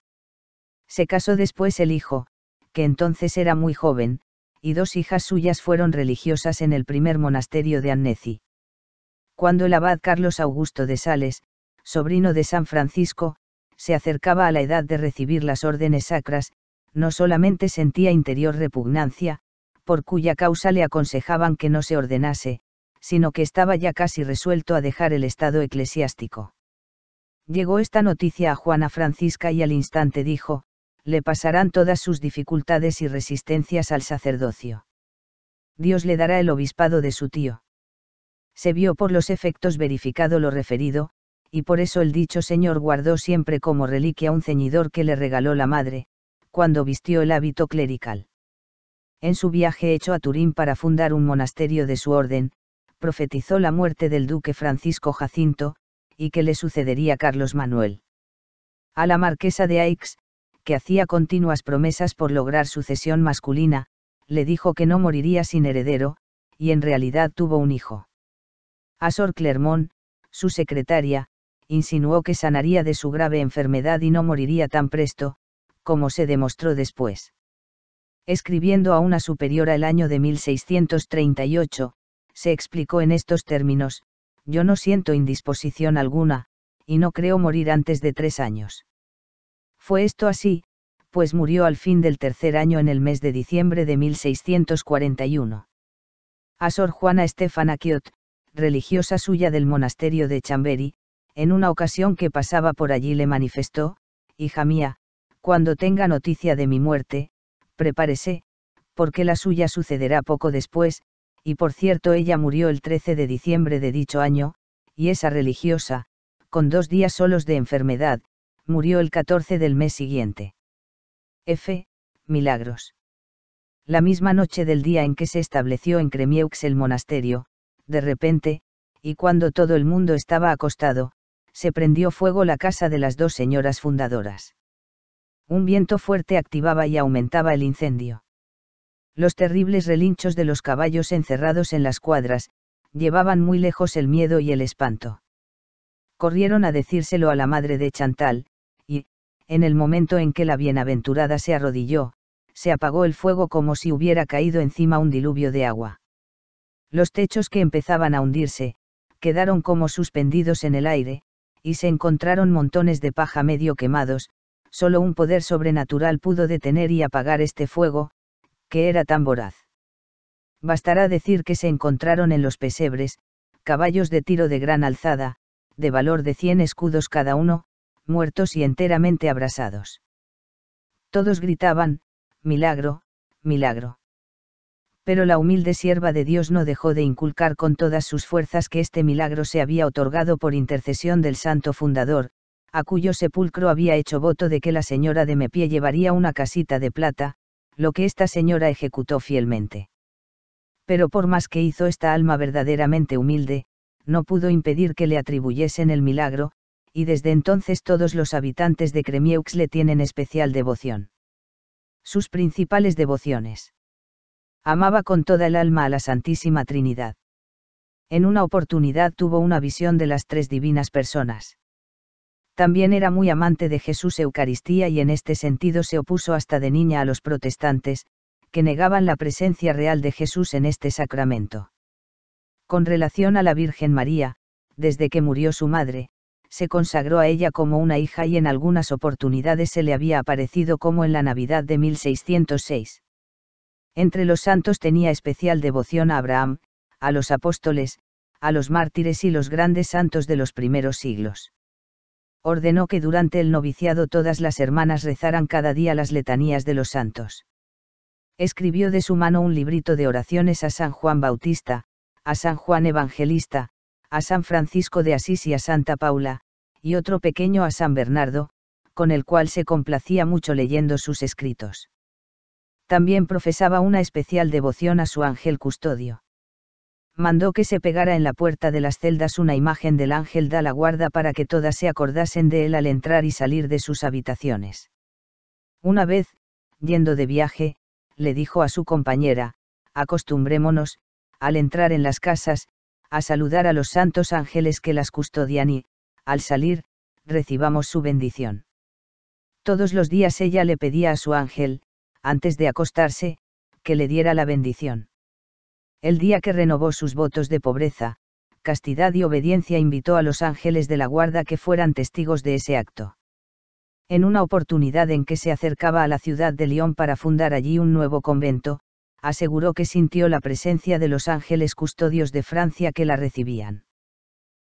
[SPEAKER 1] Se casó después el hijo, que entonces era muy joven, y dos hijas suyas fueron religiosas en el primer monasterio de Annecy. Cuando el abad Carlos Augusto de Sales, sobrino de San Francisco, se acercaba a la edad de recibir las órdenes sacras, no solamente sentía interior repugnancia, por cuya causa le aconsejaban que no se ordenase, sino que estaba ya casi resuelto a dejar el estado eclesiástico. Llegó esta noticia a Juana Francisca y al instante dijo, le pasarán todas sus dificultades y resistencias al sacerdocio. Dios le dará el obispado de su tío. Se vio por los efectos verificado lo referido, y por eso el dicho señor guardó siempre como reliquia un ceñidor que le regaló la madre, cuando vistió el hábito clerical. En su viaje hecho a Turín para fundar un monasterio de su orden, profetizó la muerte del duque Francisco Jacinto, y que le sucedería Carlos Manuel. A la marquesa de Aix, que hacía continuas promesas por lograr sucesión masculina, le dijo que no moriría sin heredero, y en realidad tuvo un hijo. A Sor Clermont, su secretaria, insinuó que sanaría de su grave enfermedad y no moriría tan presto, como se demostró después. Escribiendo a una superiora el año de 1638, se explicó en estos términos, yo no siento indisposición alguna, y no creo morir antes de tres años. Fue esto así, pues murió al fin del tercer año en el mes de diciembre de 1641. A Sor Juana Estefana Quiot, religiosa suya del monasterio de Chamberi, en una ocasión que pasaba por allí le manifestó, hija mía, cuando tenga noticia de mi muerte, prepárese, porque la suya sucederá poco después, y por cierto ella murió el 13 de diciembre de dicho año, y esa religiosa, con dos días solos de enfermedad, murió el 14 del mes siguiente. F. Milagros. La misma noche del día en que se estableció en Cremieux el monasterio, de repente, y cuando todo el mundo estaba acostado, se prendió fuego la casa de las dos señoras fundadoras. Un viento fuerte activaba y aumentaba el incendio. Los terribles relinchos de los caballos encerrados en las cuadras, llevaban muy lejos el miedo y el espanto. Corrieron a decírselo a la madre de Chantal, y, en el momento en que la bienaventurada se arrodilló, se apagó el fuego como si hubiera caído encima un diluvio de agua. Los techos que empezaban a hundirse, quedaron como suspendidos en el aire, y se encontraron montones de paja medio quemados, solo un poder sobrenatural pudo detener y apagar este fuego, que era tan voraz. Bastará decir que se encontraron en los pesebres, caballos de tiro de gran alzada, de valor de cien escudos cada uno, muertos y enteramente abrasados. Todos gritaban, Milagro, milagro. Pero la humilde sierva de Dios no dejó de inculcar con todas sus fuerzas que este milagro se había otorgado por intercesión del santo fundador, a cuyo sepulcro había hecho voto de que la señora de Mepié llevaría una casita de plata, lo que esta señora ejecutó fielmente. Pero por más que hizo esta alma verdaderamente humilde, no pudo impedir que le atribuyesen el milagro, y desde entonces todos los habitantes de Cremieux le tienen especial devoción. Sus principales devociones. Amaba con toda el alma a la Santísima Trinidad. En una oportunidad tuvo una visión de las tres divinas personas también era muy amante de Jesús Eucaristía y en este sentido se opuso hasta de niña a los protestantes, que negaban la presencia real de Jesús en este sacramento. Con relación a la Virgen María, desde que murió su madre, se consagró a ella como una hija y en algunas oportunidades se le había aparecido como en la Navidad de 1606. Entre los santos tenía especial devoción a Abraham, a los apóstoles, a los mártires y los grandes santos de los primeros siglos ordenó que durante el noviciado todas las hermanas rezaran cada día las letanías de los santos. Escribió de su mano un librito de oraciones a San Juan Bautista, a San Juan Evangelista, a San Francisco de Asís y a Santa Paula, y otro pequeño a San Bernardo, con el cual se complacía mucho leyendo sus escritos. También profesaba una especial devoción a su ángel custodio mandó que se pegara en la puerta de las celdas una imagen del ángel da la guarda para que todas se acordasen de él al entrar y salir de sus habitaciones. Una vez, yendo de viaje, le dijo a su compañera, acostumbrémonos, al entrar en las casas, a saludar a los santos ángeles que las custodian y, al salir, recibamos su bendición. Todos los días ella le pedía a su ángel, antes de acostarse, que le diera la bendición el día que renovó sus votos de pobreza, castidad y obediencia invitó a los ángeles de la guarda que fueran testigos de ese acto. En una oportunidad en que se acercaba a la ciudad de Lyon para fundar allí un nuevo convento, aseguró que sintió la presencia de los ángeles custodios de Francia que la recibían.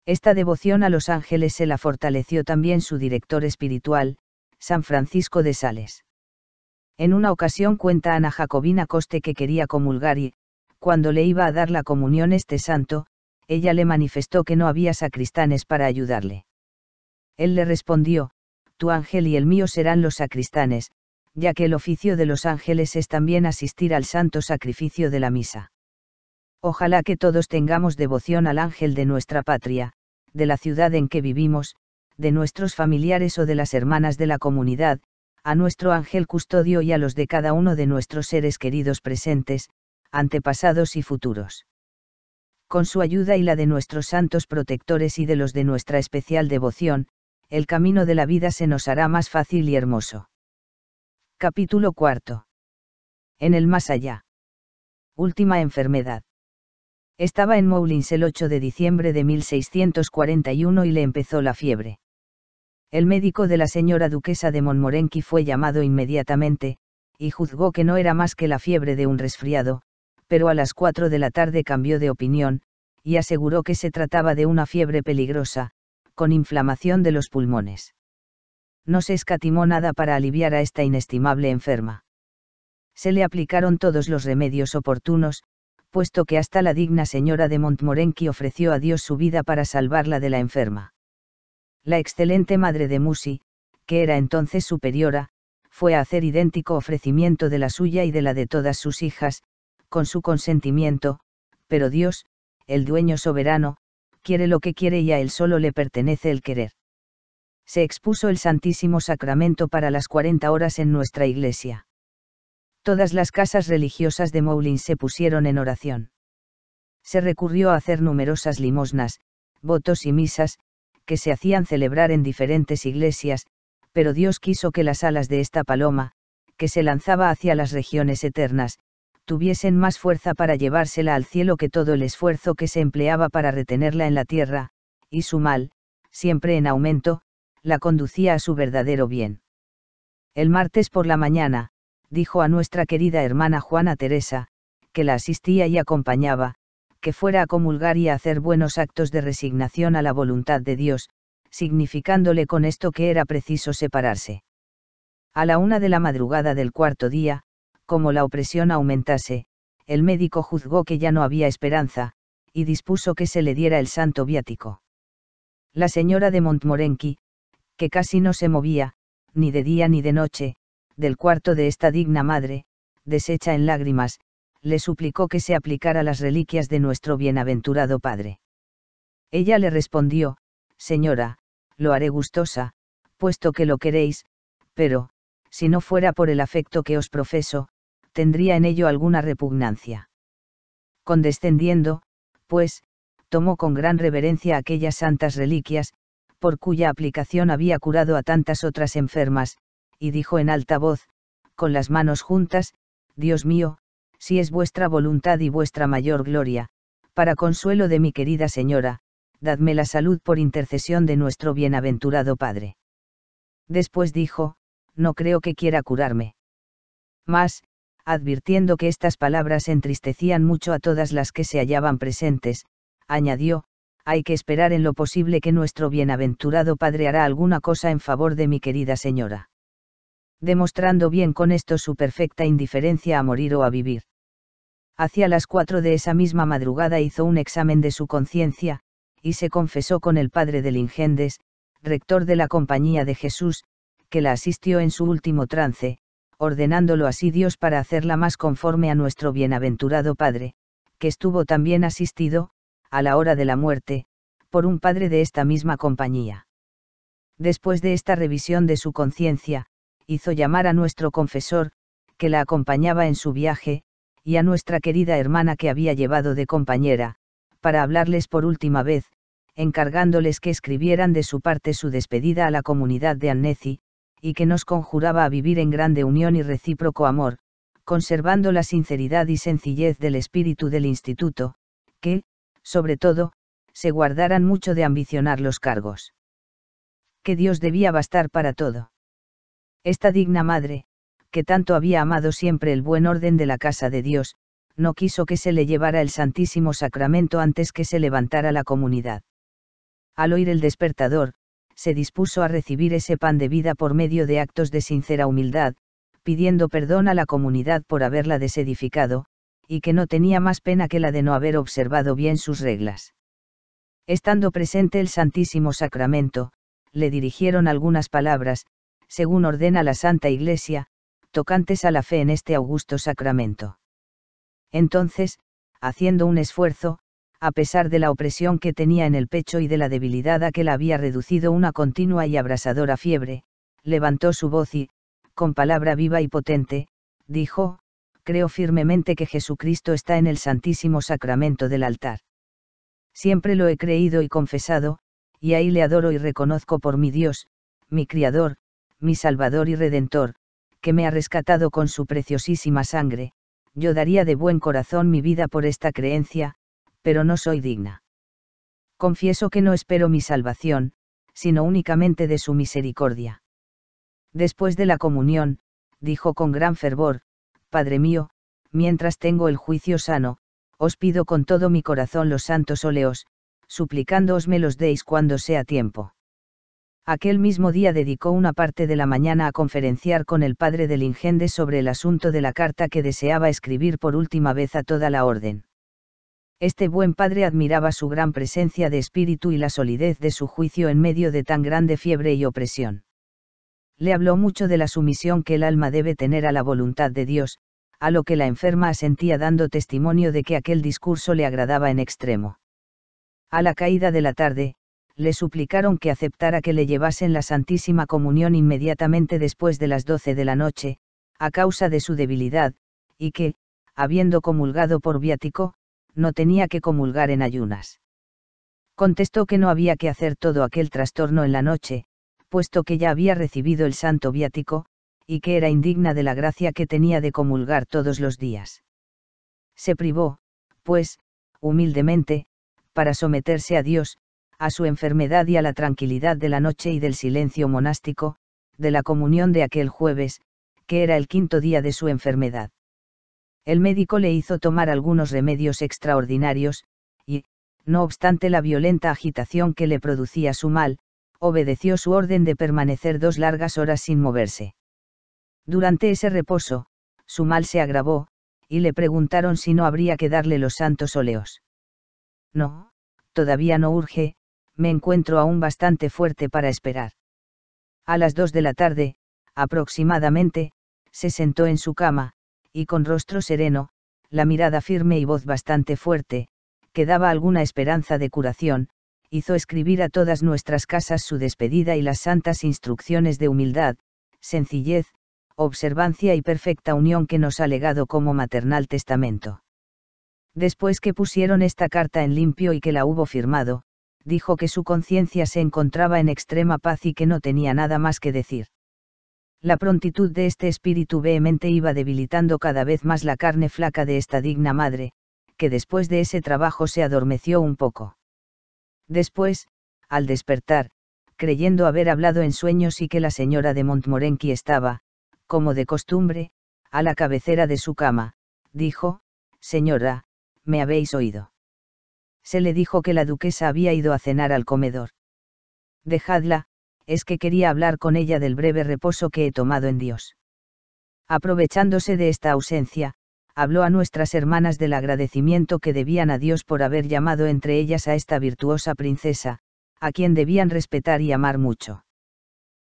[SPEAKER 1] Esta devoción a los ángeles se la fortaleció también su director espiritual, San Francisco de Sales. En una ocasión cuenta Ana Jacobina Coste que quería comulgar y, cuando le iba a dar la comunión este santo, ella le manifestó que no había sacristanes para ayudarle. Él le respondió, Tu ángel y el mío serán los sacristanes, ya que el oficio de los ángeles es también asistir al santo sacrificio de la misa. Ojalá que todos tengamos devoción al ángel de nuestra patria, de la ciudad en que vivimos, de nuestros familiares o de las hermanas de la comunidad, a nuestro ángel custodio y a los de cada uno de nuestros seres queridos presentes, antepasados y futuros. Con su ayuda y la de nuestros santos protectores y de los de nuestra especial devoción, el camino de la vida se nos hará más fácil y hermoso. Capítulo cuarto. En el más allá. Última enfermedad. Estaba en Moulins el 8 de diciembre de 1641 y le empezó la fiebre. El médico de la señora duquesa de Montmorency fue llamado inmediatamente, y juzgó que no era más que la fiebre de un resfriado, pero a las 4 de la tarde cambió de opinión, y aseguró que se trataba de una fiebre peligrosa, con inflamación de los pulmones. No se escatimó nada para aliviar a esta inestimable enferma. Se le aplicaron todos los remedios oportunos, puesto que hasta la digna señora de Montmorency ofreció a Dios su vida para salvarla de la enferma. La excelente madre de Musi, que era entonces superiora, fue a hacer idéntico ofrecimiento de la suya y de la de todas sus hijas, con su consentimiento, pero Dios, el dueño soberano, quiere lo que quiere y a él solo le pertenece el querer. Se expuso el Santísimo Sacramento para las 40 horas en nuestra iglesia. Todas las casas religiosas de Moulin se pusieron en oración. Se recurrió a hacer numerosas limosnas, votos y misas, que se hacían celebrar en diferentes iglesias, pero Dios quiso que las alas de esta paloma, que se lanzaba hacia las regiones eternas, tuviesen más fuerza para llevársela al cielo que todo el esfuerzo que se empleaba para retenerla en la tierra, y su mal, siempre en aumento, la conducía a su verdadero bien. El martes por la mañana, dijo a nuestra querida hermana Juana Teresa, que la asistía y acompañaba, que fuera a comulgar y a hacer buenos actos de resignación a la voluntad de Dios, significándole con esto que era preciso separarse. A la una de la madrugada del cuarto día, como la opresión aumentase, el médico juzgó que ya no había esperanza, y dispuso que se le diera el santo viático. La señora de Montmorency, que casi no se movía, ni de día ni de noche, del cuarto de esta digna madre, deshecha en lágrimas, le suplicó que se aplicara las reliquias de nuestro bienaventurado padre. Ella le respondió, Señora, lo haré gustosa, puesto que lo queréis, pero, si no fuera por el afecto que os profeso, tendría en ello alguna repugnancia. Condescendiendo, pues, tomó con gran reverencia aquellas santas reliquias, por cuya aplicación había curado a tantas otras enfermas, y dijo en alta voz, con las manos juntas, Dios mío, si es vuestra voluntad y vuestra mayor gloria, para consuelo de mi querida señora, dadme la salud por intercesión de nuestro bienaventurado Padre. Después dijo, no creo que quiera curarme. Mas, advirtiendo que estas palabras entristecían mucho a todas las que se hallaban presentes, añadió, hay que esperar en lo posible que nuestro bienaventurado padre hará alguna cosa en favor de mi querida señora. Demostrando bien con esto su perfecta indiferencia a morir o a vivir. Hacia las cuatro de esa misma madrugada hizo un examen de su conciencia, y se confesó con el padre del Ingendes, rector de la Compañía de Jesús, que la asistió en su último trance, ordenándolo así Dios para hacerla más conforme a nuestro bienaventurado Padre, que estuvo también asistido, a la hora de la muerte, por un padre de esta misma compañía. Después de esta revisión de su conciencia, hizo llamar a nuestro confesor, que la acompañaba en su viaje, y a nuestra querida hermana que había llevado de compañera, para hablarles por última vez, encargándoles que escribieran de su parte su despedida a la comunidad de Annecy, y que nos conjuraba a vivir en grande unión y recíproco amor, conservando la sinceridad y sencillez del espíritu del instituto, que, sobre todo, se guardaran mucho de ambicionar los cargos. Que Dios debía bastar para todo. Esta digna madre, que tanto había amado siempre el buen orden de la casa de Dios, no quiso que se le llevara el Santísimo Sacramento antes que se levantara la comunidad. Al oír el despertador, se dispuso a recibir ese pan de vida por medio de actos de sincera humildad, pidiendo perdón a la comunidad por haberla desedificado, y que no tenía más pena que la de no haber observado bien sus reglas. Estando presente el Santísimo Sacramento, le dirigieron algunas palabras, según ordena la Santa Iglesia, tocantes a la fe en este augusto sacramento. Entonces, haciendo un esfuerzo, a pesar de la opresión que tenía en el pecho y de la debilidad a que la había reducido una continua y abrasadora fiebre, levantó su voz y, con palabra viva y potente, dijo, creo firmemente que Jesucristo está en el Santísimo Sacramento del altar. Siempre lo he creído y confesado, y ahí le adoro y reconozco por mi Dios, mi Criador, mi Salvador y Redentor, que me ha rescatado con su preciosísima sangre, yo daría de buen corazón mi vida por esta creencia, pero no soy digna. Confieso que no espero mi salvación, sino únicamente de su misericordia. Después de la comunión, dijo con gran fervor, Padre mío, mientras tengo el juicio sano, os pido con todo mi corazón los santos óleos, suplicándoos me los deis cuando sea tiempo. Aquel mismo día dedicó una parte de la mañana a conferenciar con el padre del Ingende sobre el asunto de la carta que deseaba escribir por última vez a toda la orden este buen padre admiraba su gran presencia de espíritu y la solidez de su juicio en medio de tan grande fiebre y opresión. Le habló mucho de la sumisión que el alma debe tener a la voluntad de Dios, a lo que la enferma asentía dando testimonio de que aquel discurso le agradaba en extremo. A la caída de la tarde, le suplicaron que aceptara que le llevasen la Santísima Comunión inmediatamente después de las doce de la noche, a causa de su debilidad, y que, habiendo comulgado por viático, no tenía que comulgar en ayunas. Contestó que no había que hacer todo aquel trastorno en la noche, puesto que ya había recibido el santo viático, y que era indigna de la gracia que tenía de comulgar todos los días. Se privó, pues, humildemente, para someterse a Dios, a su enfermedad y a la tranquilidad de la noche y del silencio monástico, de la comunión de aquel jueves, que era el quinto día de su enfermedad. El médico le hizo tomar algunos remedios extraordinarios, y, no obstante la violenta agitación que le producía su mal, obedeció su orden de permanecer dos largas horas sin moverse. Durante ese reposo, su mal se agravó, y le preguntaron si no habría que darle los santos óleos. No, todavía no urge, me encuentro aún bastante fuerte para esperar. A las dos de la tarde, aproximadamente, se sentó en su cama, y con rostro sereno, la mirada firme y voz bastante fuerte, que daba alguna esperanza de curación, hizo escribir a todas nuestras casas su despedida y las santas instrucciones de humildad, sencillez, observancia y perfecta unión que nos ha legado como maternal testamento. Después que pusieron esta carta en limpio y que la hubo firmado, dijo que su conciencia se encontraba en extrema paz y que no tenía nada más que decir la prontitud de este espíritu vehemente iba debilitando cada vez más la carne flaca de esta digna madre, que después de ese trabajo se adormeció un poco. Después, al despertar, creyendo haber hablado en sueños y que la señora de Montmorency estaba, como de costumbre, a la cabecera de su cama, dijo, Señora, me habéis oído. Se le dijo que la duquesa había ido a cenar al comedor. Dejadla, es que quería hablar con ella del breve reposo que he tomado en Dios. Aprovechándose de esta ausencia, habló a nuestras hermanas del agradecimiento que debían a Dios por haber llamado entre ellas a esta virtuosa princesa, a quien debían respetar y amar mucho.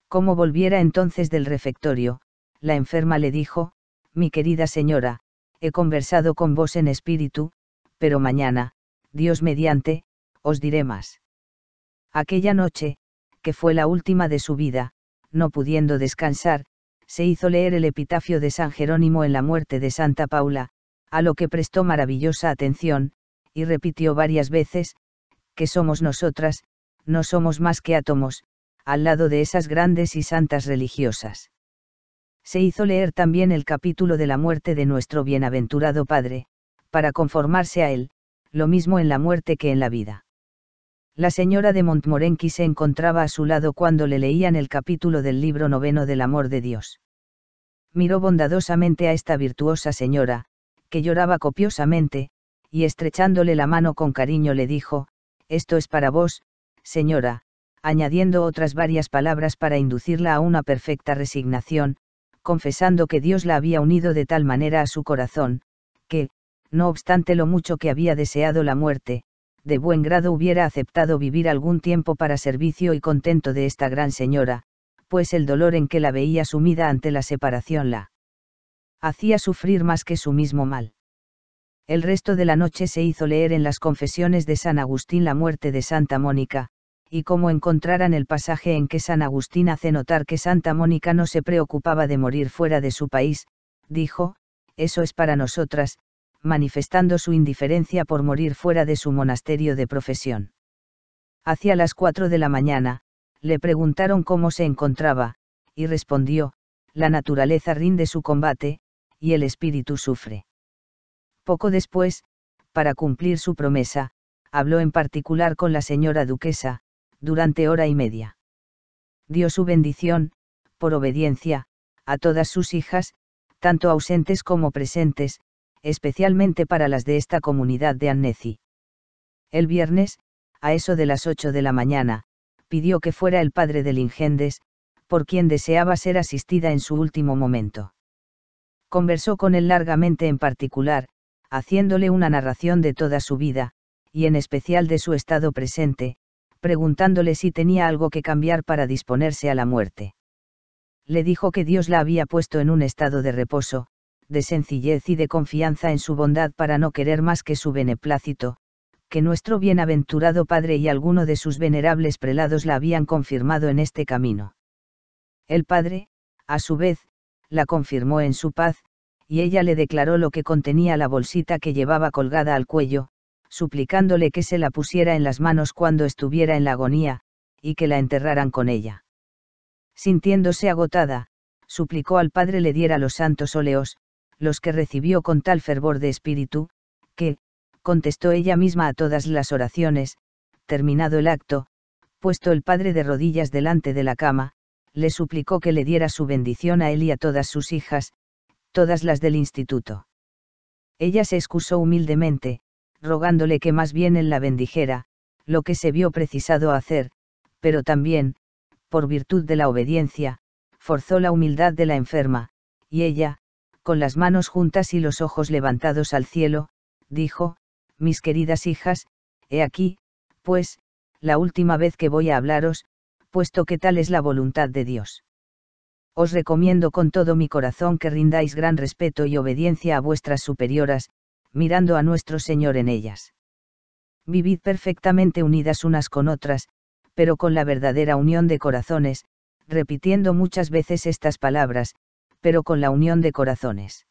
[SPEAKER 1] Como volviera entonces del refectorio, la enferma le dijo, Mi querida señora, he conversado con vos en espíritu, pero mañana, Dios mediante, os diré más. Aquella noche, que fue la última de su vida, no pudiendo descansar, se hizo leer el epitafio de San Jerónimo en la muerte de Santa Paula, a lo que prestó maravillosa atención, y repitió varias veces, que somos nosotras, no somos más que átomos, al lado de esas grandes y santas religiosas. Se hizo leer también el capítulo de la muerte de nuestro bienaventurado Padre, para conformarse a él, lo mismo en la muerte que en la vida. La señora de Montmorency se encontraba a su lado cuando le leían el capítulo del libro noveno del amor de Dios. Miró bondadosamente a esta virtuosa señora, que lloraba copiosamente, y estrechándole la mano con cariño le dijo, Esto es para vos, señora, añadiendo otras varias palabras para inducirla a una perfecta resignación, confesando que Dios la había unido de tal manera a su corazón, que, no obstante lo mucho que había deseado la muerte, de buen grado hubiera aceptado vivir algún tiempo para servicio y contento de esta gran señora, pues el dolor en que la veía sumida ante la separación la hacía sufrir más que su mismo mal. El resto de la noche se hizo leer en las confesiones de San Agustín la muerte de Santa Mónica, y como encontraran el pasaje en que San Agustín hace notar que Santa Mónica no se preocupaba de morir fuera de su país, dijo, eso es para nosotras, manifestando su indiferencia por morir fuera de su monasterio de profesión. Hacia las cuatro de la mañana, le preguntaron cómo se encontraba, y respondió, la naturaleza rinde su combate, y el espíritu sufre. Poco después, para cumplir su promesa, habló en particular con la señora duquesa, durante hora y media. Dio su bendición, por obediencia, a todas sus hijas, tanto ausentes como presentes, especialmente para las de esta comunidad de Annecy. El viernes, a eso de las 8 de la mañana, pidió que fuera el padre del Ingendes, por quien deseaba ser asistida en su último momento. Conversó con él largamente en particular, haciéndole una narración de toda su vida, y en especial de su estado presente, preguntándole si tenía algo que cambiar para disponerse a la muerte. Le dijo que Dios la había puesto en un estado de reposo, de sencillez y de confianza en su bondad para no querer más que su beneplácito, que nuestro bienaventurado padre y alguno de sus venerables prelados la habían confirmado en este camino. El padre, a su vez, la confirmó en su paz, y ella le declaró lo que contenía la bolsita que llevaba colgada al cuello, suplicándole que se la pusiera en las manos cuando estuviera en la agonía, y que la enterraran con ella. Sintiéndose agotada, suplicó al padre le diera los santos óleos, los que recibió con tal fervor de espíritu, que, contestó ella misma a todas las oraciones, terminado el acto, puesto el padre de rodillas delante de la cama, le suplicó que le diera su bendición a él y a todas sus hijas, todas las del instituto. Ella se excusó humildemente, rogándole que más bien en la bendijera, lo que se vio precisado a hacer, pero también, por virtud de la obediencia, forzó la humildad de la enferma, y ella, con las manos juntas y los ojos levantados al cielo, dijo, mis queridas hijas, he aquí, pues, la última vez que voy a hablaros, puesto que tal es la voluntad de Dios. Os recomiendo con todo mi corazón que rindáis gran respeto y obediencia a vuestras superioras, mirando a nuestro Señor en ellas. Vivid perfectamente unidas unas con otras, pero con la verdadera unión de corazones, repitiendo muchas veces estas palabras, pero con la unión de corazones.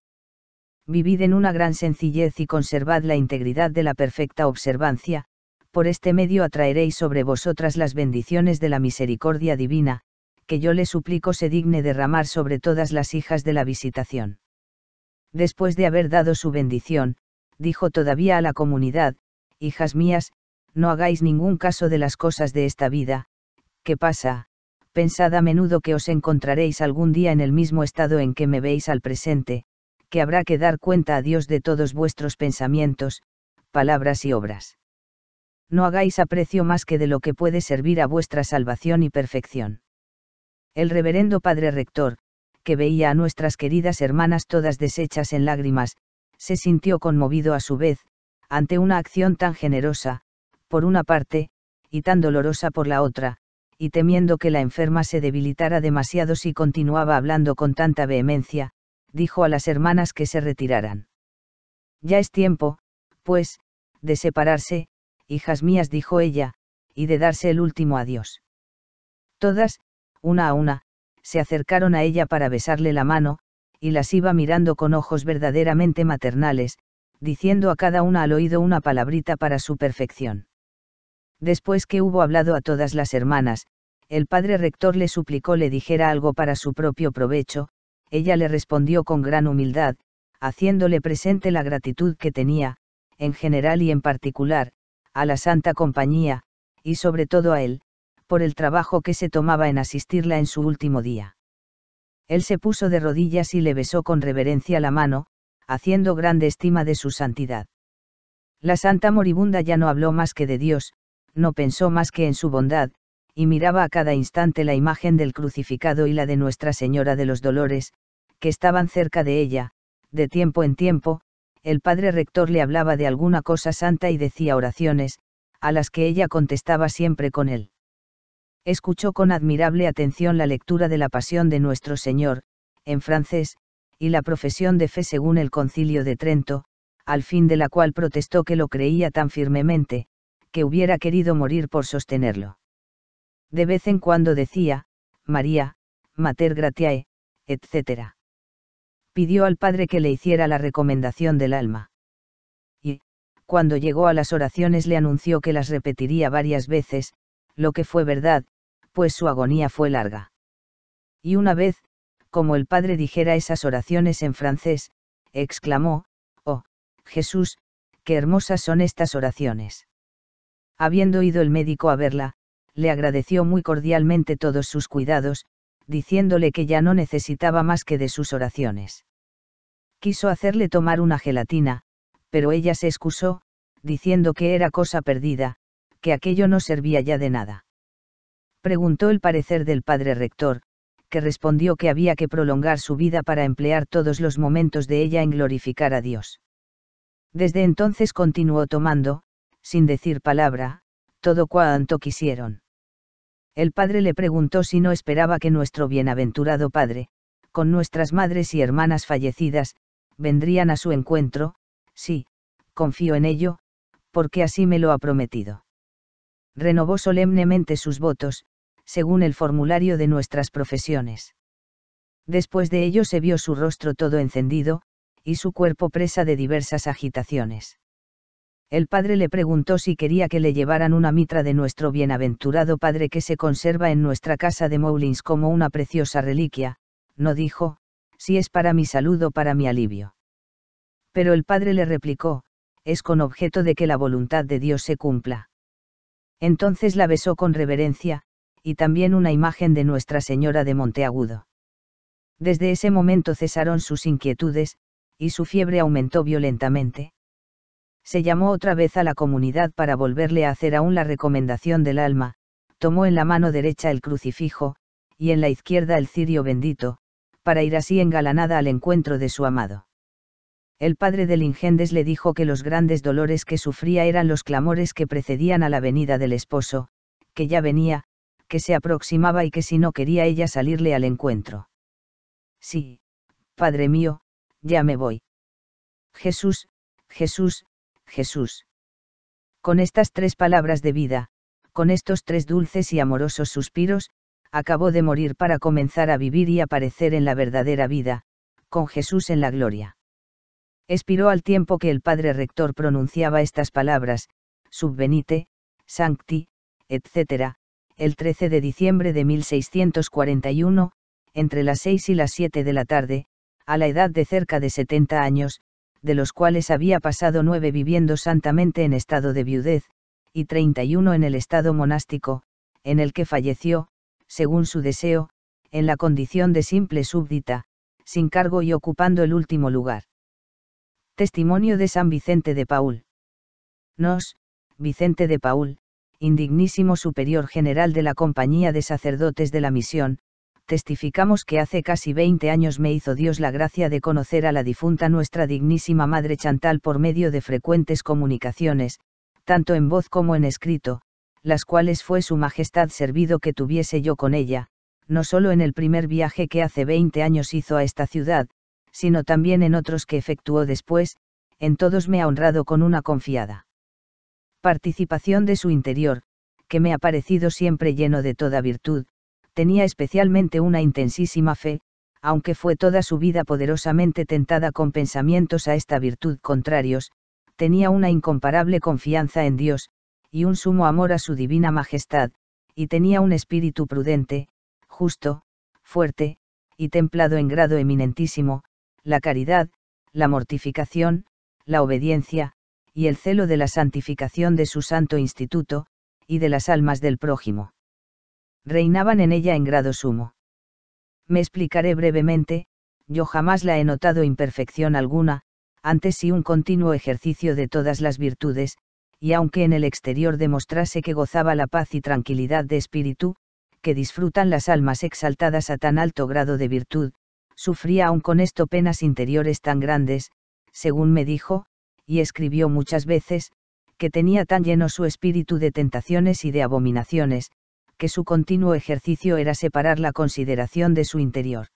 [SPEAKER 1] Vivid en una gran sencillez y conservad la integridad de la perfecta observancia, por este medio atraeréis sobre vosotras las bendiciones de la misericordia divina, que yo le suplico se digne derramar sobre todas las hijas de la visitación. Después de haber dado su bendición, dijo todavía a la comunidad, Hijas mías, no hagáis ningún caso de las cosas de esta vida, qué pasa, pensad a menudo que os encontraréis algún día en el mismo estado en que me veis al presente, que habrá que dar cuenta a Dios de todos vuestros pensamientos, palabras y obras. No hagáis aprecio más que de lo que puede servir a vuestra salvación y perfección. El reverendo Padre Rector, que veía a nuestras queridas hermanas todas deshechas en lágrimas, se sintió conmovido a su vez, ante una acción tan generosa, por una parte, y tan dolorosa por la otra, y temiendo que la enferma se debilitara demasiado si continuaba hablando con tanta vehemencia, dijo a las hermanas que se retiraran. Ya es tiempo, pues, de separarse, hijas mías, dijo ella, y de darse el último adiós. Todas, una a una, se acercaron a ella para besarle la mano, y las iba mirando con ojos verdaderamente maternales, diciendo a cada una al oído una palabrita para su perfección. Después que hubo hablado a todas las hermanas, el padre rector le suplicó le dijera algo para su propio provecho, ella le respondió con gran humildad, haciéndole presente la gratitud que tenía, en general y en particular, a la Santa Compañía, y sobre todo a él, por el trabajo que se tomaba en asistirla en su último día. Él se puso de rodillas y le besó con reverencia la mano, haciendo grande estima de su santidad. La santa moribunda ya no habló más que de Dios, no pensó más que en su bondad, y miraba a cada instante la imagen del crucificado y la de Nuestra Señora de los Dolores, que estaban cerca de ella, de tiempo en tiempo, el padre rector le hablaba de alguna cosa santa y decía oraciones, a las que ella contestaba siempre con él. Escuchó con admirable atención la lectura de la Pasión de Nuestro Señor, en francés, y la profesión de fe según el concilio de Trento, al fin de la cual protestó que lo creía tan firmemente, que hubiera querido morir por sostenerlo. De vez en cuando decía, María, Mater Gratiae, etc. Pidió al padre que le hiciera la recomendación del alma. Y, cuando llegó a las oraciones le anunció que las repetiría varias veces, lo que fue verdad, pues su agonía fue larga. Y una vez, como el padre dijera esas oraciones en francés, exclamó, Oh, Jesús, qué hermosas son estas oraciones. Habiendo ido el médico a verla, le agradeció muy cordialmente todos sus cuidados, diciéndole que ya no necesitaba más que de sus oraciones. Quiso hacerle tomar una gelatina, pero ella se excusó, diciendo que era cosa perdida, que aquello no servía ya de nada. Preguntó el parecer del padre rector, que respondió que había que prolongar su vida para emplear todos los momentos de ella en glorificar a Dios. Desde entonces continuó tomando, sin decir palabra, todo cuanto quisieron. El padre le preguntó si no esperaba que nuestro bienaventurado padre, con nuestras madres y hermanas fallecidas, vendrían a su encuentro, sí, confío en ello, porque así me lo ha prometido. Renovó solemnemente sus votos, según el formulario de nuestras profesiones. Después de ello se vio su rostro todo encendido, y su cuerpo presa de diversas agitaciones. El padre le preguntó si quería que le llevaran una mitra de nuestro bienaventurado padre que se conserva en nuestra casa de Moulins como una preciosa reliquia, no dijo, si es para mi salud o para mi alivio. Pero el padre le replicó, es con objeto de que la voluntad de Dios se cumpla. Entonces la besó con reverencia, y también una imagen de Nuestra Señora de Monteagudo. Desde ese momento cesaron sus inquietudes, y su fiebre aumentó violentamente se llamó otra vez a la comunidad para volverle a hacer aún la recomendación del alma, tomó en la mano derecha el crucifijo, y en la izquierda el cirio bendito, para ir así engalanada al encuentro de su amado. El padre del Ingendes le dijo que los grandes dolores que sufría eran los clamores que precedían a la venida del esposo, que ya venía, que se aproximaba y que si no quería ella salirle al encuentro. Sí, padre mío, ya me voy. Jesús, Jesús, Jesús. Con estas tres palabras de vida, con estos tres dulces y amorosos suspiros, acabó de morir para comenzar a vivir y aparecer en la verdadera vida, con Jesús en la gloria. Expiró al tiempo que el Padre Rector pronunciaba estas palabras, subvenite, sancti, etc., el 13 de diciembre de 1641, entre las seis y las 7 de la tarde, a la edad de cerca de 70 años, de los cuales había pasado nueve viviendo santamente en estado de viudez, y treinta y uno en el estado monástico, en el que falleció, según su deseo, en la condición de simple súbdita, sin cargo y ocupando el último lugar. Testimonio de San Vicente de Paul. Nos, Vicente de Paul, indignísimo superior general de la Compañía de Sacerdotes de la Misión, testificamos que hace casi 20 años me hizo Dios la gracia de conocer a la difunta nuestra dignísima madre Chantal por medio de frecuentes comunicaciones, tanto en voz como en escrito, las cuales fue su majestad servido que tuviese yo con ella, no solo en el primer viaje que hace 20 años hizo a esta ciudad, sino también en otros que efectuó después, en todos me ha honrado con una confiada participación de su interior, que me ha parecido siempre lleno de toda virtud, tenía especialmente una intensísima fe, aunque fue toda su vida poderosamente tentada con pensamientos a esta virtud contrarios, tenía una incomparable confianza en Dios, y un sumo amor a su divina majestad, y tenía un espíritu prudente, justo, fuerte, y templado en grado eminentísimo, la caridad, la mortificación, la obediencia, y el celo de la santificación de su santo instituto, y de las almas del prójimo reinaban en ella en grado sumo. Me explicaré brevemente, yo jamás la he notado imperfección alguna, antes si un continuo ejercicio de todas las virtudes, y aunque en el exterior demostrase que gozaba la paz y tranquilidad de espíritu, que disfrutan las almas exaltadas a tan alto grado de virtud, sufría aún con esto penas interiores tan grandes, según me dijo, y escribió muchas veces, que tenía tan lleno su espíritu de tentaciones y de abominaciones, que su continuo ejercicio era separar la consideración de su interior.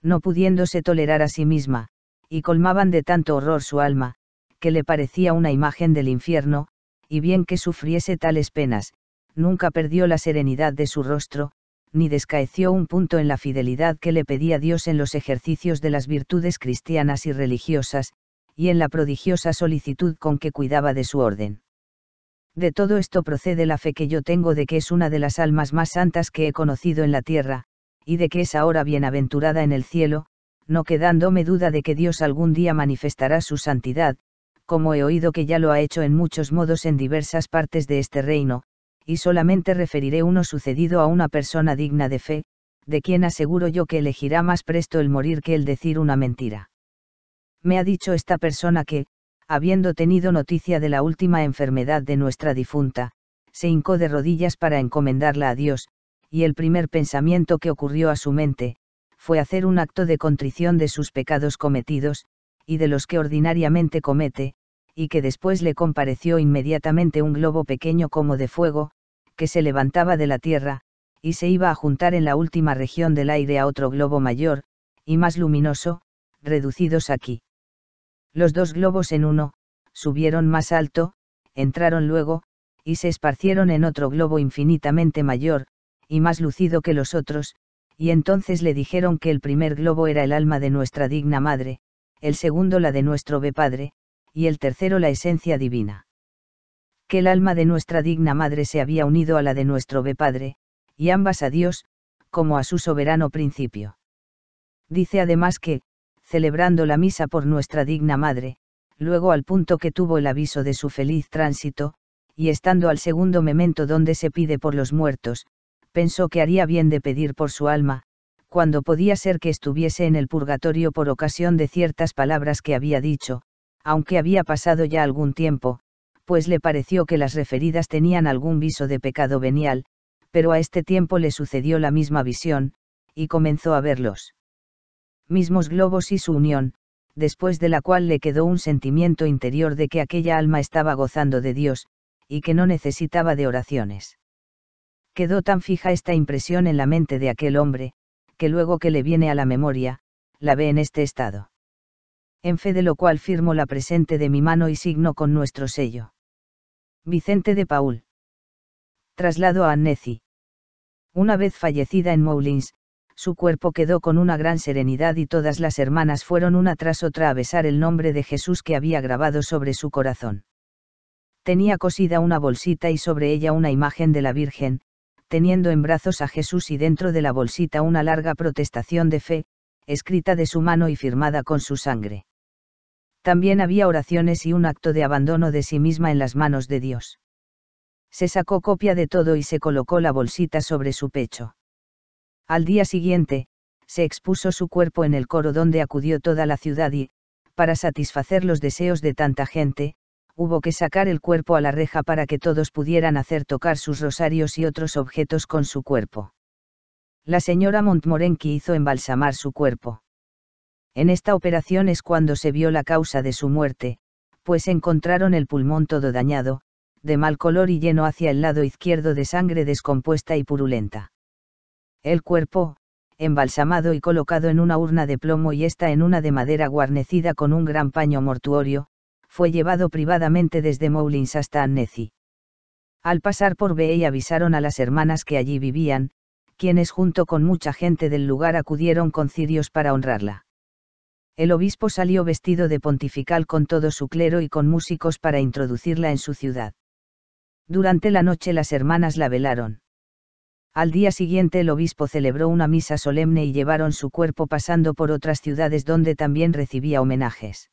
[SPEAKER 1] No pudiéndose tolerar a sí misma, y colmaban de tanto horror su alma, que le parecía una imagen del infierno, y bien que sufriese tales penas, nunca perdió la serenidad de su rostro, ni descaeció un punto en la fidelidad que le pedía Dios en los ejercicios de las virtudes cristianas y religiosas, y en la prodigiosa solicitud con que cuidaba de su orden. De todo esto procede la fe que yo tengo de que es una de las almas más santas que he conocido en la tierra, y de que es ahora bienaventurada en el cielo, no quedándome duda de que Dios algún día manifestará su santidad, como he oído que ya lo ha hecho en muchos modos en diversas partes de este reino, y solamente referiré uno sucedido a una persona digna de fe, de quien aseguro yo que elegirá más presto el morir que el decir una mentira. Me ha dicho esta persona que, habiendo tenido noticia de la última enfermedad de nuestra difunta, se hincó de rodillas para encomendarla a Dios, y el primer pensamiento que ocurrió a su mente, fue hacer un acto de contrición de sus pecados cometidos, y de los que ordinariamente comete, y que después le compareció inmediatamente un globo pequeño como de fuego, que se levantaba de la tierra, y se iba a juntar en la última región del aire a otro globo mayor, y más luminoso, reducidos aquí. Los dos globos en uno, subieron más alto, entraron luego, y se esparcieron en otro globo infinitamente mayor, y más lucido que los otros, y entonces le dijeron que el primer globo era el alma de nuestra digna madre, el segundo la de nuestro Be Padre, y el tercero la esencia divina. Que el alma de nuestra digna madre se había unido a la de nuestro Be Padre, y ambas a Dios, como a su soberano principio. Dice además que, celebrando la misa por nuestra digna madre, luego al punto que tuvo el aviso de su feliz tránsito, y estando al segundo memento donde se pide por los muertos, pensó que haría bien de pedir por su alma, cuando podía ser que estuviese en el purgatorio por ocasión de ciertas palabras que había dicho, aunque había pasado ya algún tiempo, pues le pareció que las referidas tenían algún viso de pecado venial, pero a este tiempo le sucedió la misma visión, y comenzó a verlos mismos globos y su unión, después de la cual le quedó un sentimiento interior de que aquella alma estaba gozando de Dios, y que no necesitaba de oraciones. Quedó tan fija esta impresión en la mente de aquel hombre, que luego que le viene a la memoria, la ve en este estado. En fe de lo cual firmo la presente de mi mano y signo con nuestro sello. Vicente de Paul. Traslado a Annecy. Una vez fallecida en Moulins, su cuerpo quedó con una gran serenidad y todas las hermanas fueron una tras otra a besar el nombre de Jesús que había grabado sobre su corazón. Tenía cosida una bolsita y sobre ella una imagen de la Virgen, teniendo en brazos a Jesús y dentro de la bolsita una larga protestación de fe, escrita de su mano y firmada con su sangre. También había oraciones y un acto de abandono de sí misma en las manos de Dios. Se sacó copia de todo y se colocó la bolsita sobre su pecho al día siguiente, se expuso su cuerpo en el coro donde acudió toda la ciudad y, para satisfacer los deseos de tanta gente, hubo que sacar el cuerpo a la reja para que todos pudieran hacer tocar sus rosarios y otros objetos con su cuerpo. La señora Montmorency hizo embalsamar su cuerpo. En esta operación es cuando se vio la causa de su muerte, pues encontraron el pulmón todo dañado, de mal color y lleno hacia el lado izquierdo de sangre descompuesta y purulenta. El cuerpo, embalsamado y colocado en una urna de plomo y esta en una de madera guarnecida con un gran paño mortuorio, fue llevado privadamente desde Moulins hasta Annecy. Al pasar por Bey avisaron a las hermanas que allí vivían, quienes junto con mucha gente del lugar acudieron con cirios para honrarla. El obispo salió vestido de pontifical con todo su clero y con músicos para introducirla en su ciudad. Durante la noche las hermanas la velaron. Al día siguiente el obispo celebró una misa solemne y llevaron su cuerpo pasando por otras ciudades donde también recibía homenajes.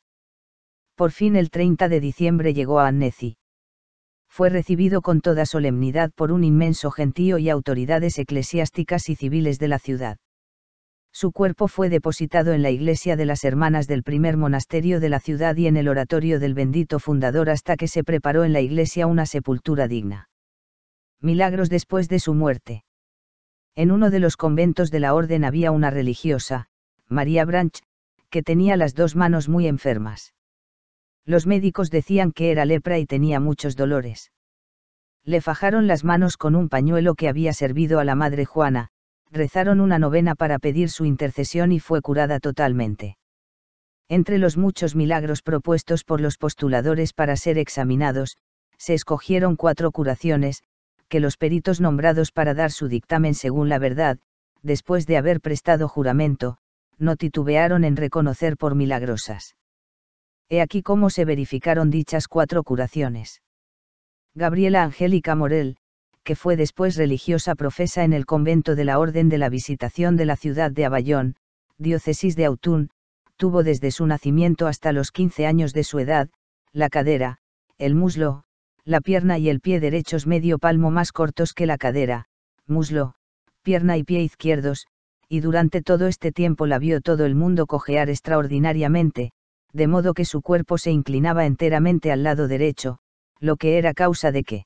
[SPEAKER 1] Por fin el 30 de diciembre llegó a Annecy. Fue recibido con toda solemnidad por un inmenso gentío y autoridades eclesiásticas y civiles de la ciudad. Su cuerpo fue depositado en la iglesia de las hermanas del primer monasterio de la ciudad y en el oratorio del bendito fundador hasta que se preparó en la iglesia una sepultura digna. Milagros después de su muerte. En uno de los conventos de la orden había una religiosa, María Branch, que tenía las dos manos muy enfermas. Los médicos decían que era lepra y tenía muchos dolores. Le fajaron las manos con un pañuelo que había servido a la madre Juana, rezaron una novena para pedir su intercesión y fue curada totalmente. Entre los muchos milagros propuestos por los postuladores para ser examinados, se escogieron cuatro curaciones, que los peritos nombrados para dar su dictamen según la verdad, después de haber prestado juramento, no titubearon en reconocer por milagrosas. He aquí cómo se verificaron dichas cuatro curaciones. Gabriela Angélica Morel, que fue después religiosa profesa en el convento de la Orden de la Visitación de la ciudad de Abayón, diócesis de Autún, tuvo desde su nacimiento hasta los 15 años de su edad, la cadera, el muslo, la pierna y el pie derechos medio palmo más cortos que la cadera, muslo, pierna y pie izquierdos, y durante todo este tiempo la vio todo el mundo cojear extraordinariamente, de modo que su cuerpo se inclinaba enteramente al lado derecho, lo que era causa de que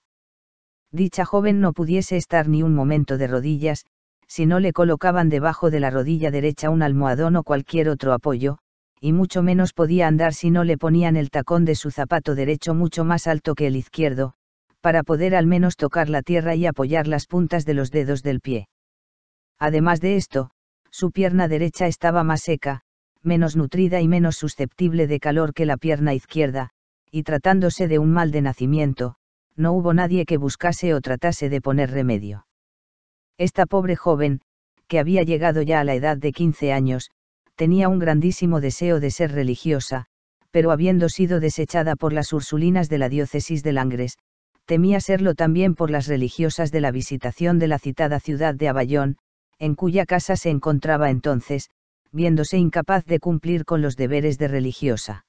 [SPEAKER 1] dicha joven no pudiese estar ni un momento de rodillas, si no le colocaban debajo de la rodilla derecha un almohadón o cualquier otro apoyo, y mucho menos podía andar si no le ponían el tacón de su zapato derecho mucho más alto que el izquierdo, para poder al menos tocar la tierra y apoyar las puntas de los dedos del pie. Además de esto, su pierna derecha estaba más seca, menos nutrida y menos susceptible de calor que la pierna izquierda, y tratándose de un mal de nacimiento, no hubo nadie que buscase o tratase de poner remedio. Esta pobre joven, que había llegado ya a la edad de 15 años, tenía un grandísimo deseo de ser religiosa, pero habiendo sido desechada por las ursulinas de la diócesis de Langres, temía serlo también por las religiosas de la visitación de la citada ciudad de Abayón, en cuya casa se encontraba entonces, viéndose incapaz de cumplir con los deberes de religiosa.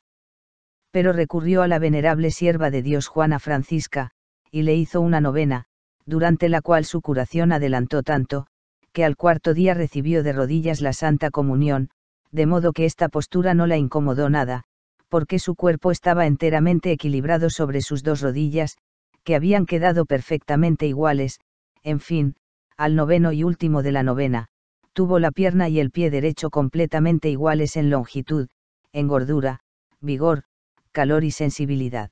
[SPEAKER 1] Pero recurrió a la venerable sierva de Dios Juana Francisca, y le hizo una novena, durante la cual su curación adelantó tanto, que al cuarto día recibió de rodillas la Santa Comunión, de modo que esta postura no la incomodó nada, porque su cuerpo estaba enteramente equilibrado sobre sus dos rodillas, que habían quedado perfectamente iguales, en fin, al noveno y último de la novena, tuvo la pierna y el pie derecho completamente iguales en longitud, en gordura, vigor, calor y sensibilidad.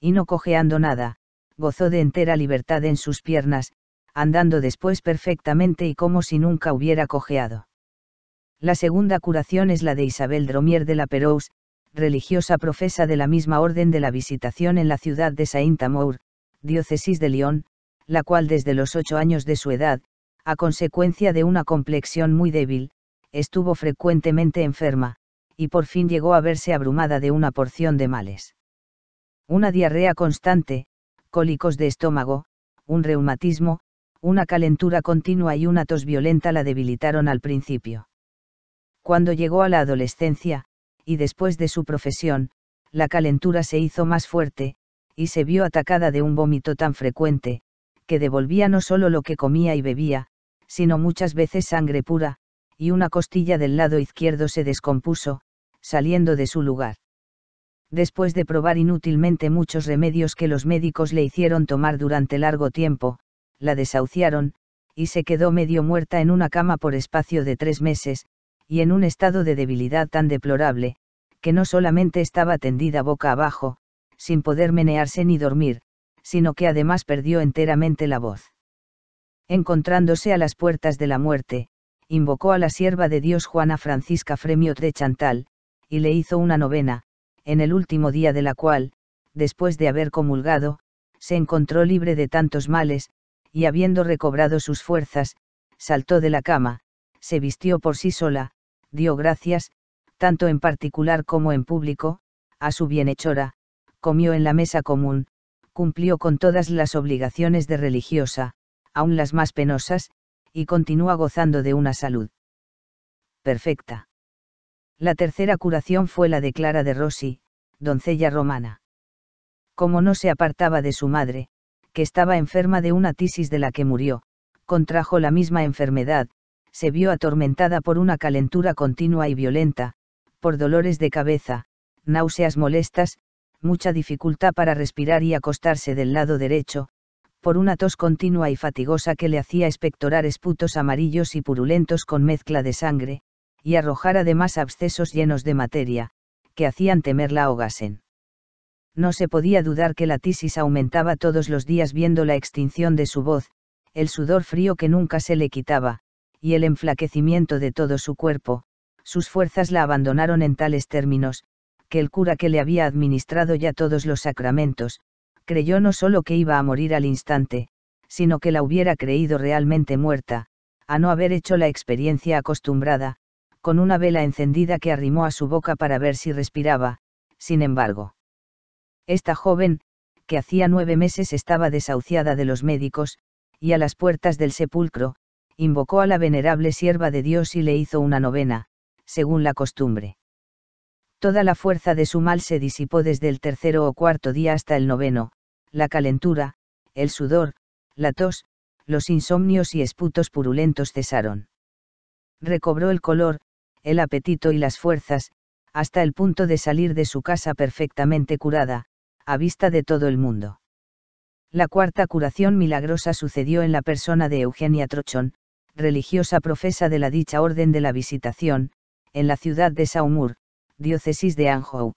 [SPEAKER 1] Y no cojeando nada, gozó de entera libertad en sus piernas, andando después perfectamente y como si nunca hubiera cojeado. La segunda curación es la de Isabel Dromier de la Perouse, religiosa profesa de la misma Orden de la Visitación en la ciudad de Saint-Amour, diócesis de Lyon, la cual desde los ocho años de su edad, a consecuencia de una complexión muy débil, estuvo frecuentemente enferma, y por fin llegó a verse abrumada de una porción de males. Una diarrea constante, cólicos de estómago, un reumatismo, una calentura continua y una tos violenta la debilitaron al principio. Cuando llegó a la adolescencia, y después de su profesión, la calentura se hizo más fuerte, y se vio atacada de un vómito tan frecuente, que devolvía no solo lo que comía y bebía, sino muchas veces sangre pura, y una costilla del lado izquierdo se descompuso, saliendo de su lugar. Después de probar inútilmente muchos remedios que los médicos le hicieron tomar durante largo tiempo, la desahuciaron, y se quedó medio muerta en una cama por espacio de tres meses, y en un estado de debilidad tan deplorable, que no solamente estaba tendida boca abajo, sin poder menearse ni dormir, sino que además perdió enteramente la voz. Encontrándose a las puertas de la muerte, invocó a la sierva de Dios Juana Francisca Fremio de Chantal, y le hizo una novena, en el último día de la cual, después de haber comulgado, se encontró libre de tantos males, y habiendo recobrado sus fuerzas, saltó de la cama, se vistió por sí sola, dio gracias, tanto en particular como en público, a su bienhechora, comió en la mesa común, cumplió con todas las obligaciones de religiosa, aun las más penosas, y continúa gozando de una salud perfecta. La tercera curación fue la de Clara de Rossi, doncella romana. Como no se apartaba de su madre, que estaba enferma de una tisis de la que murió, contrajo la misma enfermedad, se vio atormentada por una calentura continua y violenta, por dolores de cabeza, náuseas molestas, mucha dificultad para respirar y acostarse del lado derecho, por una tos continua y fatigosa que le hacía espectorar esputos amarillos y purulentos con mezcla de sangre, y arrojar además abscesos llenos de materia, que hacían temer la ahogasen. No se podía dudar que la tisis aumentaba todos los días viendo la extinción de su voz, el sudor frío que nunca se le quitaba, y el enflaquecimiento de todo su cuerpo, sus fuerzas la abandonaron en tales términos, que el cura que le había administrado ya todos los sacramentos, creyó no solo que iba a morir al instante, sino que la hubiera creído realmente muerta, a no haber hecho la experiencia acostumbrada, con una vela encendida que arrimó a su boca para ver si respiraba, sin embargo. Esta joven, que hacía nueve meses estaba desahuciada de los médicos, y a las puertas del sepulcro, invocó a la venerable sierva de Dios y le hizo una novena, según la costumbre. Toda la fuerza de su mal se disipó desde el tercero o cuarto día hasta el noveno, la calentura, el sudor, la tos, los insomnios y esputos purulentos cesaron. Recobró el color, el apetito y las fuerzas, hasta el punto de salir de su casa perfectamente curada, a vista de todo el mundo. La cuarta curación milagrosa sucedió en la persona de Eugenia Trochón, religiosa profesa de la dicha Orden de la Visitación, en la ciudad de Saumur, diócesis de Anjou.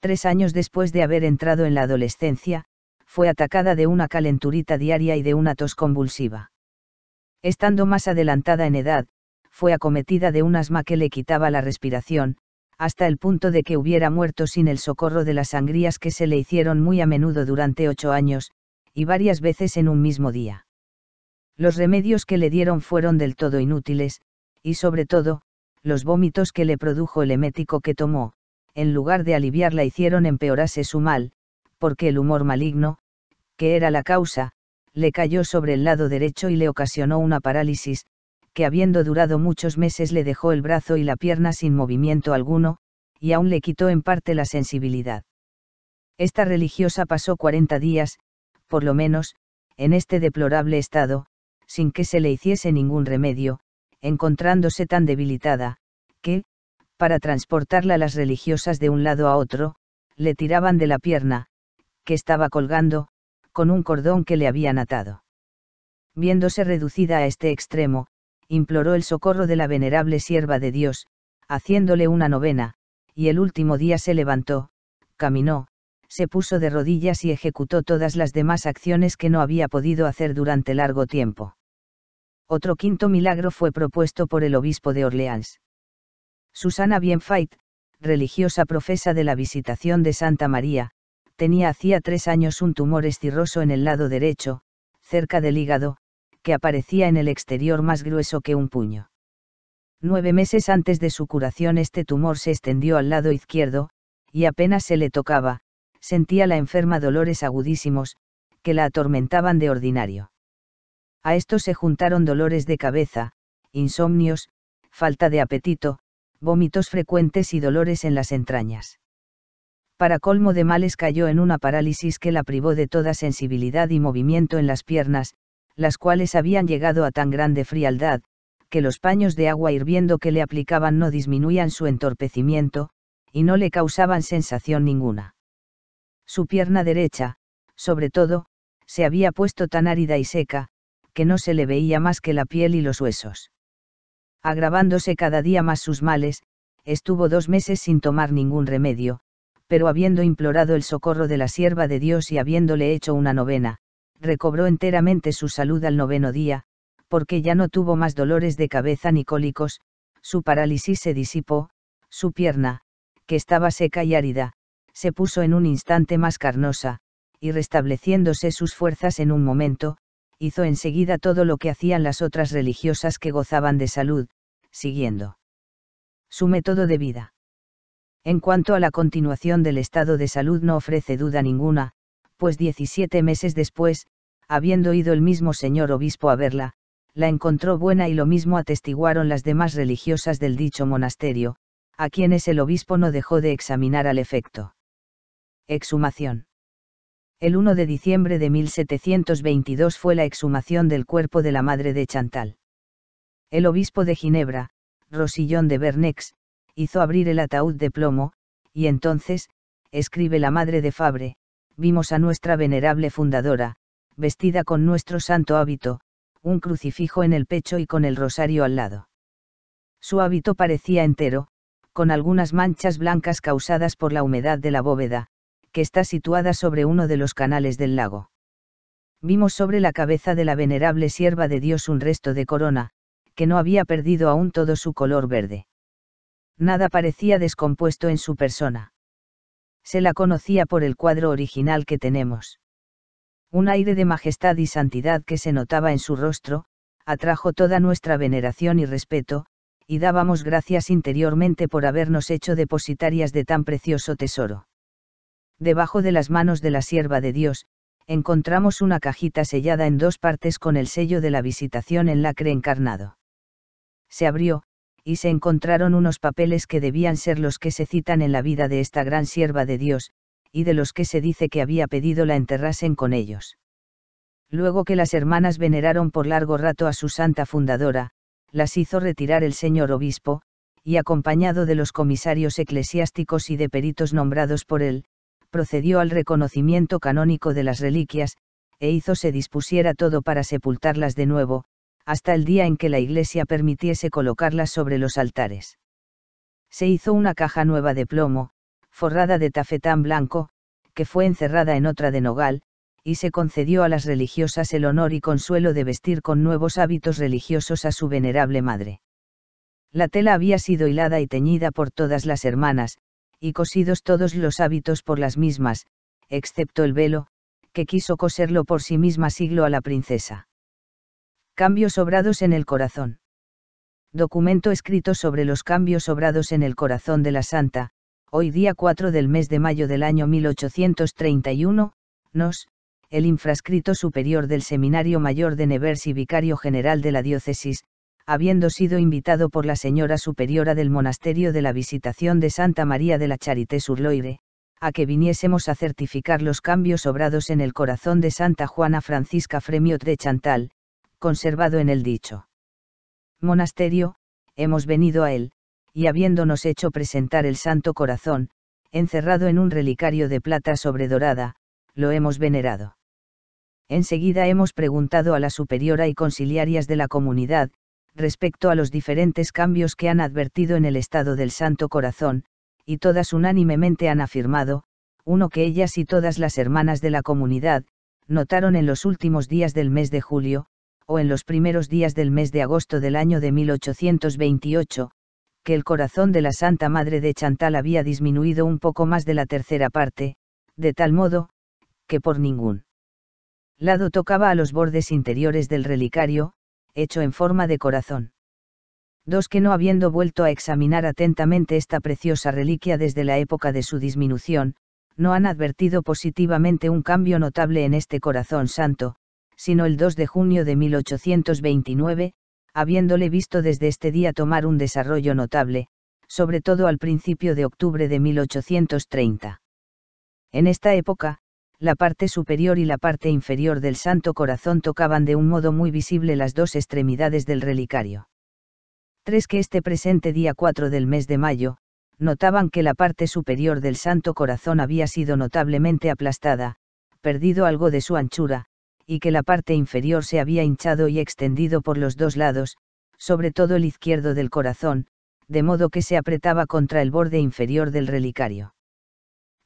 [SPEAKER 1] Tres años después de haber entrado en la adolescencia, fue atacada de una calenturita diaria y de una tos convulsiva. Estando más adelantada en edad, fue acometida de un asma que le quitaba la respiración, hasta el punto de que hubiera muerto sin el socorro de las sangrías que se le hicieron muy a menudo durante ocho años, y varias veces en un mismo día. Los remedios que le dieron fueron del todo inútiles, y sobre todo, los vómitos que le produjo el hemético que tomó, en lugar de aliviarla hicieron empeorarse su mal, porque el humor maligno, que era la causa, le cayó sobre el lado derecho y le ocasionó una parálisis, que habiendo durado muchos meses le dejó el brazo y la pierna sin movimiento alguno, y aún le quitó en parte la sensibilidad. Esta religiosa pasó 40 días, por lo menos, en este deplorable estado, sin que se le hiciese ningún remedio, encontrándose tan debilitada, que, para transportarla las religiosas de un lado a otro, le tiraban de la pierna, que estaba colgando, con un cordón que le habían atado. Viéndose reducida a este extremo, imploró el socorro de la venerable sierva de Dios, haciéndole una novena, y el último día se levantó, caminó, se puso de rodillas y ejecutó todas las demás acciones que no había podido hacer durante largo tiempo. Otro quinto milagro fue propuesto por el obispo de Orleans. Susana Bienfait, religiosa profesa de la visitación de Santa María, tenía hacía tres años un tumor estirroso en el lado derecho, cerca del hígado, que aparecía en el exterior más grueso que un puño. Nueve meses antes de su curación este tumor se extendió al lado izquierdo, y apenas se le tocaba, sentía la enferma dolores agudísimos, que la atormentaban de ordinario. A esto se juntaron dolores de cabeza, insomnios, falta de apetito, vómitos frecuentes y dolores en las entrañas. Para colmo de males cayó en una parálisis que la privó de toda sensibilidad y movimiento en las piernas, las cuales habían llegado a tan grande frialdad, que los paños de agua hirviendo que le aplicaban no disminuían su entorpecimiento, y no le causaban sensación ninguna. Su pierna derecha, sobre todo, se había puesto tan árida y seca, que no se le veía más que la piel y los huesos. Agravándose cada día más sus males, estuvo dos meses sin tomar ningún remedio, pero habiendo implorado el socorro de la sierva de Dios y habiéndole hecho una novena, recobró enteramente su salud al noveno día, porque ya no tuvo más dolores de cabeza ni cólicos, su parálisis se disipó, su pierna, que estaba seca y árida, se puso en un instante más carnosa, y restableciéndose sus fuerzas en un momento, hizo enseguida todo lo que hacían las otras religiosas que gozaban de salud, siguiendo su método de vida. En cuanto a la continuación del estado de salud no ofrece duda ninguna, pues 17 meses después, habiendo ido el mismo señor obispo a verla, la encontró buena y lo mismo atestiguaron las demás religiosas del dicho monasterio, a quienes el obispo no dejó de examinar al efecto. Exhumación. El 1 de diciembre de 1722 fue la exhumación del cuerpo de la madre de Chantal. El obispo de Ginebra, Rosillón de Bernex, hizo abrir el ataúd de plomo, y entonces, escribe la madre de Fabre, vimos a nuestra venerable fundadora, vestida con nuestro santo hábito, un crucifijo en el pecho y con el rosario al lado. Su hábito parecía entero, con algunas manchas blancas causadas por la humedad de la bóveda, que está situada sobre uno de los canales del lago. Vimos sobre la cabeza de la venerable sierva de Dios un resto de corona, que no había perdido aún todo su color verde. Nada parecía descompuesto en su persona. Se la conocía por el cuadro original que tenemos. Un aire de majestad y santidad que se notaba en su rostro, atrajo toda nuestra veneración y respeto, y dábamos gracias interiormente por habernos hecho depositarias de tan precioso tesoro debajo de las manos de la sierva de Dios, encontramos una cajita sellada en dos partes con el sello de la visitación en lacre encarnado. Se abrió, y se encontraron unos papeles que debían ser los que se citan en la vida de esta gran sierva de Dios, y de los que se dice que había pedido la enterrasen con ellos. Luego que las hermanas veneraron por largo rato a su santa fundadora, las hizo retirar el señor obispo, y acompañado de los comisarios eclesiásticos y de peritos nombrados por él, procedió al reconocimiento canónico de las reliquias, e hizo se dispusiera todo para sepultarlas de nuevo, hasta el día en que la Iglesia permitiese colocarlas sobre los altares. Se hizo una caja nueva de plomo, forrada de tafetán blanco, que fue encerrada en otra de nogal, y se concedió a las religiosas el honor y consuelo de vestir con nuevos hábitos religiosos a su venerable madre. La tela había sido hilada y teñida por todas las hermanas, y cosidos todos los hábitos por las mismas, excepto el velo, que quiso coserlo por sí misma siglo a la princesa. Cambios obrados en el corazón. Documento escrito sobre los cambios obrados en el corazón de la santa, hoy día 4 del mes de mayo del año 1831, nos, el infrascrito superior del Seminario Mayor de Nevers y vicario general de la diócesis, habiendo sido invitado por la señora superiora del monasterio de la Visitación de Santa María de la Charité sur Loire, a que viniésemos a certificar los cambios obrados en el corazón de Santa Juana Francisca Fremiot de Chantal, conservado en el dicho monasterio, hemos venido a él, y habiéndonos hecho presentar el Santo Corazón, encerrado en un relicario de plata sobredorada, lo hemos venerado. Enseguida hemos preguntado a la superiora y conciliarias de la comunidad, respecto a los diferentes cambios que han advertido en el estado del Santo Corazón, y todas unánimemente han afirmado, uno que ellas y todas las hermanas de la comunidad, notaron en los últimos días del mes de julio, o en los primeros días del mes de agosto del año de 1828, que el corazón de la Santa Madre de Chantal había disminuido un poco más de la tercera parte, de tal modo, que por ningún lado tocaba a los bordes interiores del relicario, hecho en forma de corazón. Dos que no habiendo vuelto a examinar atentamente esta preciosa reliquia desde la época de su disminución, no han advertido positivamente un cambio notable en este corazón santo, sino el 2 de junio de 1829, habiéndole visto desde este día tomar un desarrollo notable, sobre todo al principio de octubre de 1830. En esta época, la parte superior y la parte inferior del Santo Corazón tocaban de un modo muy visible las dos extremidades del relicario. Tres que este presente día 4 del mes de mayo, notaban que la parte superior del Santo Corazón había sido notablemente aplastada, perdido algo de su anchura, y que la parte inferior se había hinchado y extendido por los dos lados, sobre todo el izquierdo del corazón, de modo que se apretaba contra el borde inferior del relicario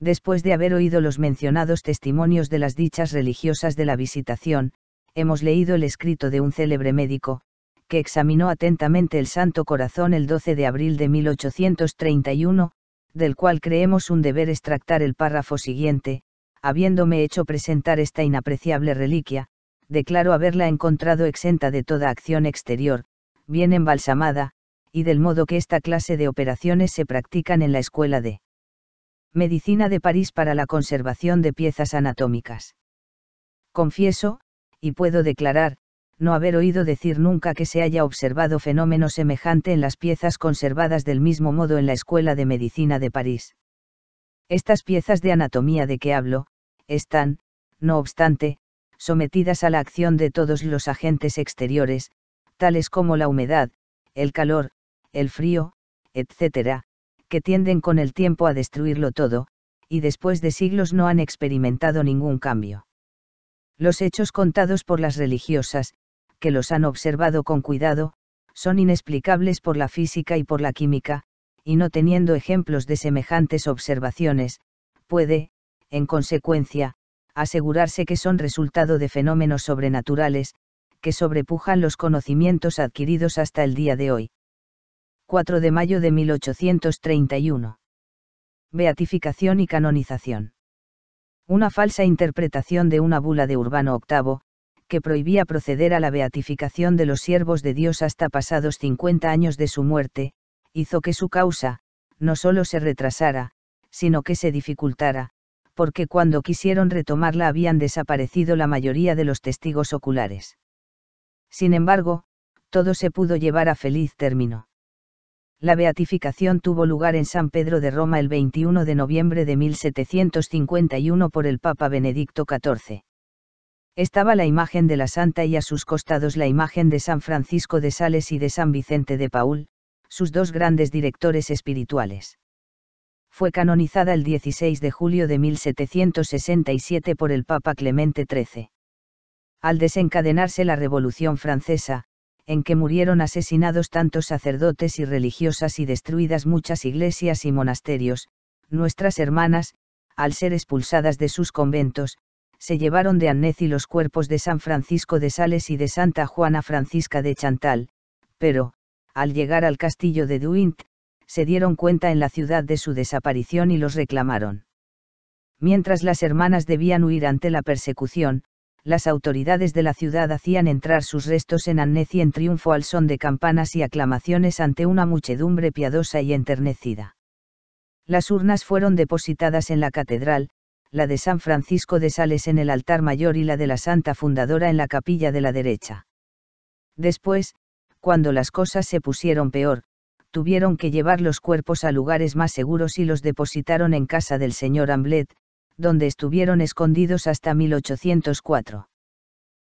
[SPEAKER 1] después de haber oído los mencionados testimonios de las dichas religiosas de la visitación, hemos leído el escrito de un célebre médico, que examinó atentamente el Santo Corazón el 12 de abril de 1831, del cual creemos un deber extractar el párrafo siguiente, habiéndome hecho presentar esta inapreciable reliquia, declaro haberla encontrado exenta de toda acción exterior, bien embalsamada, y del modo que esta clase de operaciones se practican en la escuela de Medicina de París para la conservación de piezas anatómicas. Confieso, y puedo declarar, no haber oído decir nunca que se haya observado fenómeno semejante en las piezas conservadas del mismo modo en la Escuela de Medicina de París. Estas piezas de anatomía de que hablo, están, no obstante, sometidas a la acción de todos los agentes exteriores, tales como la humedad, el calor, el frío, etcétera que tienden con el tiempo a destruirlo todo, y después de siglos no han experimentado ningún cambio. Los hechos contados por las religiosas, que los han observado con cuidado, son inexplicables por la física y por la química, y no teniendo ejemplos de semejantes observaciones, puede, en consecuencia, asegurarse que son resultado de fenómenos sobrenaturales, que sobrepujan los conocimientos adquiridos hasta el día de hoy. 4 de mayo de 1831. Beatificación y canonización. Una falsa interpretación de una bula de Urbano VIII, que prohibía proceder a la beatificación de los siervos de Dios hasta pasados 50 años de su muerte, hizo que su causa, no solo se retrasara, sino que se dificultara, porque cuando quisieron retomarla habían desaparecido la mayoría de los testigos oculares. Sin embargo, todo se pudo llevar a feliz término la beatificación tuvo lugar en San Pedro de Roma el 21 de noviembre de 1751 por el Papa Benedicto XIV. Estaba la imagen de la Santa y a sus costados la imagen de San Francisco de Sales y de San Vicente de Paul, sus dos grandes directores espirituales. Fue canonizada el 16 de julio de 1767 por el Papa Clemente XIII. Al desencadenarse la Revolución Francesa, en que murieron asesinados tantos sacerdotes y religiosas y destruidas muchas iglesias y monasterios, nuestras hermanas, al ser expulsadas de sus conventos, se llevaron de y los cuerpos de San Francisco de Sales y de Santa Juana Francisca de Chantal, pero, al llegar al castillo de Duint, se dieron cuenta en la ciudad de su desaparición y los reclamaron. Mientras las hermanas debían huir ante la persecución, las autoridades de la ciudad hacían entrar sus restos en Annecy en triunfo al son de campanas y aclamaciones ante una muchedumbre piadosa y enternecida. Las urnas fueron depositadas en la catedral, la de San Francisco de Sales en el altar mayor y la de la Santa Fundadora en la capilla de la derecha. Después, cuando las cosas se pusieron peor, tuvieron que llevar los cuerpos a lugares más seguros y los depositaron en casa del señor Amblet, donde estuvieron escondidos hasta 1804.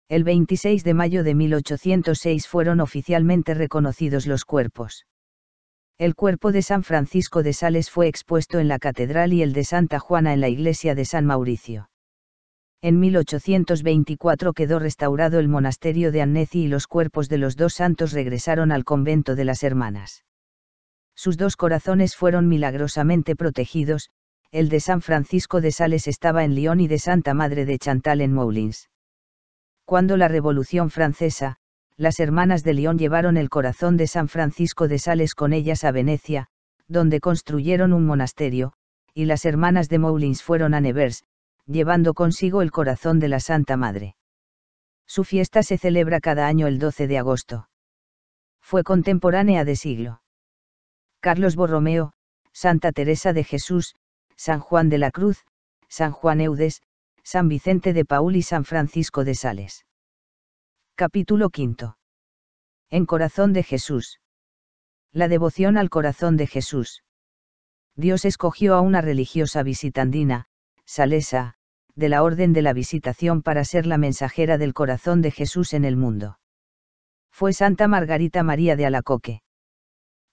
[SPEAKER 1] El 26 de mayo de 1806 fueron oficialmente reconocidos los cuerpos. El cuerpo de San Francisco de Sales fue expuesto en la catedral y el de Santa Juana en la iglesia de San Mauricio. En 1824 quedó restaurado el monasterio de Annecy y los cuerpos de los dos santos regresaron al convento de las hermanas. Sus dos corazones fueron milagrosamente protegidos, el de San Francisco de Sales estaba en Lyon y de Santa Madre de Chantal en Moulins. Cuando la Revolución Francesa, las hermanas de Lyon llevaron el corazón de San Francisco de Sales con ellas a Venecia, donde construyeron un monasterio, y las hermanas de Moulins fueron a Nevers, llevando consigo el corazón de la Santa Madre. Su fiesta se celebra cada año el 12 de agosto. Fue contemporánea de siglo. Carlos Borromeo, Santa Teresa de Jesús, San Juan de la Cruz, San Juan Eudes, San Vicente de Paul y San Francisco de Sales. Capítulo V. En Corazón de Jesús. La devoción al corazón de Jesús. Dios escogió a una religiosa visitandina, Salesa, de la Orden de la Visitación para ser la mensajera del corazón de Jesús en el mundo. Fue Santa Margarita María de Alacoque.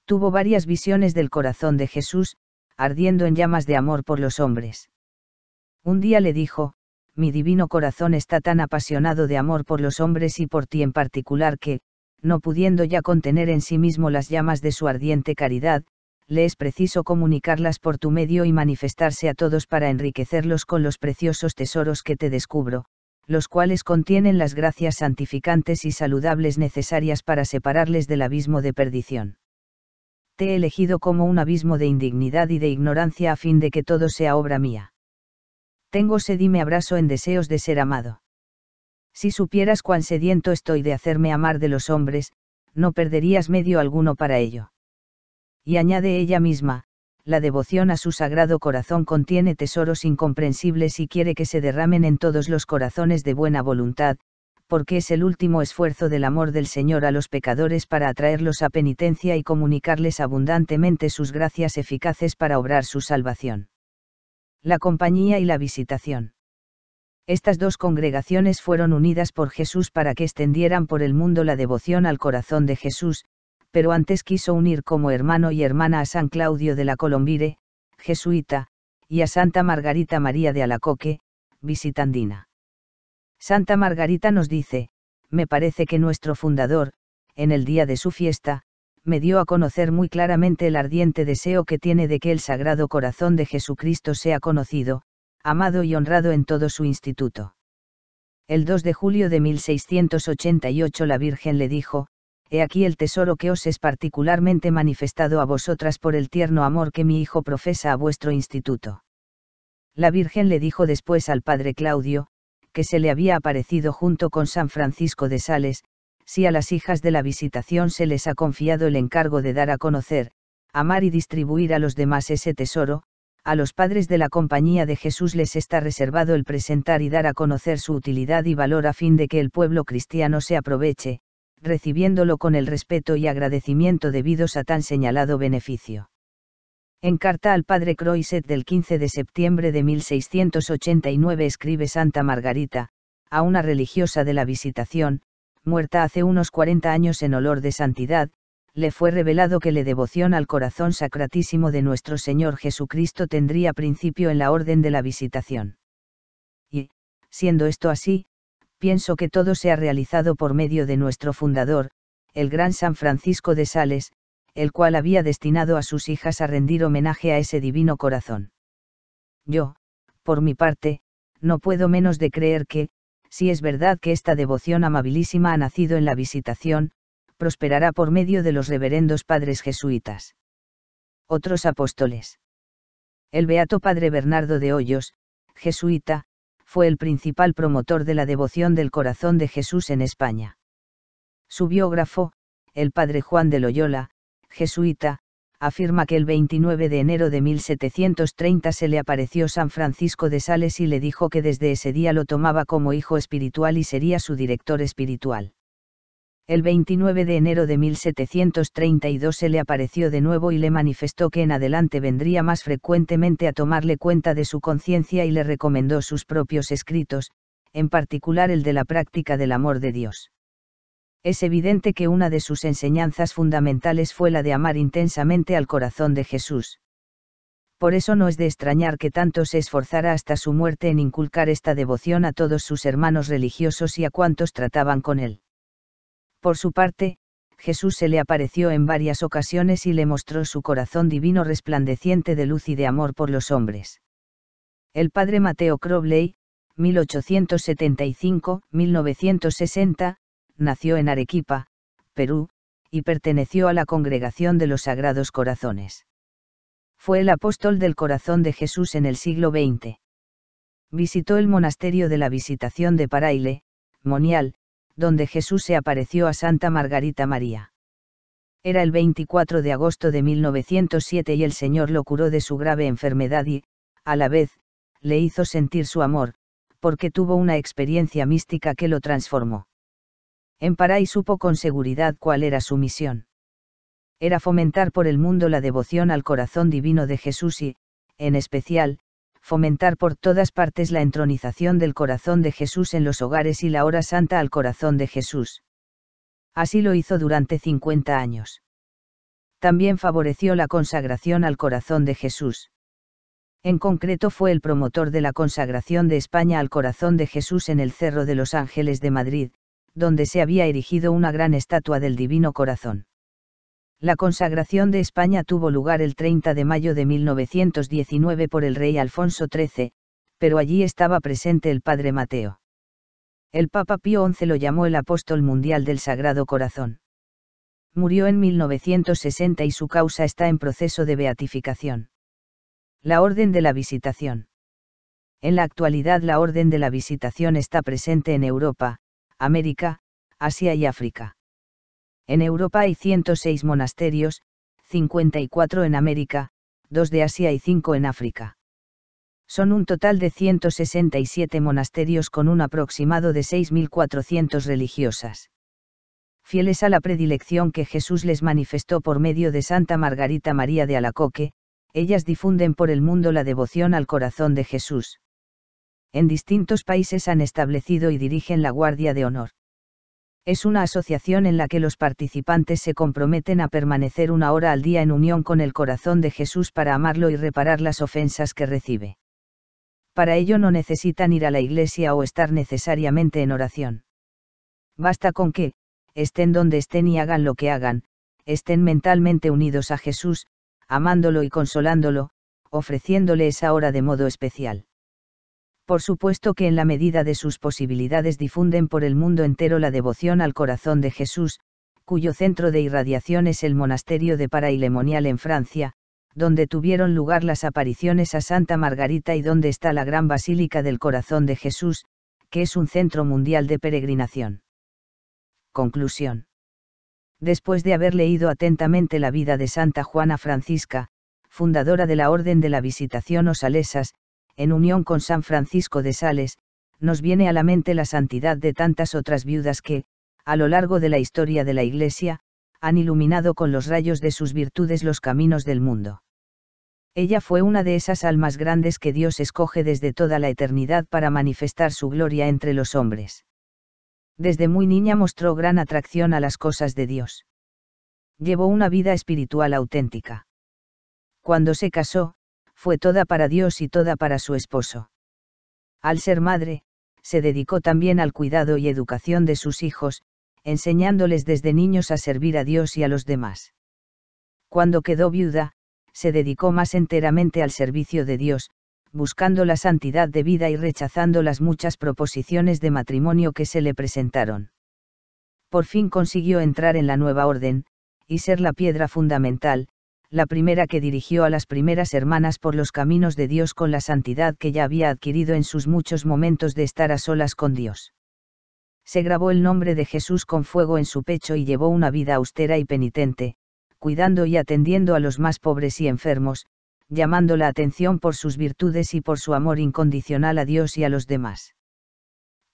[SPEAKER 1] Tuvo varias visiones del corazón de Jesús, ardiendo en llamas de amor por los hombres. Un día le dijo, mi divino corazón está tan apasionado de amor por los hombres y por ti en particular que, no pudiendo ya contener en sí mismo las llamas de su ardiente caridad, le es preciso comunicarlas por tu medio y manifestarse a todos para enriquecerlos con los preciosos tesoros que te descubro, los cuales contienen las gracias santificantes y saludables necesarias para separarles del abismo de perdición te he elegido como un abismo de indignidad y de ignorancia a fin de que todo sea obra mía. Tengo sed y me abrazo en deseos de ser amado. Si supieras cuán sediento estoy de hacerme amar de los hombres, no perderías medio alguno para ello. Y añade ella misma, la devoción a su sagrado corazón contiene tesoros incomprensibles y quiere que se derramen en todos los corazones de buena voluntad, porque es el último esfuerzo del amor del Señor a los pecadores para atraerlos a penitencia y comunicarles abundantemente sus gracias eficaces para obrar su salvación. La compañía y la visitación. Estas dos congregaciones fueron unidas por Jesús para que extendieran por el mundo la devoción al corazón de Jesús, pero antes quiso unir como hermano y hermana a San Claudio de la Colombire, jesuita, y a Santa Margarita María de Alacoque, visitandina Santa Margarita nos dice, me parece que nuestro fundador, en el día de su fiesta, me dio a conocer muy claramente el ardiente deseo que tiene de que el Sagrado Corazón de Jesucristo sea conocido, amado y honrado en todo su instituto. El 2 de julio de 1688 la Virgen le dijo, He aquí el tesoro que os es particularmente manifestado a vosotras por el tierno amor que mi hijo profesa a vuestro instituto. La Virgen le dijo después al padre Claudio, que se le había aparecido junto con San Francisco de Sales, si a las hijas de la visitación se les ha confiado el encargo de dar a conocer, amar y distribuir a los demás ese tesoro, a los padres de la compañía de Jesús les está reservado el presentar y dar a conocer su utilidad y valor a fin de que el pueblo cristiano se aproveche, recibiéndolo con el respeto y agradecimiento debidos a tan señalado beneficio. En carta al padre Croiset del 15 de septiembre de 1689 escribe Santa Margarita, a una religiosa de la Visitación, muerta hace unos 40 años en olor de santidad, le fue revelado que la devoción al corazón sacratísimo de nuestro Señor Jesucristo tendría principio en la orden de la Visitación. Y, siendo esto así, pienso que todo se ha realizado por medio de nuestro fundador, el gran San Francisco de Sales, el cual había destinado a sus hijas a rendir homenaje a ese divino corazón. Yo, por mi parte, no puedo menos de creer que, si es verdad que esta devoción amabilísima ha nacido en la visitación, prosperará por medio de los reverendos padres jesuitas. Otros apóstoles. El beato padre Bernardo de Hoyos, jesuita, fue el principal promotor de la devoción del corazón de Jesús en España. Su biógrafo, el padre Juan de Loyola, jesuita, afirma que el 29 de enero de 1730 se le apareció San Francisco de Sales y le dijo que desde ese día lo tomaba como hijo espiritual y sería su director espiritual. El 29 de enero de 1732 se le apareció de nuevo y le manifestó que en adelante vendría más frecuentemente a tomarle cuenta de su conciencia y le recomendó sus propios escritos, en particular el de la práctica del amor de Dios es evidente que una de sus enseñanzas fundamentales fue la de amar intensamente al corazón de Jesús. Por eso no es de extrañar que tanto se esforzara hasta su muerte en inculcar esta devoción a todos sus hermanos religiosos y a cuantos trataban con él. Por su parte, Jesús se le apareció en varias ocasiones y le mostró su corazón divino resplandeciente de luz y de amor por los hombres. El padre Mateo Crowley, 1875-1960, nació en Arequipa, Perú, y perteneció a la Congregación de los Sagrados Corazones. Fue el apóstol del corazón de Jesús en el siglo XX. Visitó el monasterio de la Visitación de Paraile, Monial, donde Jesús se apareció a Santa Margarita María. Era el 24 de agosto de 1907 y el Señor lo curó de su grave enfermedad y, a la vez, le hizo sentir su amor, porque tuvo una experiencia mística que lo transformó y supo con seguridad cuál era su misión. Era fomentar por el mundo la devoción al corazón divino de Jesús y, en especial, fomentar por todas partes la entronización del corazón de Jesús en los hogares y la hora santa al corazón de Jesús. Así lo hizo durante 50 años. También favoreció la consagración al corazón de Jesús. En concreto fue el promotor de la consagración de España al corazón de Jesús en el Cerro de los Ángeles de Madrid, donde se había erigido una gran estatua del Divino Corazón. La consagración de España tuvo lugar el 30 de mayo de 1919 por el rey Alfonso XIII, pero allí estaba presente el padre Mateo. El Papa Pío XI lo llamó el apóstol mundial del Sagrado Corazón. Murió en 1960 y su causa está en proceso de beatificación. La Orden de la Visitación. En la actualidad la Orden de la Visitación está presente en Europa, América, Asia y África. En Europa hay 106 monasterios, 54 en América, 2 de Asia y 5 en África. Son un total de 167 monasterios con un aproximado de 6.400 religiosas. Fieles a la predilección que Jesús les manifestó por medio de Santa Margarita María de Alacoque, ellas difunden por el mundo la devoción al corazón de Jesús en distintos países han establecido y dirigen la Guardia de Honor. Es una asociación en la que los participantes se comprometen a permanecer una hora al día en unión con el corazón de Jesús para amarlo y reparar las ofensas que recibe. Para ello no necesitan ir a la iglesia o estar necesariamente en oración. Basta con que, estén donde estén y hagan lo que hagan, estén mentalmente unidos a Jesús, amándolo y consolándolo, ofreciéndole esa hora de modo especial por supuesto que en la medida de sus posibilidades difunden por el mundo entero la devoción al corazón de Jesús, cuyo centro de irradiación es el monasterio de Parailemonial en Francia, donde tuvieron lugar las apariciones a Santa Margarita y donde está la gran Basílica del Corazón de Jesús, que es un centro mundial de peregrinación. Conclusión. Después de haber leído atentamente la vida de Santa Juana Francisca, fundadora de la Orden de la Visitación o Salesas, en unión con San Francisco de Sales, nos viene a la mente la santidad de tantas otras viudas que, a lo largo de la historia de la Iglesia, han iluminado con los rayos de sus virtudes los caminos del mundo. Ella fue una de esas almas grandes que Dios escoge desde toda la eternidad para manifestar su gloria entre los hombres. Desde muy niña mostró gran atracción a las cosas de Dios. Llevó una vida espiritual auténtica. Cuando se casó, fue toda para Dios y toda para su esposo. Al ser madre, se dedicó también al cuidado y educación de sus hijos, enseñándoles desde niños a servir a Dios y a los demás. Cuando quedó viuda, se dedicó más enteramente al servicio de Dios, buscando la santidad de vida y rechazando las muchas proposiciones de matrimonio que se le presentaron. Por fin consiguió entrar en la nueva orden, y ser la piedra fundamental, la primera que dirigió a las primeras hermanas por los caminos de Dios con la santidad que ya había adquirido en sus muchos momentos de estar a solas con Dios. Se grabó el nombre de Jesús con fuego en su pecho y llevó una vida austera y penitente, cuidando y atendiendo a los más pobres y enfermos, llamando la atención por sus virtudes y por su amor incondicional a Dios y a los demás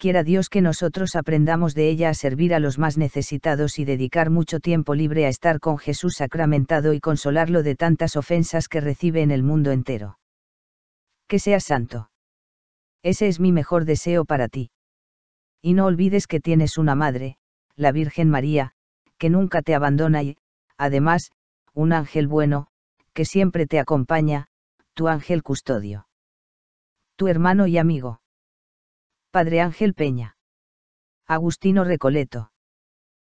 [SPEAKER 1] quiera Dios que nosotros aprendamos de ella a servir a los más necesitados y dedicar mucho tiempo libre a estar con Jesús sacramentado y consolarlo de tantas ofensas que recibe en el mundo entero. Que seas santo. Ese es mi mejor deseo para ti. Y no olvides que tienes una madre, la Virgen María, que nunca te abandona y, además, un ángel bueno, que siempre te acompaña, tu ángel custodio. Tu hermano y amigo. Padre Ángel Peña. Agustino Recoleto.